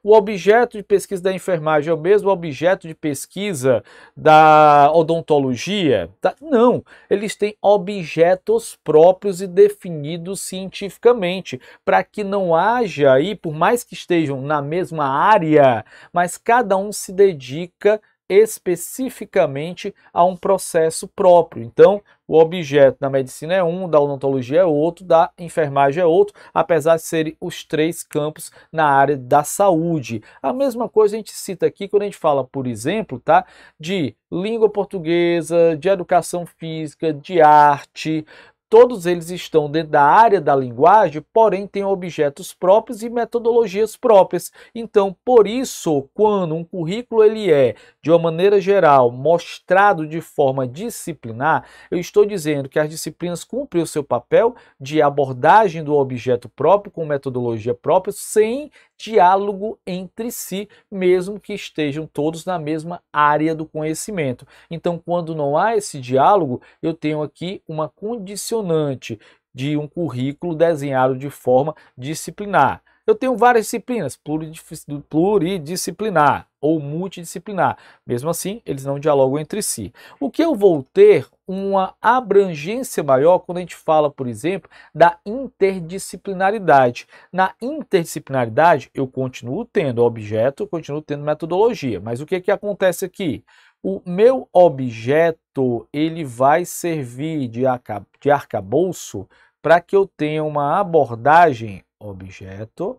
o objeto de pesquisa da enfermagem é o mesmo objeto de pesquisa da odontologia? Tá? Não, eles têm objetos próprios e definidos cientificamente, para que não haja aí, por mais que estejam na mesma área, mas cada um se dedica especificamente a um processo próprio. Então, o objeto da medicina é um, da odontologia é outro, da enfermagem é outro, apesar de serem os três campos na área da saúde. A mesma coisa a gente cita aqui quando a gente fala, por exemplo, tá, de língua portuguesa, de educação física, de arte, Todos eles estão dentro da área da linguagem, porém têm objetos próprios e metodologias próprias. Então, por isso, quando um currículo ele é, de uma maneira geral, mostrado de forma disciplinar, eu estou dizendo que as disciplinas cumprem o seu papel de abordagem do objeto próprio com metodologia própria, sem diálogo entre si, mesmo que estejam todos na mesma área do conhecimento. Então, quando não há esse diálogo, eu tenho aqui uma condicionante de um currículo desenhado de forma disciplinar. Eu tenho várias disciplinas, pluridisciplinar, ou multidisciplinar. Mesmo assim, eles não dialogam entre si. O que eu vou ter uma abrangência maior quando a gente fala, por exemplo, da interdisciplinaridade. Na interdisciplinaridade, eu continuo tendo objeto, continuo tendo metodologia, mas o que, é que acontece aqui? O meu objeto ele vai servir de, arca, de arcabouço para que eu tenha uma abordagem objeto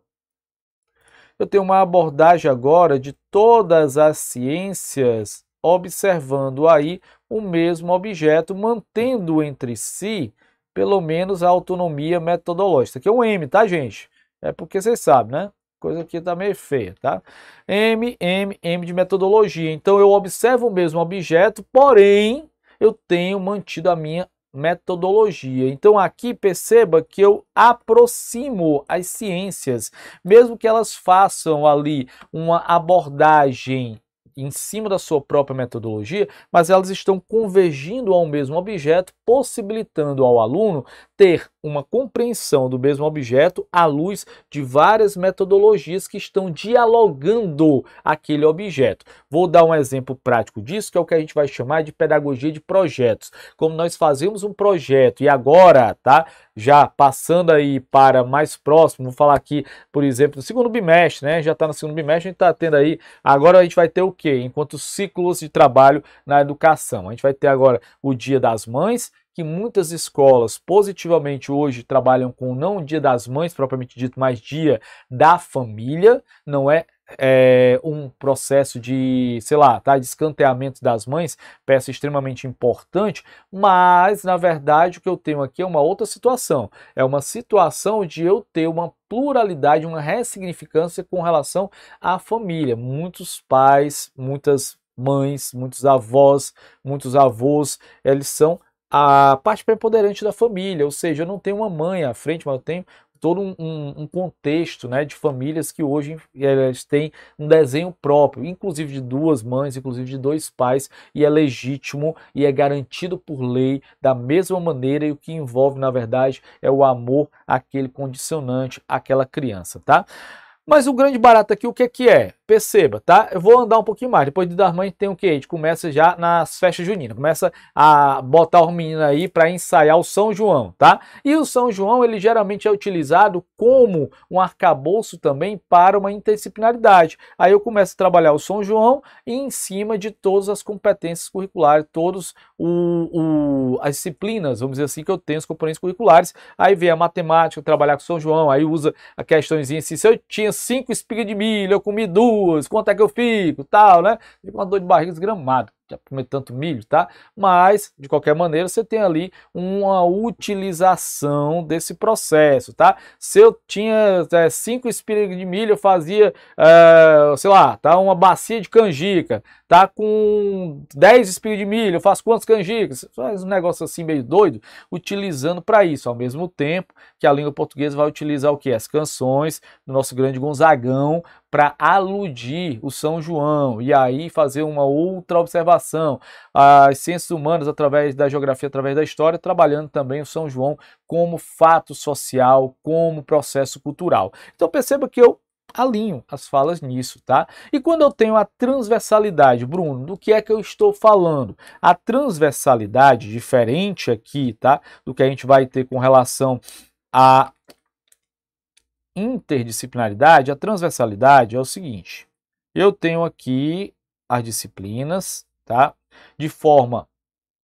eu tenho uma abordagem agora de todas as ciências observando aí o mesmo objeto, mantendo entre si pelo menos a autonomia metodológica. que é um M, tá, gente? É porque vocês sabem, né? Coisa aqui tá meio feia, tá? M, M, M de metodologia. Então eu observo o mesmo objeto, porém eu tenho mantido a minha metodologia. Então aqui perceba que eu aproximo as ciências, mesmo que elas façam ali uma abordagem em cima da sua própria metodologia, mas elas estão convergindo ao mesmo objeto, possibilitando ao aluno ter uma compreensão do mesmo objeto à luz de várias metodologias que estão dialogando aquele objeto. Vou dar um exemplo prático disso, que é o que a gente vai chamar de pedagogia de projetos. Como nós fazemos um projeto e agora, tá? Já passando aí para mais próximo, vou falar aqui, por exemplo, no segundo bimestre, né? Já está no segundo bimestre, a gente está tendo aí. Agora a gente vai ter o quê? Enquanto ciclos de trabalho na educação. A gente vai ter agora o Dia das Mães que muitas escolas positivamente hoje trabalham com não o dia das mães propriamente dito, mas dia da família, não é, é um processo de, sei lá, tá, de escanteamento das mães, peça extremamente importante, mas na verdade o que eu tenho aqui é uma outra situação, é uma situação de eu ter uma pluralidade, uma ressignificância com relação à família. Muitos pais, muitas mães, muitos avós, muitos avós, eles são a parte preponderante da família, ou seja, eu não tenho uma mãe à frente, mas eu tenho todo um, um, um, contexto né, de famílias que hoje eh, elas têm um desenho próprio, inclusive de duas mães, inclusive de dois pais, e é legítimo e é garantido por lei da mesma maneira, e o que envolve, na verdade, é o amor àquele condicionante, àquela criança, tá? Mas o grande barato aqui, o que é que é? Perceba, tá? Eu vou andar um pouquinho mais. Depois de dar mãe tem o que? A gente começa já nas festas juninas. Começa a botar os meninos aí para ensaiar o São João, tá? E o São João, ele geralmente é utilizado como um arcabouço também para uma interdisciplinaridade. Aí eu começo a trabalhar o São João em cima de todas as competências curriculares, todas as disciplinas, vamos dizer assim, que eu tenho, os componentes curriculares. Aí vem a matemática, trabalhar com o São João, aí usa a questãozinha. Assim. Se eu tinha cinco espigas de milho, eu comi duas, quanto é que eu fico, tal, né? Fica uma dor de barriga desgramada já comer tanto milho, tá? Mas, de qualquer maneira, você tem ali uma utilização desse processo, tá? Se eu tinha é, cinco espigas de milho, eu fazia, é, sei lá, tá? Uma bacia de canjica, tá? Com 10 espigas de milho, eu faço quantos canjicas? Faz um negócio assim meio doido, utilizando para isso, ao mesmo tempo que a língua portuguesa vai utilizar o que? As canções do nosso grande Gonzagão para aludir o São João e aí fazer uma outra observação. As ciências humanas, através da geografia, através da história, trabalhando também o São João como fato social, como processo cultural. Então perceba que eu alinho as falas nisso, tá? E quando eu tenho a transversalidade, Bruno, do que é que eu estou falando? A transversalidade, diferente aqui, tá? Do que a gente vai ter com relação a interdisciplinaridade, a transversalidade é o seguinte: eu tenho aqui as disciplinas, tá? De forma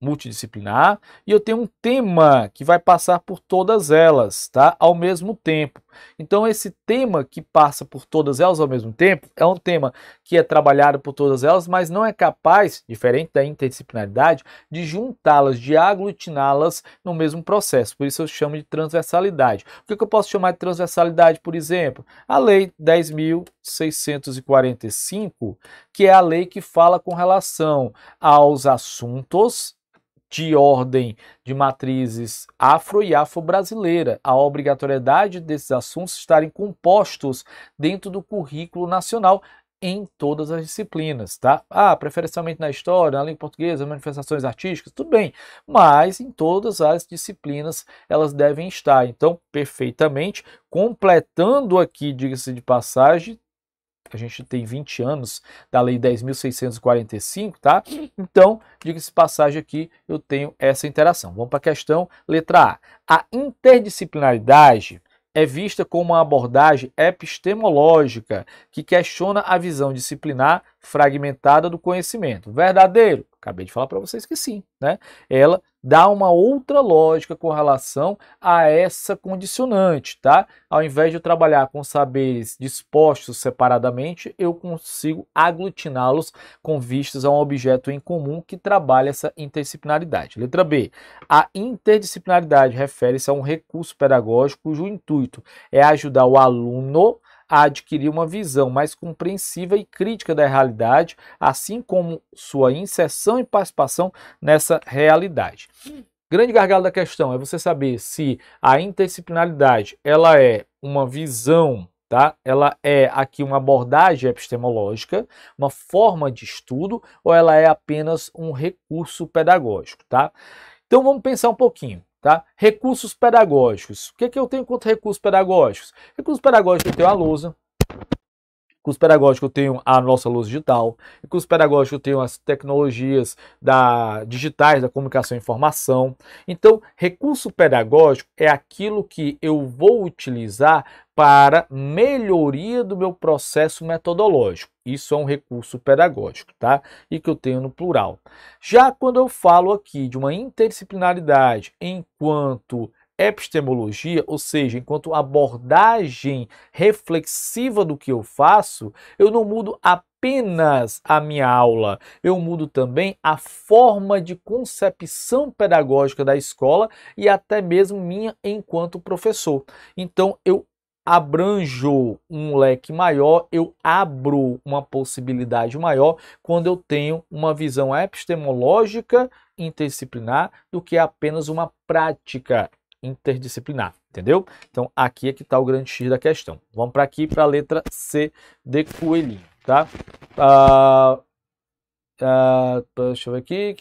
multidisciplinar e eu tenho um tema que vai passar por todas elas, tá? Ao mesmo tempo. Então, esse tema que passa por todas elas ao mesmo tempo é um tema que é trabalhado por todas elas, mas não é capaz, diferente da interdisciplinaridade, de juntá-las, de aglutiná-las no mesmo processo. Por isso eu chamo de transversalidade. O que, eu posso chamar de transversalidade, por exemplo? A Lei 10.645, que é a lei que fala com relação aos assuntos de ordem de matrizes afro e afro-brasileira, a obrigatoriedade desses assuntos estarem compostos dentro do currículo nacional em todas as disciplinas, tá? Ah, preferencialmente na história, na língua portuguesa, manifestações artísticas, tudo bem, mas em todas as disciplinas elas devem estar. Então, perfeitamente, completando aqui, diga-se de passagem, que a gente tem 20 anos da Lei 10.645, tá? Então, diga-se passagem aqui, eu tenho essa interação. Vamos para a questão letra A. A interdisciplinaridade é vista como uma abordagem epistemológica que questiona a visão disciplinar fragmentada do conhecimento. Verdadeiro? Acabei de falar para vocês que sim, né? Ela dá uma outra lógica com relação a essa condicionante, tá? Ao invés de eu trabalhar com saberes dispostos separadamente, eu consigo aglutiná-los com vistas a um objeto em comum que trabalha essa interdisciplinaridade. Letra B. A interdisciplinaridade refere-se a um recurso pedagógico cujo intuito é ajudar o aluno a adquirir uma visão mais compreensiva e crítica da realidade, assim como sua inserção e participação nessa realidade. Grande gargalo da questão é você saber se a interdisciplinaridade ela é uma visão tá? Ela é aqui uma abordagem epistemológica, uma forma de estudo, ou ela é apenas um recurso pedagógico, tá? Então vamos pensar um pouquinho. Tá? Recursos pedagógicos. O que, é que eu tenho contra recursos pedagógicos? Recursos pedagógicos eu tenho a lousa. Recursos pedagógicos eu tenho a nossa lousa digital. Recursos pedagógicos eu tenho as tecnologias da, digitais da comunicação e informação. Então, recurso pedagógico é aquilo que eu vou utilizar para melhoria do meu processo metodológico. Isso é um recurso pedagógico, tá? E que eu tenho no plural. Já quando eu falo aqui de uma interdisciplinaridade enquanto epistemologia, ou seja, enquanto abordagem reflexiva do que eu faço, eu não mudo apenas a minha aula, eu mudo também a forma de concepção pedagógica da escola e até mesmo minha enquanto professor. Então eu abranjo um leque maior, eu abro uma possibilidade maior quando eu tenho uma visão epistemológica interdisciplinar do que apenas uma prática interdisciplinar, entendeu? Então aqui é que está o grande X da questão. Vamos para aqui para a letra C de coelhinho, tá? Ah, ah, deixa eu ver aqui.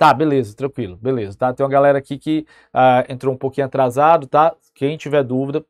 Tá, beleza, tranquilo, beleza, tá? Tem uma galera aqui que uh, entrou um pouquinho atrasado, tá? Quem tiver dúvida,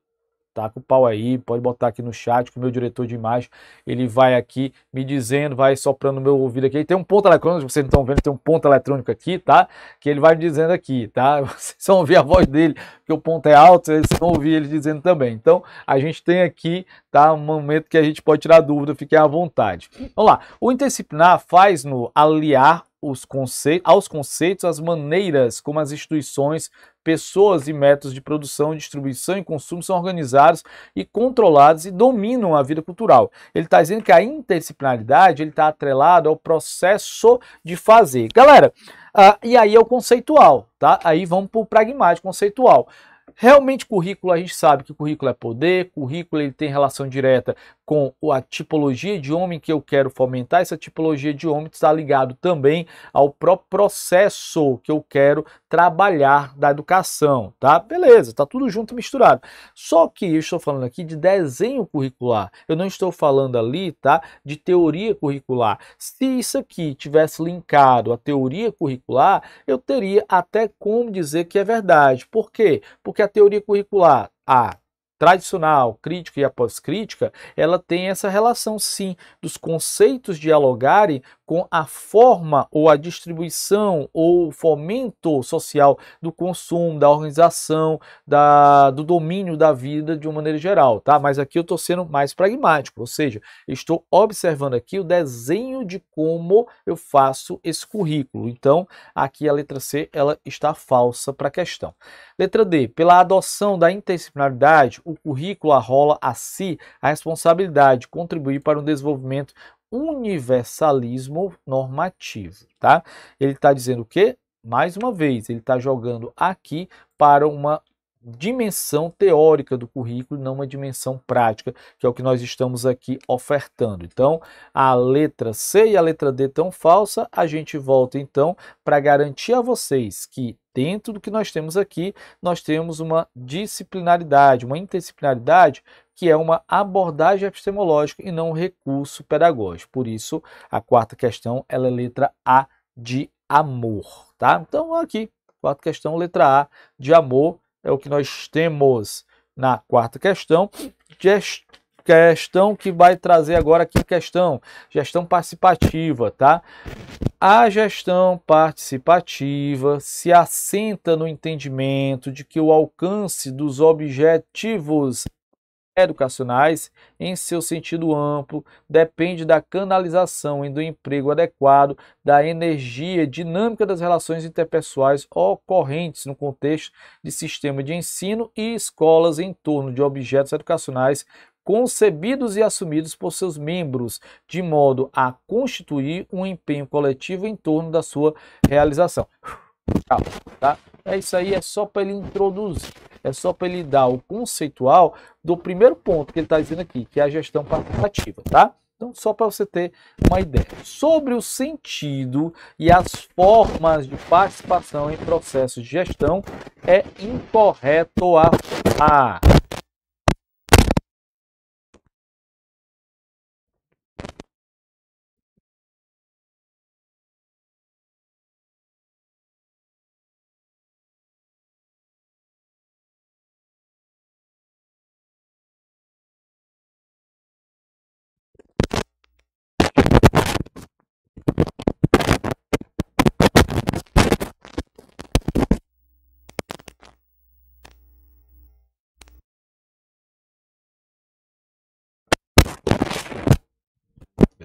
tá com o pau aí, pode botar aqui no chat que o meu diretor de imagem, ele vai aqui me dizendo, vai soprando no meu ouvido aqui. tem um ponto eletrônico, vocês não estão vendo, tem um ponto eletrônico aqui, tá? Que ele vai me dizendo aqui, tá? Vocês vão ouvir a voz dele, porque o ponto é alto, vocês vão ouvir ele dizendo também. Então, a gente tem aqui, tá? Um momento que a gente pode tirar dúvida, fiquem à vontade. Vamos lá. O interdisciplinar faz no aliar os conceitos, aos conceitos, às maneiras como as instituições, pessoas e métodos de produção, distribuição e consumo são organizados e controlados e dominam a vida cultural. Ele está dizendo que a interdisciplinaridade ele está atrelado ao processo de fazer. Galera, uh, e aí é o conceitual, tá? Aí vamos para o pragmático, conceitual. Realmente, currículo, a gente sabe que currículo é poder, currículo ele tem relação direta com a tipologia de homem que eu quero fomentar, essa tipologia de homem está ligado também ao próprio processo que eu quero trabalhar da educação, tá? Beleza, tá tudo junto misturado. Só que eu estou falando aqui de desenho curricular. Eu não estou falando ali, tá, de teoria curricular. Se isso aqui tivesse linkado a teoria curricular, eu teria até como dizer que é verdade. Por quê? Porque a teoria curricular A tradicional, crítica e após-crítica, ela tem essa relação sim dos conceitos dialogarem com a forma ou a distribuição ou o fomento social do consumo, da organização, da, do domínio da vida de uma maneira geral, tá? Mas aqui eu estou sendo mais pragmático, ou seja, estou observando aqui o desenho de como eu faço esse currículo. Então, aqui a letra C ela está falsa para a questão. Letra D, pela adoção da interdisciplinaridade, o currículo arrola a si a responsabilidade de contribuir para o desenvolvimento universalismo normativo, tá? Ele está dizendo o quê? Mais uma vez, ele está jogando aqui para uma dimensão teórica do currículo, não uma dimensão prática, que é o que nós estamos aqui ofertando. Então, a letra C e a letra D tão falsa, a gente volta então para garantir a vocês que Dentro do que nós temos aqui, nós temos uma disciplinaridade, uma interdisciplinaridade que é uma abordagem epistemológica e não um recurso pedagógico. Por isso, a quarta questão ela é letra A de amor, tá? Então, aqui, quarta questão, letra A de amor é o que nós temos na quarta questão. Gest questão que vai trazer agora aqui questão, gestão participativa, tá? A gestão participativa se assenta no entendimento de que o alcance dos objetivos educacionais, em seu sentido amplo, depende da canalização e do emprego adequado da energia dinâmica das relações interpessoais ocorrentes no contexto de sistema de ensino e escolas em torno de objetos educacionais concebidos e assumidos por seus membros, de modo a constituir um empenho coletivo em torno da sua realização. Calma, tá? É isso aí, é só para ele introduzir, é só para ele dar o conceitual do primeiro ponto que ele está dizendo aqui, que é a gestão participativa, tá? Então, só para você ter uma ideia. Sobre o sentido e as formas de participação em processos de gestão, é incorreto afirmar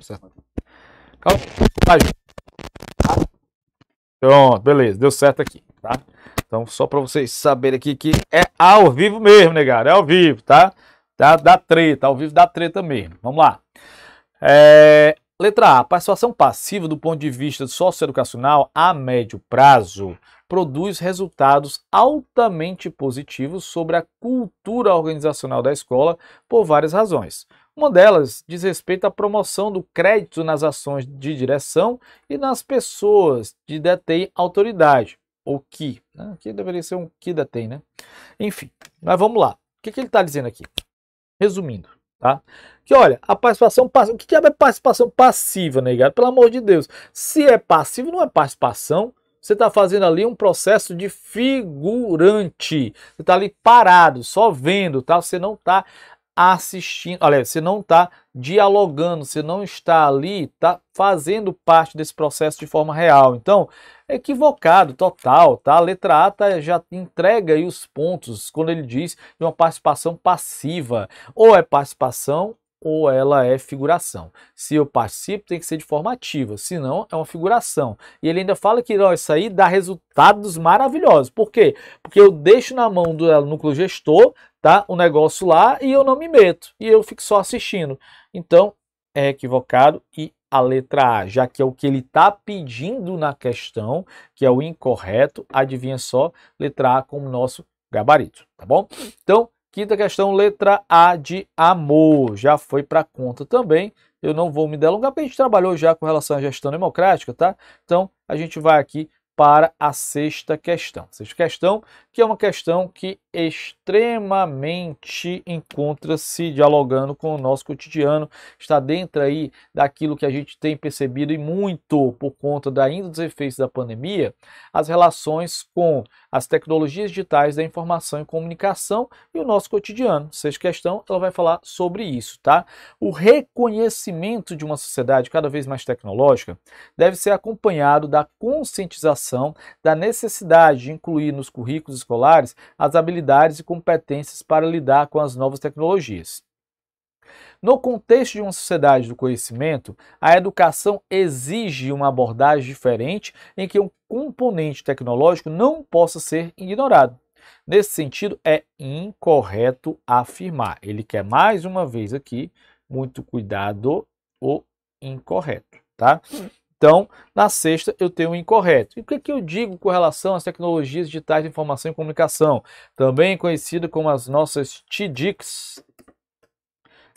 certo. Calma. Pronto, beleza. Deu certo aqui, tá? Então, só para vocês saberem aqui que é ao vivo mesmo, negado. É ao vivo, tá? Dá, dá treta, ao vivo dá treta mesmo. Vamos lá. É, letra A. Participação passiva do ponto de vista socioeducacional a médio prazo produz resultados altamente positivos sobre a cultura organizacional da escola por várias razões. Uma delas diz respeito à promoção do crédito nas ações de direção e nas pessoas de detêm autoridade, ou que. Né? Aqui deveria ser um que detém, né? Enfim, mas vamos lá. O que, que ele está dizendo aqui? Resumindo, tá? Que olha, a participação passiva. O que diabo é participação passiva, negado? Pelo amor de Deus. Se é passivo, não é participação. Você está fazendo ali um processo de figurante. Você está ali parado, só vendo, tá? Você não está assistindo, olha, você não está dialogando, você não está ali, está fazendo parte desse processo de forma real. Então, é equivocado total, tá? A letra A tá, já entrega aí os pontos quando ele diz de uma participação passiva. Ou é participação ou ela é figuração. Se eu participo, tem que ser de forma ativa, senão é uma figuração. E ele ainda fala que ó, isso aí dá resultados maravilhosos. Por quê? Porque eu deixo na mão do núcleo gestor tá? Um negócio lá e eu não me meto e eu fico só assistindo. Então é equivocado e a letra A, já que é o que ele está pedindo na questão, que é o incorreto, adivinha só, letra A como nosso gabarito, tá bom? Então, quinta questão, letra A de amor, já foi para conta também, eu não vou me delongar, porque a gente trabalhou já com relação à gestão democrática, tá? Então, a gente vai aqui para a sexta questão. Sexta questão, que é uma questão que extremamente encontra-se dialogando com o nosso cotidiano, está dentro aí daquilo que a gente tem percebido e muito por conta da ainda dos efeitos da pandemia, as relações com as tecnologias digitais da informação e comunicação e o nosso cotidiano. Seja questão, ela vai falar sobre isso, tá? O reconhecimento de uma sociedade cada vez mais tecnológica deve ser acompanhado da conscientização da necessidade de incluir nos currículos escolares as habilidades e competências para lidar com as novas tecnologias. No contexto de uma sociedade do conhecimento, a educação exige uma abordagem diferente em que um componente tecnológico não possa ser ignorado. Nesse sentido, é incorreto afirmar. Ele quer mais uma vez aqui, muito cuidado, o incorreto, tá? Então, na sexta eu tenho o incorreto. E o que, que eu digo com relação às tecnologias digitais de informação e comunicação, também conhecido como as nossas TDICs,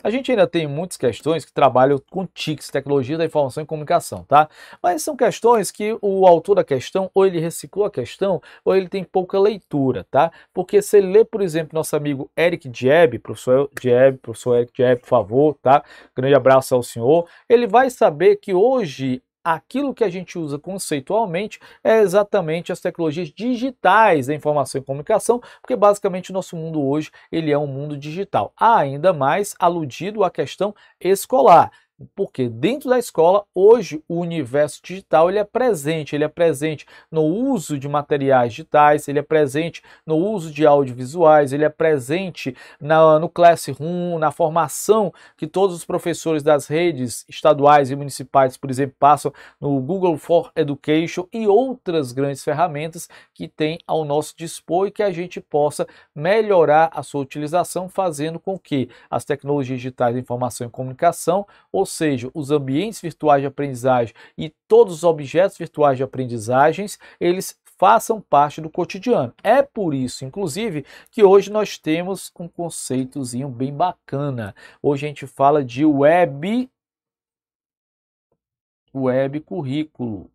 a gente ainda tem muitas questões que trabalham com TICs, tecnologia da informação e comunicação, tá? Mas são questões que o autor da questão, ou ele reciclou a questão, ou ele tem pouca leitura, tá? Porque se ele lê, por exemplo, nosso amigo Eric Dieb, professor Dieb, professor Eric Dieb, por favor, tá? Grande abraço ao senhor. Ele vai saber que hoje aquilo que a gente usa conceitualmente é exatamente as tecnologias digitais da informação e comunicação, porque basicamente o nosso mundo hoje ele é um mundo digital, ainda mais aludido à questão escolar. Porque dentro da escola, hoje, o universo digital ele é presente, ele é presente no uso de materiais digitais, ele é presente no uso de audiovisuais, ele é presente na, no classroom, na formação que todos os professores das redes estaduais e municipais, por exemplo, passam no Google for Education e outras grandes ferramentas que tem ao nosso dispor e que a gente possa melhorar a sua utilização, fazendo com que as tecnologias digitais de informação e comunicação, ou seja, os ambientes virtuais de aprendizagem e todos os objetos virtuais de aprendizagens, eles façam parte do cotidiano. É por isso, inclusive, que hoje nós temos um conceitozinho bem bacana. Hoje a gente fala de web web currículo.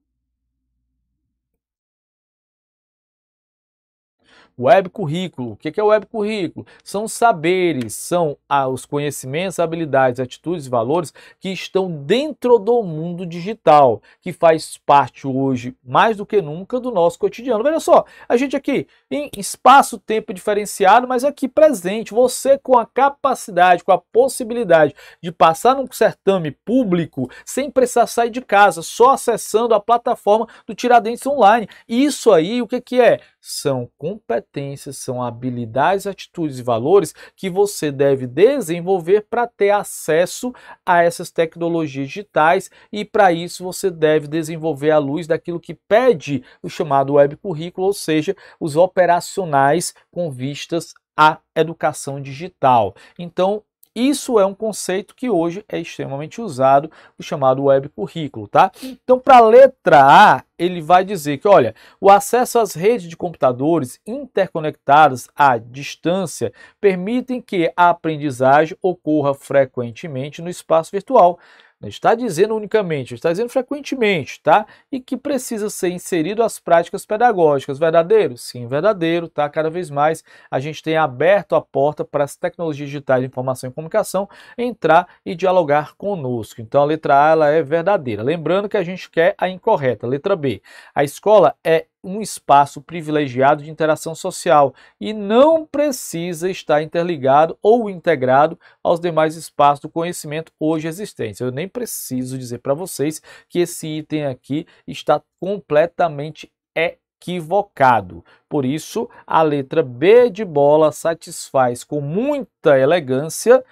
Web currículo. O que é o web currículo? São saberes, são os conhecimentos, habilidades, atitudes, valores que estão dentro do mundo digital, que faz parte hoje, mais do que nunca, do nosso cotidiano. Olha só, a gente aqui em espaço-tempo diferenciado, mas aqui presente, você com a capacidade, com a possibilidade de passar num certame público sem precisar sair de casa, só acessando a plataforma do Tiradentes Online. Isso aí, o que, que é? São competências competências, são habilidades, atitudes e valores que você deve desenvolver para ter acesso a essas tecnologias digitais e para isso você deve desenvolver à luz daquilo que pede o chamado web currículo, ou seja, os operacionais com vistas à educação digital. Então, isso é um conceito que hoje é extremamente usado, o chamado web currículo, tá? Então, para a letra A, ele vai dizer que, olha, o acesso às redes de computadores interconectadas à distância permitem que a aprendizagem ocorra frequentemente no espaço virtual, está dizendo unicamente, está dizendo frequentemente, tá? E que precisa ser inserido às práticas pedagógicas. Verdadeiro? Sim, verdadeiro, tá? Cada vez mais a gente tem aberto a porta para as tecnologias digitais de informação e comunicação entrar e dialogar conosco. Então a letra A ela é verdadeira. Lembrando que a gente quer a incorreta. Letra B. A escola é um espaço privilegiado de interação social e não precisa estar interligado ou integrado aos demais espaços do conhecimento hoje existentes. Eu nem preciso dizer para vocês que esse item aqui está completamente equivocado. Por isso, a letra B de bola satisfaz com muita elegância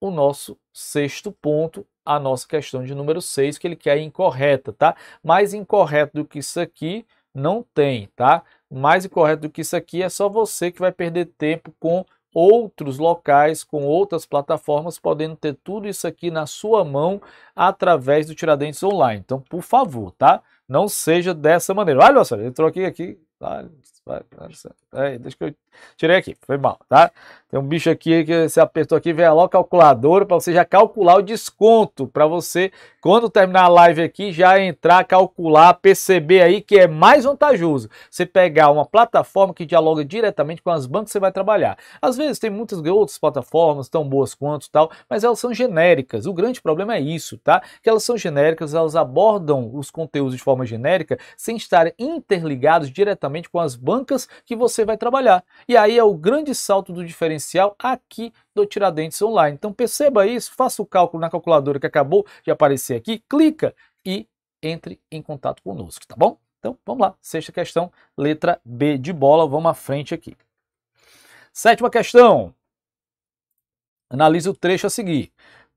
o nosso sexto ponto, a nossa questão de número 6, que ele quer incorreta, tá? Mais incorreto do que isso aqui não tem, tá? Mais correto do que isso aqui é só você que vai perder tempo com outros locais, com outras plataformas, podendo ter tudo isso aqui na sua mão através do Tiradentes Online. Então, por favor, tá? Não seja dessa maneira. Olha só, entrou aqui, aqui, tá? Vai, aí, é, deixa que eu tirei aqui, foi mal, tá? Tem um bicho aqui que você apertou aqui, vem lá o calculador para você já calcular o desconto para você, quando terminar a live aqui, já entrar, calcular, perceber aí que é mais vantajoso você pegar uma plataforma que dialoga diretamente com as bancas que você vai trabalhar. Às vezes tem muitas outras plataformas tão boas quanto tal, mas elas são genéricas. O grande problema é isso, tá? Que elas são genéricas, elas abordam os conteúdos de forma genérica sem estar interligados diretamente com as bancas alavancas que você vai trabalhar. E aí é o grande salto do diferencial aqui do Tiradentes Online. Então perceba isso, faça o cálculo na calculadora que acabou de aparecer aqui, clica e entre em contato conosco, tá bom? Então vamos lá, sexta questão, letra B de bola, vamos à frente aqui. Sétima questão. Analise o trecho a seguir.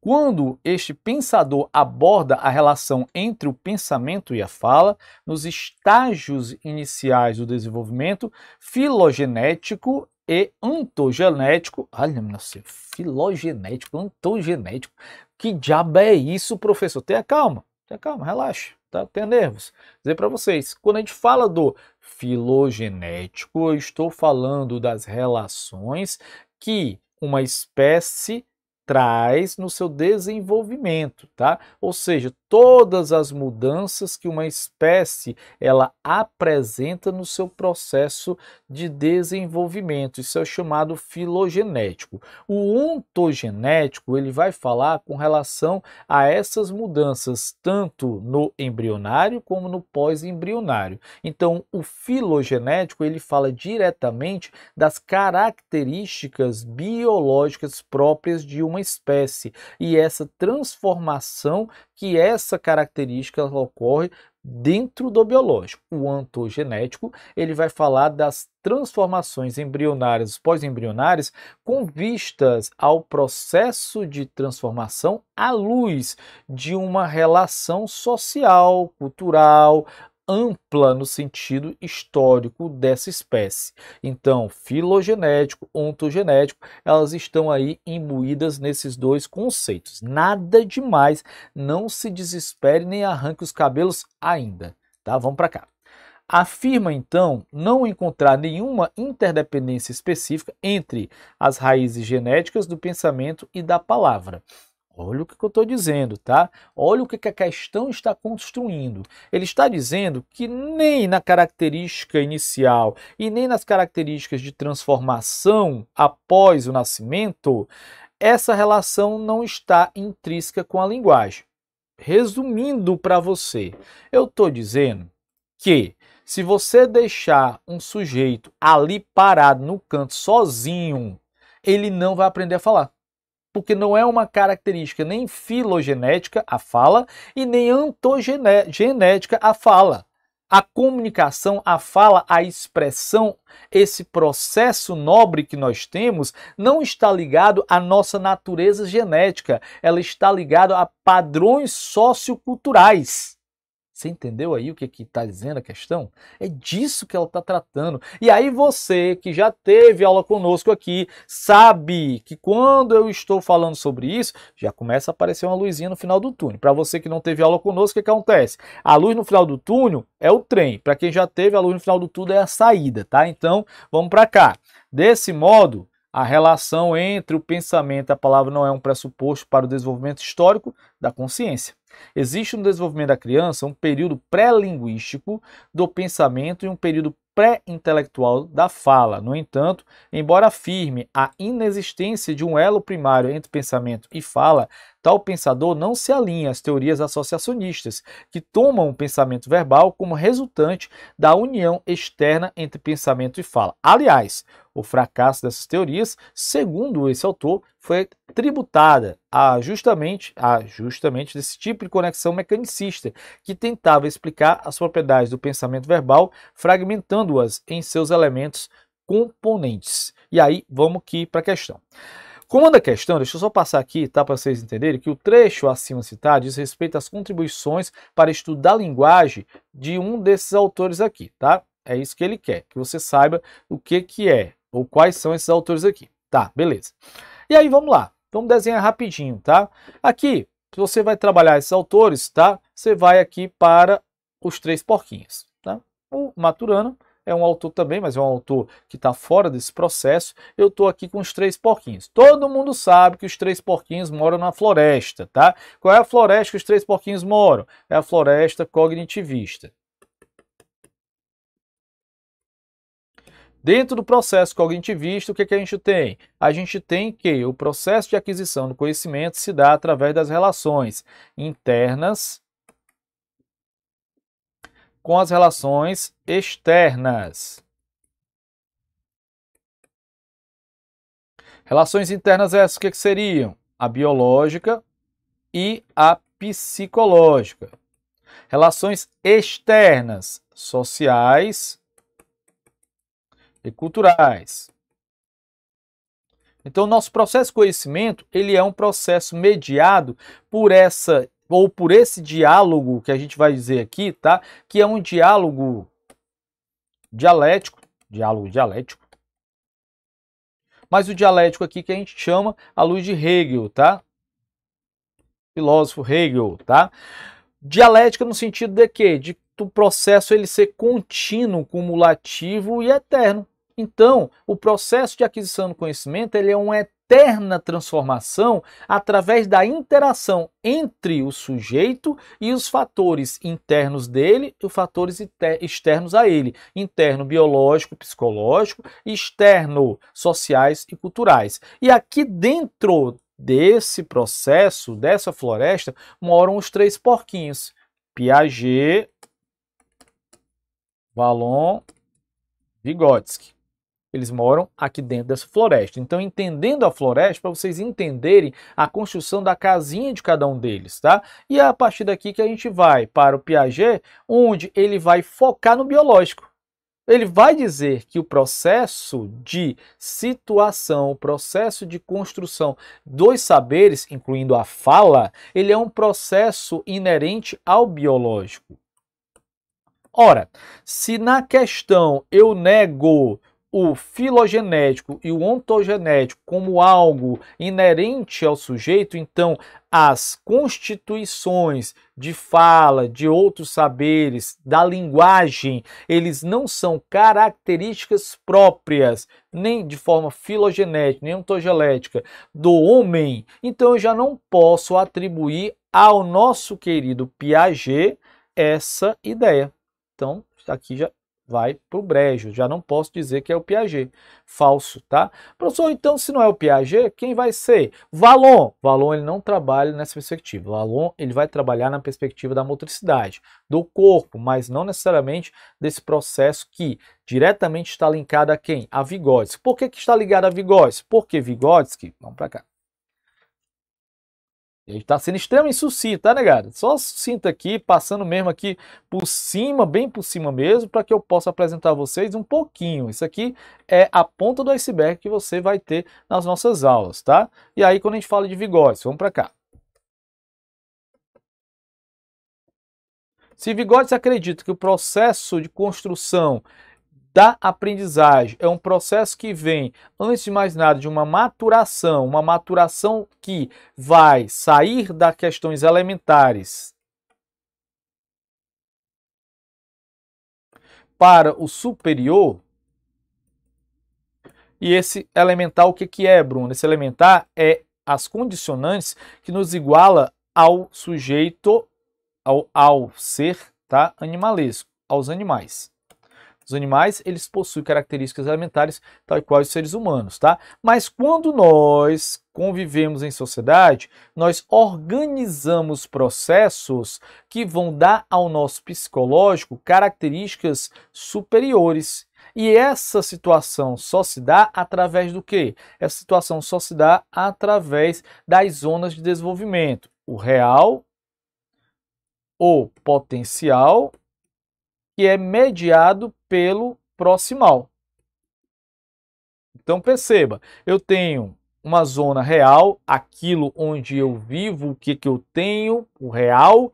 Quando este pensador aborda a relação entre o pensamento e a fala, nos estágios iniciais do desenvolvimento filogenético e antogenético, Olha, meu Deus, filogenético, antogenético, Que diabo é isso, professor? Tenha calma, tenha calma, relaxa, tá? Tenha nervos. Vou dizer para vocês, quando a gente fala do filogenético, eu estou falando das relações que uma espécie traz no seu desenvolvimento, tá? Ou seja, todas as mudanças que uma espécie ela apresenta no seu processo de desenvolvimento. Isso é chamado filogenético. O ontogenético, ele vai falar com relação a essas mudanças tanto no embrionário como no pós-embrionário. Então, o filogenético, ele fala diretamente das características biológicas próprias de uma espécie e essa transformação que essa característica ocorre dentro do biológico. O antogenético, ele vai falar das transformações embrionárias, pós-embrionárias, com vistas ao processo de transformação à luz de uma relação social, cultural, ampla no sentido histórico dessa espécie. Então, filogenético, ontogenético, elas estão aí imbuídas nesses dois conceitos. Nada demais, não se desespere nem arranque os cabelos ainda, tá? Vamos para cá. Afirma então não encontrar nenhuma interdependência específica entre as raízes genéticas do pensamento e da palavra. Olha o que eu estou dizendo, tá? Olha o que a questão está construindo. Ele está dizendo que nem na característica inicial e nem nas características de transformação após o nascimento, essa relação não está intrínseca com a linguagem. Resumindo para você, eu estou dizendo que se você deixar um sujeito ali parado no canto sozinho, ele não vai aprender a falar porque não é uma característica nem filogenética, a fala, e nem antogenética, a fala. A comunicação, a fala, a expressão, esse processo nobre que nós temos não está ligado à nossa natureza genética, ela está ligada a padrões socioculturais. Você entendeu aí o que está dizendo a questão? É disso que ela está tratando. E aí você que já teve aula conosco aqui, sabe que quando eu estou falando sobre isso, já começa a aparecer uma luzinha no final do túnel. Para você que não teve aula conosco, o que acontece? A luz no final do túnel é o trem. Para quem já teve, a luz no final do túnel é a saída, tá? Então, vamos para cá. Desse modo, a relação entre o pensamento e a palavra não é um pressuposto para o desenvolvimento histórico da consciência. Existe no desenvolvimento da criança um período pré-linguístico do pensamento e um período pré-intelectual da fala. No entanto, embora afirme a inexistência de um elo primário entre pensamento e fala, Tal pensador não se alinha às teorias associacionistas, que tomam o pensamento verbal como resultante da união externa entre pensamento e fala. Aliás, o fracasso dessas teorias, segundo esse autor, foi tributada a justamente, a justamente desse tipo de conexão mecanicista, que tentava explicar as propriedades do pensamento verbal, fragmentando-as em seus elementos componentes. E aí, vamos aqui para a questão. Como é a questão, deixa eu só passar aqui, tá, para vocês entenderem que o trecho acima citado diz respeito às contribuições para estudar a linguagem de um desses autores aqui, tá? É isso que ele quer, que você saiba o que que é ou quais são esses autores aqui. Tá, beleza. E aí vamos lá. Vamos desenhar rapidinho, tá? Aqui, você vai trabalhar esses autores, tá? Você vai aqui para os três porquinhos, tá? O Maturano é um autor também, mas é um autor que está fora desse processo. Eu estou aqui com os três porquinhos. Todo mundo sabe que os três porquinhos moram na floresta, tá? Qual é a floresta que os três porquinhos moram? É a floresta cognitivista. Dentro do processo cognitivista, o que, é que a gente tem? A gente tem que o processo de aquisição do conhecimento se dá através das relações internas com as relações externas. Relações internas é essas que, é que seriam? A biológica e a psicológica. Relações externas, sociais e culturais. Então, o nosso processo de conhecimento ele é um processo mediado por essa ou por esse diálogo que a gente vai dizer aqui, tá? Que é um diálogo dialético, diálogo dialético. Mas o dialético aqui que a gente chama à luz de Hegel, tá? Filósofo Hegel, tá? Dialética no sentido de quê? De o processo ele ser contínuo, cumulativo e eterno. Então, o processo de aquisição do conhecimento ele é uma eterna transformação através da interação entre o sujeito e os fatores internos dele e os fatores externos a ele, interno biológico, psicológico, externo sociais e culturais. E aqui dentro desse processo, dessa floresta, moram os três porquinhos: Piaget, Valon, Vygotsky. Eles moram aqui dentro dessa floresta. Então, entendendo a floresta, para vocês entenderem a construção da casinha de cada um deles, tá? E é a partir daqui que a gente vai para o Piaget, onde ele vai focar no biológico. Ele vai dizer que o processo de situação, o processo de construção dos saberes, incluindo a fala, ele é um processo inerente ao biológico. Ora, se na questão eu nego o filogenético e o ontogenético como algo inerente ao sujeito, então as constituições de fala, de outros saberes, da linguagem, eles não são características próprias, nem de forma filogenética, nem ontogenética, do homem. Então eu já não posso atribuir ao nosso querido Piaget essa ideia. Então, aqui já vai para o brejo. Já não posso dizer que é o Piaget. Falso, tá? Professor, então se não é o Piaget, quem vai ser? Valon. Valon ele não trabalha nessa perspectiva. Valon ele vai trabalhar na perspectiva da motricidade, do corpo, mas não necessariamente desse processo que diretamente está linkado a quem? A Vygotsky. Por que, que está ligado a Vygotsky? Porque Vygotsky, vamos para cá. Ele está sendo extremamente sucinto, tá, negado? Só sinta aqui, passando mesmo aqui por cima, bem por cima mesmo, para que eu possa apresentar a vocês um pouquinho. Isso aqui é a ponta do iceberg que você vai ter nas nossas aulas, tá? E aí, quando a gente fala de vigores, vamos para cá. Se Vigodes acredita que o processo de construção da aprendizagem. É um processo que vem, antes de mais nada, de uma maturação, uma maturação que vai sair das questões elementares para o superior. E esse elementar, o que, que é, Bruno? Esse elementar é as condicionantes que nos iguala ao sujeito, ao, ao ser tá, animalesco, aos animais. Os animais, eles possuem características elementares tal e qual os seres humanos, tá? Mas quando nós convivemos em sociedade, nós organizamos processos que vão dar ao nosso psicológico características superiores. E essa situação só se dá através do quê? Essa situação só se dá através das zonas de desenvolvimento, o real, o potencial, que é mediado pelo proximal. Então perceba, eu tenho uma zona real, aquilo onde eu vivo, o que, que eu tenho, o real,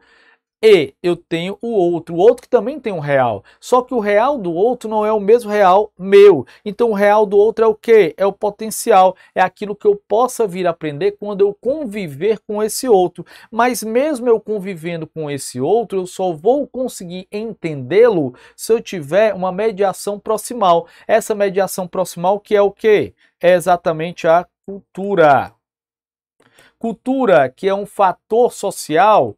e eu tenho o outro, o outro que também tem um real. Só que o real do outro não é o mesmo real meu. Então o real do outro é o que? É o potencial, é aquilo que eu possa vir a aprender quando eu conviver com esse outro. Mas mesmo eu convivendo com esse outro, eu só vou conseguir entendê-lo se eu tiver uma mediação proximal. Essa mediação proximal que é o que? É exatamente a cultura. Cultura, que é um fator social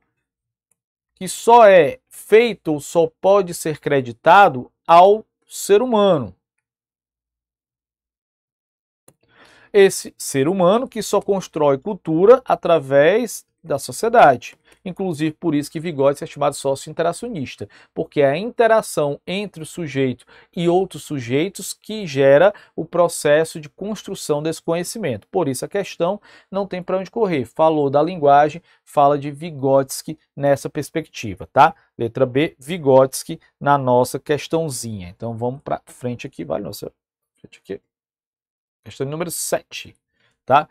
que só é feito ou só pode ser creditado ao ser humano. Esse ser humano que só constrói cultura através da sociedade inclusive por isso que Vygotsky é chamado sócio interacionista, porque é a interação entre o sujeito e outros sujeitos que gera o processo de construção desse conhecimento. Por isso a questão não tem para onde correr. Falou da linguagem, fala de Vygotsky nessa perspectiva, tá? Letra B, Vygotsky na nossa questãozinha. Então vamos para frente aqui, vale nossa. Frente aqui. Questão número 7, tá?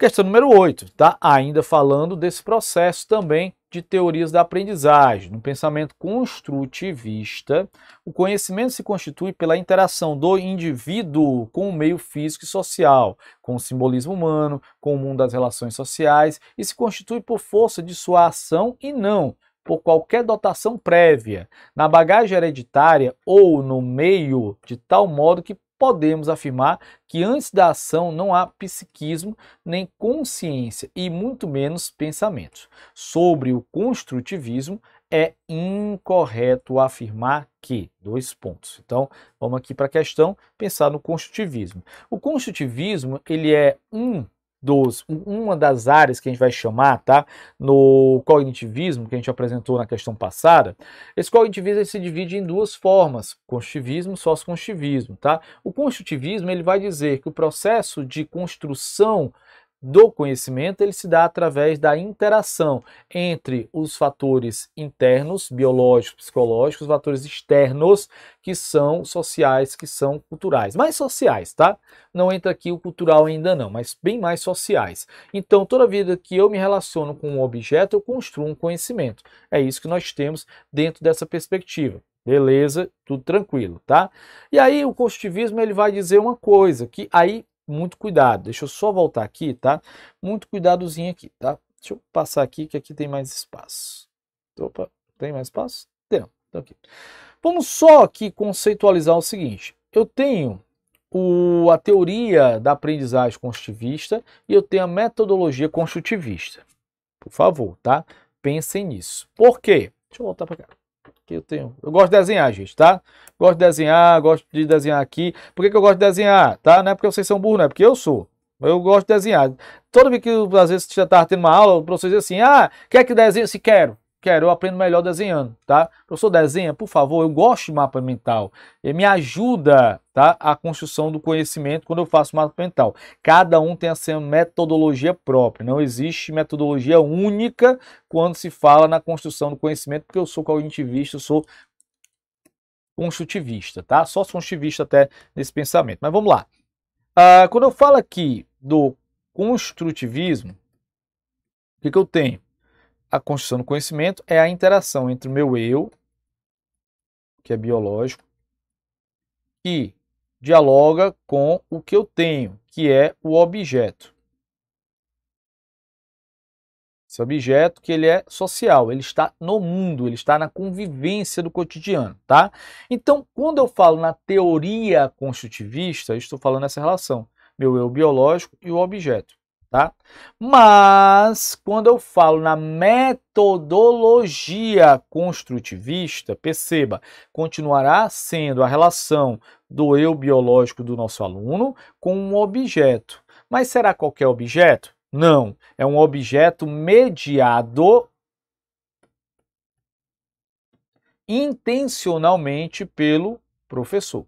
Questão número 8, tá? Ainda falando desse processo também de teorias da aprendizagem. No pensamento construtivista, o conhecimento se constitui pela interação do indivíduo com o meio físico e social, com o simbolismo humano, com o mundo das relações sociais e se constitui por força de sua ação e não por qualquer dotação prévia, na bagagem hereditária ou no meio, de tal modo que podemos afirmar que antes da ação não há psiquismo, nem consciência e muito menos pensamentos. Sobre o construtivismo, é incorreto afirmar que. Dois pontos. Então, vamos aqui para a questão, pensar no construtivismo. O construtivismo, ele é um dos uma das áreas que a gente vai chamar, tá? No cognitivismo que a gente apresentou na questão passada, esse cognitivismo se divide em duas formas: construtivismo, sócio-construtivismo, tá? O construtivismo ele vai dizer que o processo de construção do conhecimento ele se dá através da interação entre os fatores internos, biológicos, psicológicos, os fatores externos, que são sociais, que são culturais. Mais sociais, tá? Não entra aqui o cultural ainda não, mas bem mais sociais. Então, toda vida que eu me relaciono com um objeto, eu construo um conhecimento. É isso que nós temos dentro dessa perspectiva. Beleza, tudo tranquilo, tá? E aí o construtivismo ele vai dizer uma coisa que aí muito cuidado. Deixa eu só voltar aqui, tá? Muito cuidadozinho aqui, tá? Deixa eu passar aqui que aqui tem mais espaço. Opa, tem mais espaço? Tem, então tá aqui. Vamos só aqui conceitualizar o seguinte. Eu tenho o, a teoria da aprendizagem construtivista e eu tenho a metodologia construtivista. Por favor, tá? Pensem nisso. Por quê? Deixa eu voltar para cá eu tenho. Eu gosto de desenhar, gente, tá? Gosto de desenhar, gosto de desenhar aqui. Por que, que eu gosto de desenhar? Tá? Não é porque vocês são burros, não é porque eu sou. Eu gosto de desenhar. Toda vez que às vezes você já estava tendo uma aula, o professor dizia assim: Ah, quer que desenhe? Se quero. Quero, eu aprendo melhor desenhando, tá? Professor, desenha, por favor, eu gosto de mapa mental. Ele me ajuda, tá? A construção do conhecimento quando eu faço mapa mental. Cada um tem a sua metodologia própria. Não existe metodologia única quando se fala na construção do conhecimento, porque eu sou cognitivista, eu sou construtivista, tá? Só construtivista até nesse pensamento. Mas vamos lá. Uh, quando eu falo aqui do construtivismo, o que, que eu tenho? a construção do conhecimento é a interação entre o meu eu, que é biológico, e dialoga com o que eu tenho, que é o objeto. Esse objeto que ele é social, ele está no mundo, ele está na convivência do cotidiano, tá? Então, quando eu falo na teoria construtivista, eu estou falando nessa relação, meu eu biológico e o objeto tá? Mas quando eu falo na metodologia construtivista, perceba, continuará sendo a relação do eu biológico do nosso aluno com um objeto. Mas será qualquer é objeto? Não, é um objeto mediado intencionalmente pelo professor.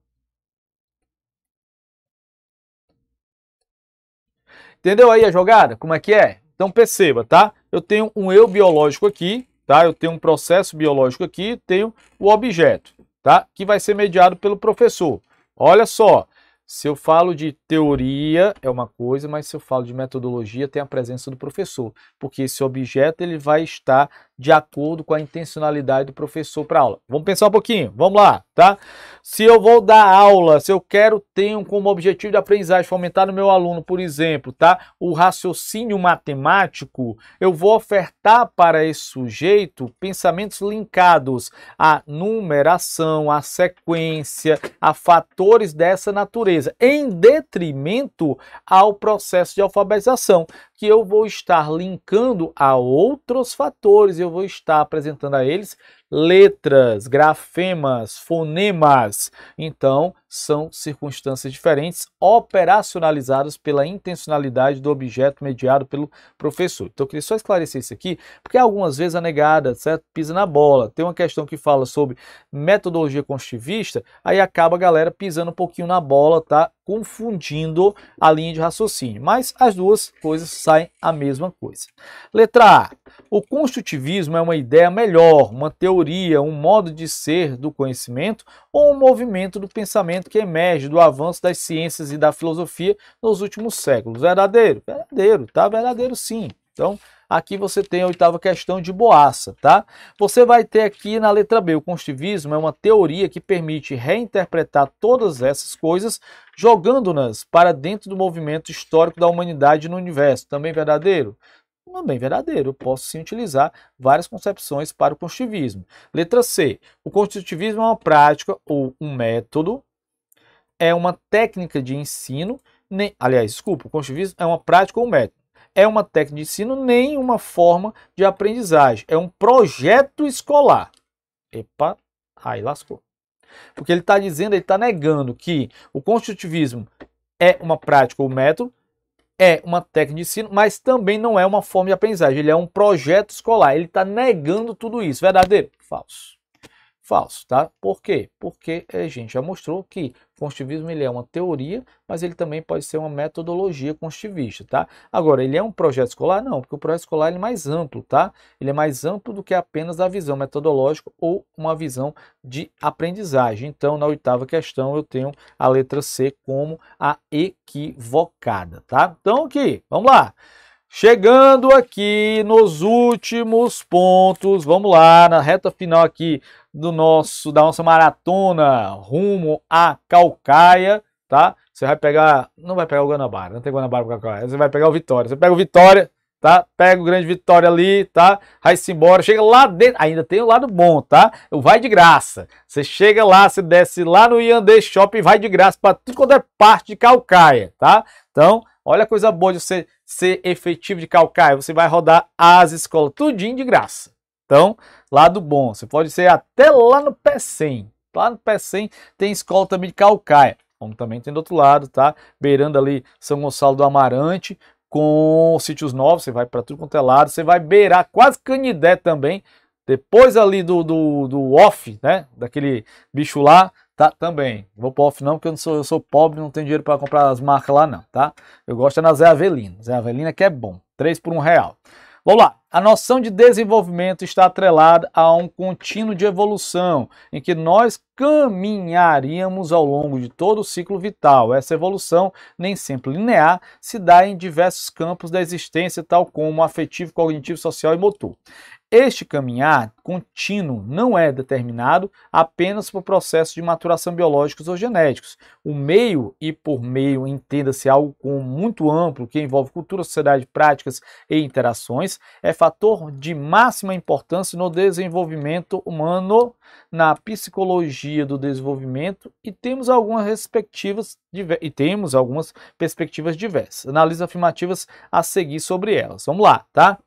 Entendeu aí a jogada? Como é que é? Então perceba, tá? Eu tenho um eu biológico aqui, tá? Eu tenho um processo biológico aqui, tenho o objeto, tá? Que vai ser mediado pelo professor. Olha só, se eu falo de teoria é uma coisa, mas se eu falo de metodologia tem a presença do professor, porque esse objeto ele vai estar de acordo com a intencionalidade do professor para a aula. Vamos pensar um pouquinho, vamos lá, tá? Se eu vou dar aula, se eu quero ter como objetivo de aprendizagem fomentar no meu aluno, por exemplo, tá? O raciocínio matemático, eu vou ofertar para esse sujeito pensamentos linkados à numeração, à sequência, a fatores dessa natureza empresa, em detrimento ao processo de alfabetização, que eu vou estar linkando a outros fatores, eu vou estar apresentando a eles letras, grafemas, fonemas. Então, são circunstâncias diferentes operacionalizadas pela intencionalidade do objeto mediado pelo professor. Então eu queria só esclarecer isso aqui, porque algumas vezes a é negada certo? pisa na bola. Tem uma questão que fala sobre metodologia construtivista, aí acaba a galera pisando um pouquinho na bola, tá? Confundindo a linha de raciocínio. Mas as duas coisas saem a mesma coisa. Letra A. O construtivismo é uma ideia melhor, uma teoria, um modo de ser do conhecimento ou um movimento do pensamento pensamento que emerge do avanço das ciências e da filosofia nos últimos séculos. Verdadeiro? Verdadeiro, tá? Verdadeiro sim. Então, aqui você tem a oitava questão de Boaça, tá? Você vai ter aqui na letra B, o construtivismo é uma teoria que permite reinterpretar todas essas coisas, jogando-nas para dentro do movimento histórico da humanidade no universo. Também verdadeiro? também verdadeiro. Eu posso sim utilizar várias concepções para o construtivismo. Letra C. O construtivismo é uma prática ou um método é uma técnica de ensino, nem, aliás, desculpa, o construtivismo é uma prática ou método. É uma técnica de ensino, nem uma forma de aprendizagem. É um projeto escolar. Epa, aí lascou. Porque ele está dizendo, ele está negando que o construtivismo é uma prática ou método, é uma técnica de ensino, mas também não é uma forma de aprendizagem. Ele é um projeto escolar. Ele está negando tudo isso. Verdadeiro? Falso. Falso, tá? Por quê? Porque a eh, gente já mostrou que construtivismo ele é uma teoria, mas ele também pode ser uma metodologia construtivista, tá? Agora, ele é um projeto escolar? Não, porque o projeto escolar ele é mais amplo, tá? Ele é mais amplo do que apenas a visão metodológica ou uma visão de aprendizagem. Então, na oitava questão, eu tenho a letra C como a equivocada, tá? Então, aqui, vamos lá. Chegando aqui nos últimos pontos, vamos lá, na reta final aqui do nosso da nossa maratona rumo a Calcaia, tá? Você vai pegar, não vai pegar o Guanabara, não tem Guanabara para Calcaia, você vai pegar o Vitória. Você pega o Vitória, tá? Pega o Grande Vitória ali, tá? Vai-se embora, chega lá dentro, ainda tem o lado bom, tá? Vai de graça. Você chega lá, você desce lá no Iandê Shopping, vai de graça para tudo quando é parte de Calcaia, tá? Então, olha a coisa boa de você ser efetivo de calcaia, você vai rodar as escolas, tudinho de graça. Então, lado bom, você pode ser até lá no pé 100. Lá no pé 100 tem escola também de calcaia, como também tem do outro lado, tá? Beirando ali São Gonçalo do Amarante, com sítios novos, você vai para tudo quanto é lado, você vai beirar quase Canidé também, depois ali do, do, do off, né, daquele bicho lá, tá? Também. Vou pro off não, porque eu, não sou, eu sou pobre, não tenho dinheiro para comprar as marcas lá não, tá? Eu gosto é na Zé Avelino. Zé é que é bom. três por um real. Vamos lá. A noção de desenvolvimento está atrelada a um contínuo de evolução, em que nós caminharíamos ao longo de todo o ciclo vital. Essa evolução, nem sempre linear, se dá em diversos campos da existência, tal como afetivo, cognitivo, social e motor. Este caminhar contínuo não é determinado apenas por processos de maturação biológicos ou genéticos. O meio, e por meio entenda-se algo com muito amplo que envolve cultura, sociedade, práticas e interações, é fator de máxima importância no desenvolvimento humano, na psicologia do desenvolvimento e temos algumas respectivas e temos algumas perspectivas diversas. Analisa afirmativas a seguir sobre elas. Vamos lá, tá?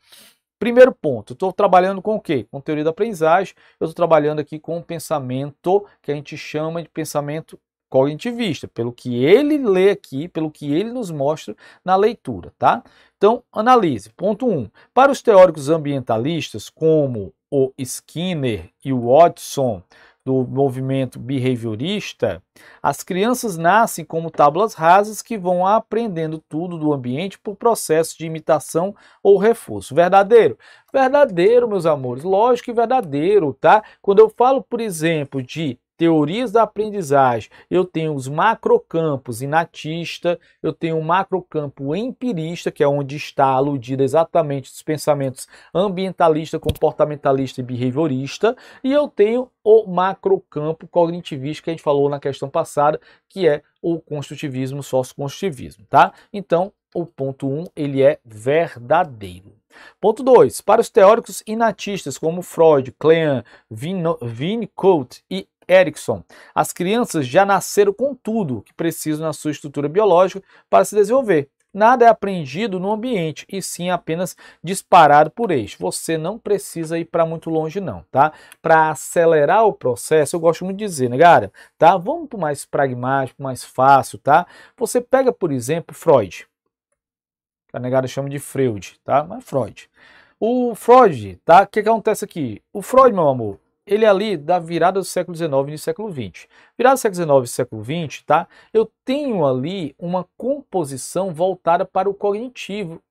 Primeiro ponto, estou trabalhando com o quê? Com teoria da aprendizagem, eu estou trabalhando aqui com um pensamento que a gente chama de pensamento cognitivista, pelo que ele lê aqui, pelo que ele nos mostra na leitura, tá? Então, analise. Ponto 1. Um. Para os teóricos ambientalistas, como o Skinner e o Watson, do movimento behaviorista, as crianças nascem como tábuas rasas que vão aprendendo tudo do ambiente por processo de imitação ou reforço. Verdadeiro? Verdadeiro, meus amores. Lógico que verdadeiro, tá? Quando eu falo, por exemplo, de teorias da aprendizagem, eu tenho os macrocampos inatista, eu tenho o macrocampo empirista, que é onde está aludido exatamente os pensamentos ambientalista, comportamentalista e behaviorista, e eu tenho o macrocampo cognitivista que a gente falou na questão passada, que é o construtivismo, o socioconstrutivismo, tá? Então, o ponto 1, um, ele é verdadeiro. Ponto 2. Para os teóricos inatistas como Freud, Klein, Vino, Winnicott e Erickson. As crianças já nasceram com tudo que precisam na sua estrutura biológica para se desenvolver. Nada é aprendido no ambiente e sim apenas disparado por este. Você não precisa ir para muito longe não, tá? Para acelerar o processo, eu gosto muito de dizer, né, Tá? Vamos para mais pragmático, mais fácil, tá? Você pega, por exemplo, Freud. A negada chama de Freud, tá? Mas Freud. O Freud, tá? O que, que acontece aqui? O Freud, meu amor, ele é ali da virada do século XIX e do século XX. Virada do século XIX e século XX, tá? Eu tenho ali uma composição voltada para o cognitivo,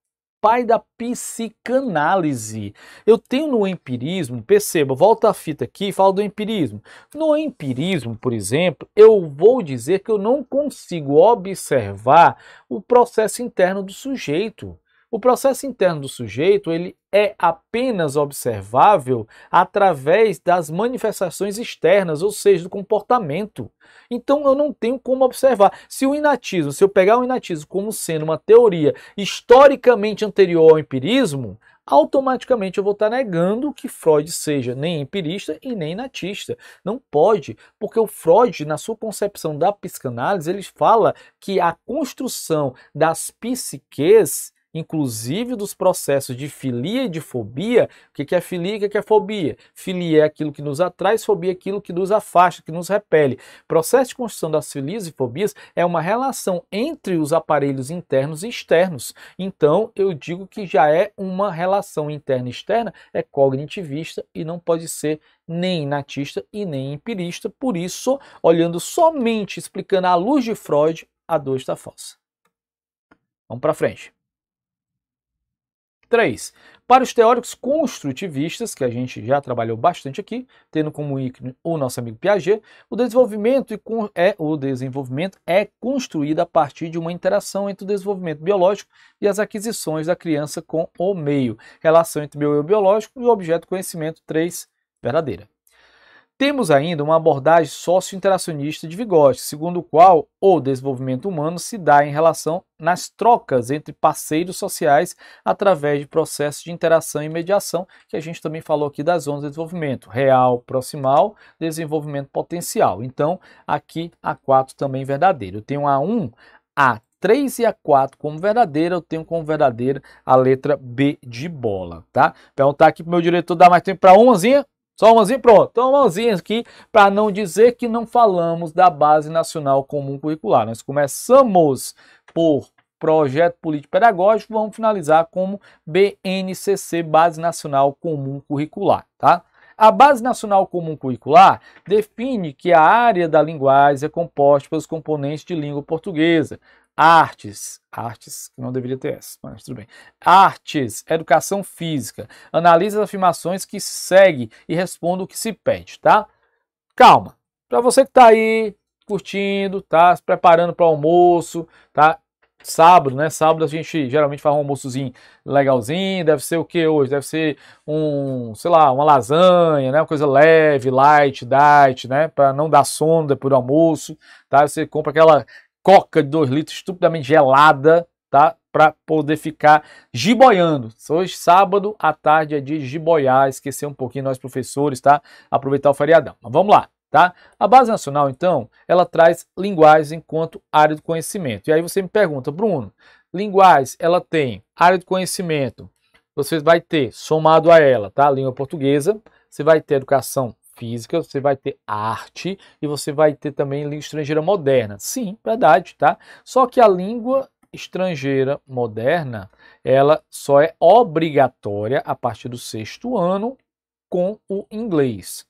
pai da psicanálise. Eu tenho no empirismo, perceba, volta a fita aqui e falo do empirismo. No empirismo, por exemplo, eu vou dizer que eu não consigo observar o processo interno do sujeito. O processo interno do sujeito ele é apenas observável através das manifestações externas, ou seja, do comportamento. Então eu não tenho como observar. Se o inatismo, se eu pegar o inatismo como sendo uma teoria historicamente anterior ao empirismo, automaticamente eu vou estar negando que Freud seja nem empirista e nem natista. Não pode, porque o Freud, na sua concepção da psicanálise, ele fala que a construção das psiques inclusive dos processos de filia e de fobia. O que é filia e o que é fobia? Filia é aquilo que nos atrai, fobia é aquilo que nos afasta, que nos repele. O processo de construção das filias e fobias é uma relação entre os aparelhos internos e externos. Então, eu digo que já é uma relação interna e externa, é cognitivista e não pode ser nem natista e nem empirista. Por isso, olhando somente, explicando à luz de Freud, a dor está falsa. Vamos para frente. 3. Para os teóricos construtivistas, que a gente já trabalhou bastante aqui, tendo como ícone o nosso amigo Piaget, o desenvolvimento, é, o desenvolvimento é construído a partir de uma interação entre o desenvolvimento biológico e as aquisições da criança com o meio, relação entre meu eu biológico e o objeto conhecimento 3, verdadeira. Temos ainda uma abordagem socio-interacionista de Vygotsky, segundo o qual o desenvolvimento humano se dá em relação nas trocas entre parceiros sociais através de processos de interação e mediação, que a gente também falou aqui das zonas de desenvolvimento, real, proximal, desenvolvimento potencial. Então, aqui a 4 também verdadeiro. Eu tenho a 1, a 3 e a 4 como verdadeira, eu tenho como verdadeira a letra B de bola, tá? Perguntar aqui para o meu diretor, dar mais tempo para 11? Só uma mãozinha, pronto. Então, uma mãozinha aqui para não dizer que não falamos da Base Nacional Comum Curricular. Nós começamos por Projeto Político Pedagógico, vamos finalizar como BNCC, Base Nacional Comum Curricular, tá? A Base Nacional Comum Curricular define que a área da linguagem é composta pelos componentes de língua portuguesa, Artes, artes, não deveria ter essa, mas tudo bem. Artes, educação física. Analise as afirmações que segue e responda o que se pede, tá? Calma. Para você que está aí curtindo, tá se preparando para o almoço, tá? Sábado, né? Sábado a gente geralmente faz um almoçozinho legalzinho. Deve ser o que hoje? Deve ser um, sei lá, uma lasanha, né? Uma coisa leve, light, diet, né? Para não dar sonda por almoço, tá? Você compra aquela coca de 2 litros estupidamente gelada, tá? Para poder ficar giboiando. Hoje, sábado à tarde, é dia de giboiar, esquecer um pouquinho nós professores, tá? Aproveitar o feriadão. Mas vamos lá. Tá? A base nacional, então, ela traz linguagens enquanto área do conhecimento. E aí você me pergunta, Bruno, linguagens, ela tem área de conhecimento, você vai ter somado a ela, tá? Língua portuguesa, você vai ter educação física, você vai ter arte e você vai ter também língua estrangeira moderna. Sim, verdade, tá? Só que a língua estrangeira moderna, ela só é obrigatória a partir do sexto ano com o inglês.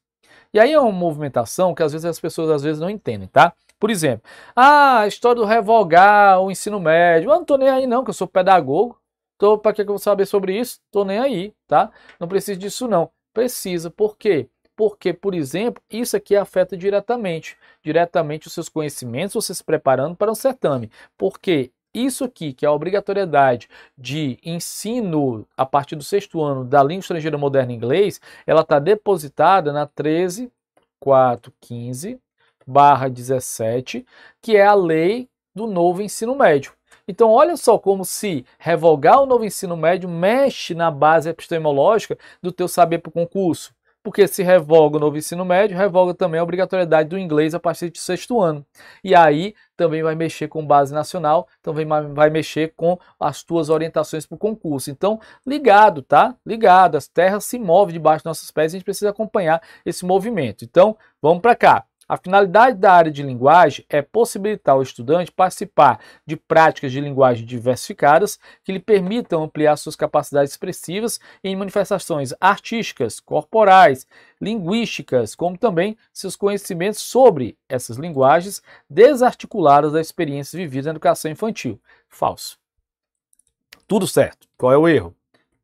E aí é uma movimentação que às vezes as pessoas às vezes não entendem, tá? Por exemplo, ah, a história do revogar o ensino médio. Eu não tô nem aí não, que eu sou pedagogo. Tô para que eu vou saber sobre isso? Tô nem aí, tá? Não preciso disso não. Precisa, por quê? porque, por exemplo, isso aqui afeta diretamente, diretamente os seus conhecimentos, você se preparando para um certame, porque isso aqui, que é a obrigatoriedade de ensino a partir do sexto ano da língua estrangeira moderna inglês, ela está depositada na 13415 barra 17, que é a lei do novo ensino médio. Então, olha só como se revogar o novo ensino médio mexe na base epistemológica do teu saber para o concurso porque se revoga o novo ensino médio, revoga também a obrigatoriedade do inglês a partir do sexto ano. E aí também vai mexer com base nacional, também vai mexer com as tuas orientações para o concurso. Então, ligado, tá? Ligado, as terras se movem debaixo dos nossos pés, a gente precisa acompanhar esse movimento. Então, vamos para cá. A finalidade da área de linguagem é possibilitar ao estudante participar de práticas de linguagem diversificadas que lhe permitam ampliar suas capacidades expressivas em manifestações artísticas, corporais, linguísticas, como também seus conhecimentos sobre essas linguagens desarticuladas da experiência vivida na educação infantil. Falso. Tudo certo. Qual é o erro?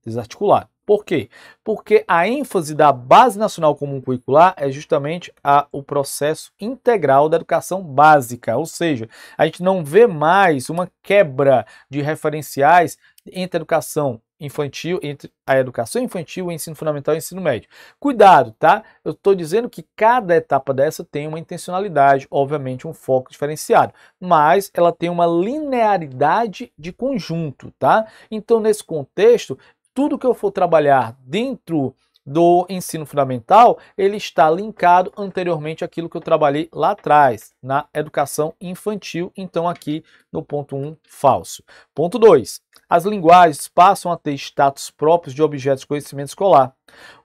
Desarticulado. Por quê? Porque a ênfase da Base Nacional Comum Curricular é justamente a, o processo integral da educação básica, ou seja, a gente não vê mais uma quebra de referenciais entre a educação infantil, entre a educação infantil, o ensino fundamental e o ensino médio. Cuidado, tá? Eu estou dizendo que cada etapa dessa tem uma intencionalidade, obviamente um foco diferenciado, mas ela tem uma linearidade de conjunto, tá? Então, nesse contexto, tudo que eu for trabalhar dentro do ensino fundamental, ele está linkado anteriormente àquilo que eu trabalhei lá atrás, na educação infantil, então aqui no ponto 1, um, falso. Ponto 2. As linguagens passam a ter status próprios de objetos de conhecimento escolar.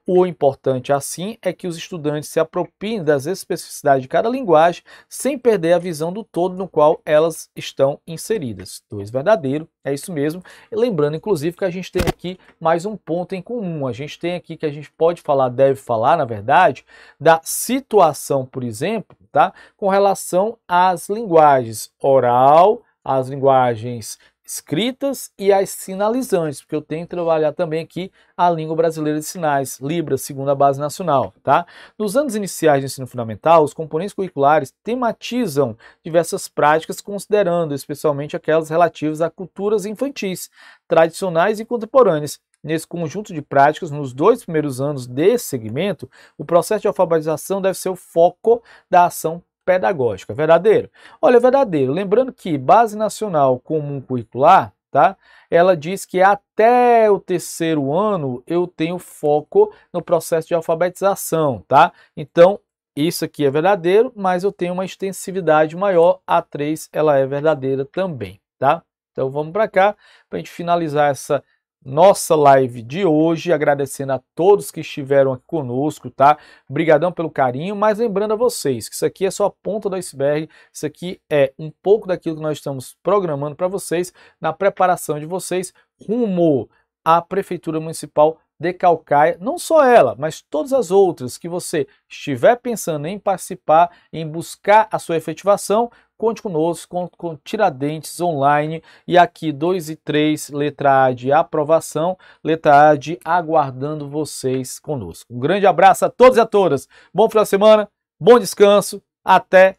O importante, assim, é que os estudantes se apropriem das especificidades de cada linguagem sem perder a visão do todo no qual elas estão inseridas. Dois verdadeiro, é isso mesmo. lembrando, inclusive, que a gente tem aqui mais um ponto em comum. A gente tem aqui que a gente pode falar, deve falar, na verdade, da situação, por exemplo, tá? com relação às linguagens oral, às linguagens escritas e as sinalizantes, porque eu tenho que trabalhar também aqui a língua brasileira de sinais, Libras, segundo a base nacional, tá? Nos anos iniciais do ensino fundamental, os componentes curriculares tematizam diversas práticas, considerando especialmente aquelas relativas a culturas infantis, tradicionais e contemporâneas, Nesse conjunto de práticas, nos dois primeiros anos desse segmento, o processo de alfabetização deve ser o foco da ação pedagógico. É verdadeiro? Olha, é verdadeiro. Lembrando que Base Nacional Comum Curricular, tá? Ela diz que até o terceiro ano eu tenho foco no processo de alfabetização, tá? Então, isso aqui é verdadeiro, mas eu tenho uma extensividade maior. A 3 ela é verdadeira também, tá? Então vamos para cá para a gente finalizar essa nossa live de hoje, agradecendo a todos que estiveram aqui conosco, tá? Obrigadão pelo carinho, mas lembrando a vocês que isso aqui é só a ponta do iceberg, isso aqui é um pouco daquilo que nós estamos programando para vocês na preparação de vocês rumo à prefeitura municipal de calcaia, não só ela, mas todas as outras que você estiver pensando em participar, em buscar a sua efetivação, conte conosco, com, com Tiradentes Online e aqui 2 e 3, letra A de aprovação, letra A de aguardando vocês conosco. Um grande abraço a todos e a todas, bom final de semana, bom descanso, até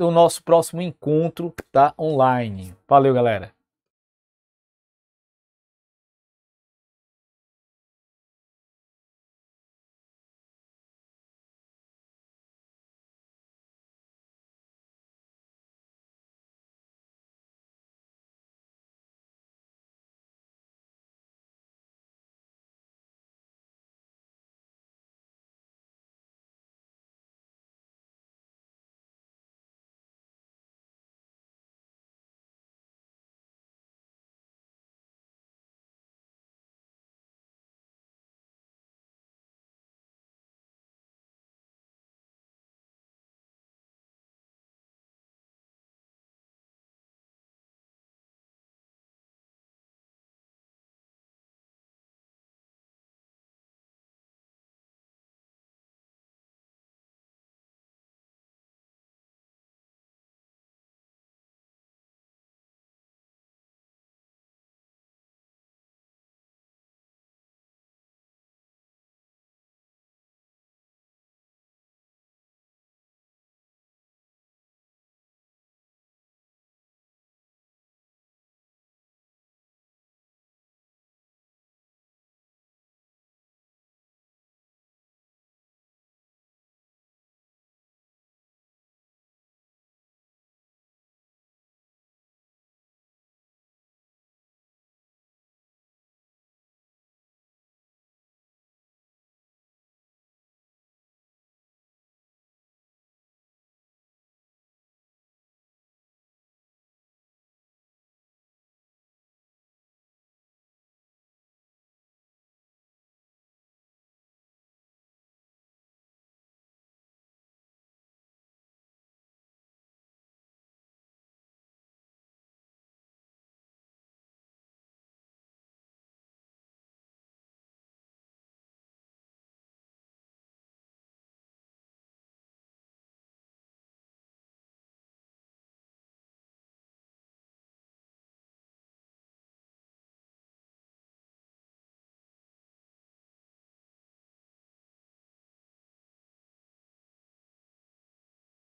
o nosso próximo encontro tá, online. Valeu, galera!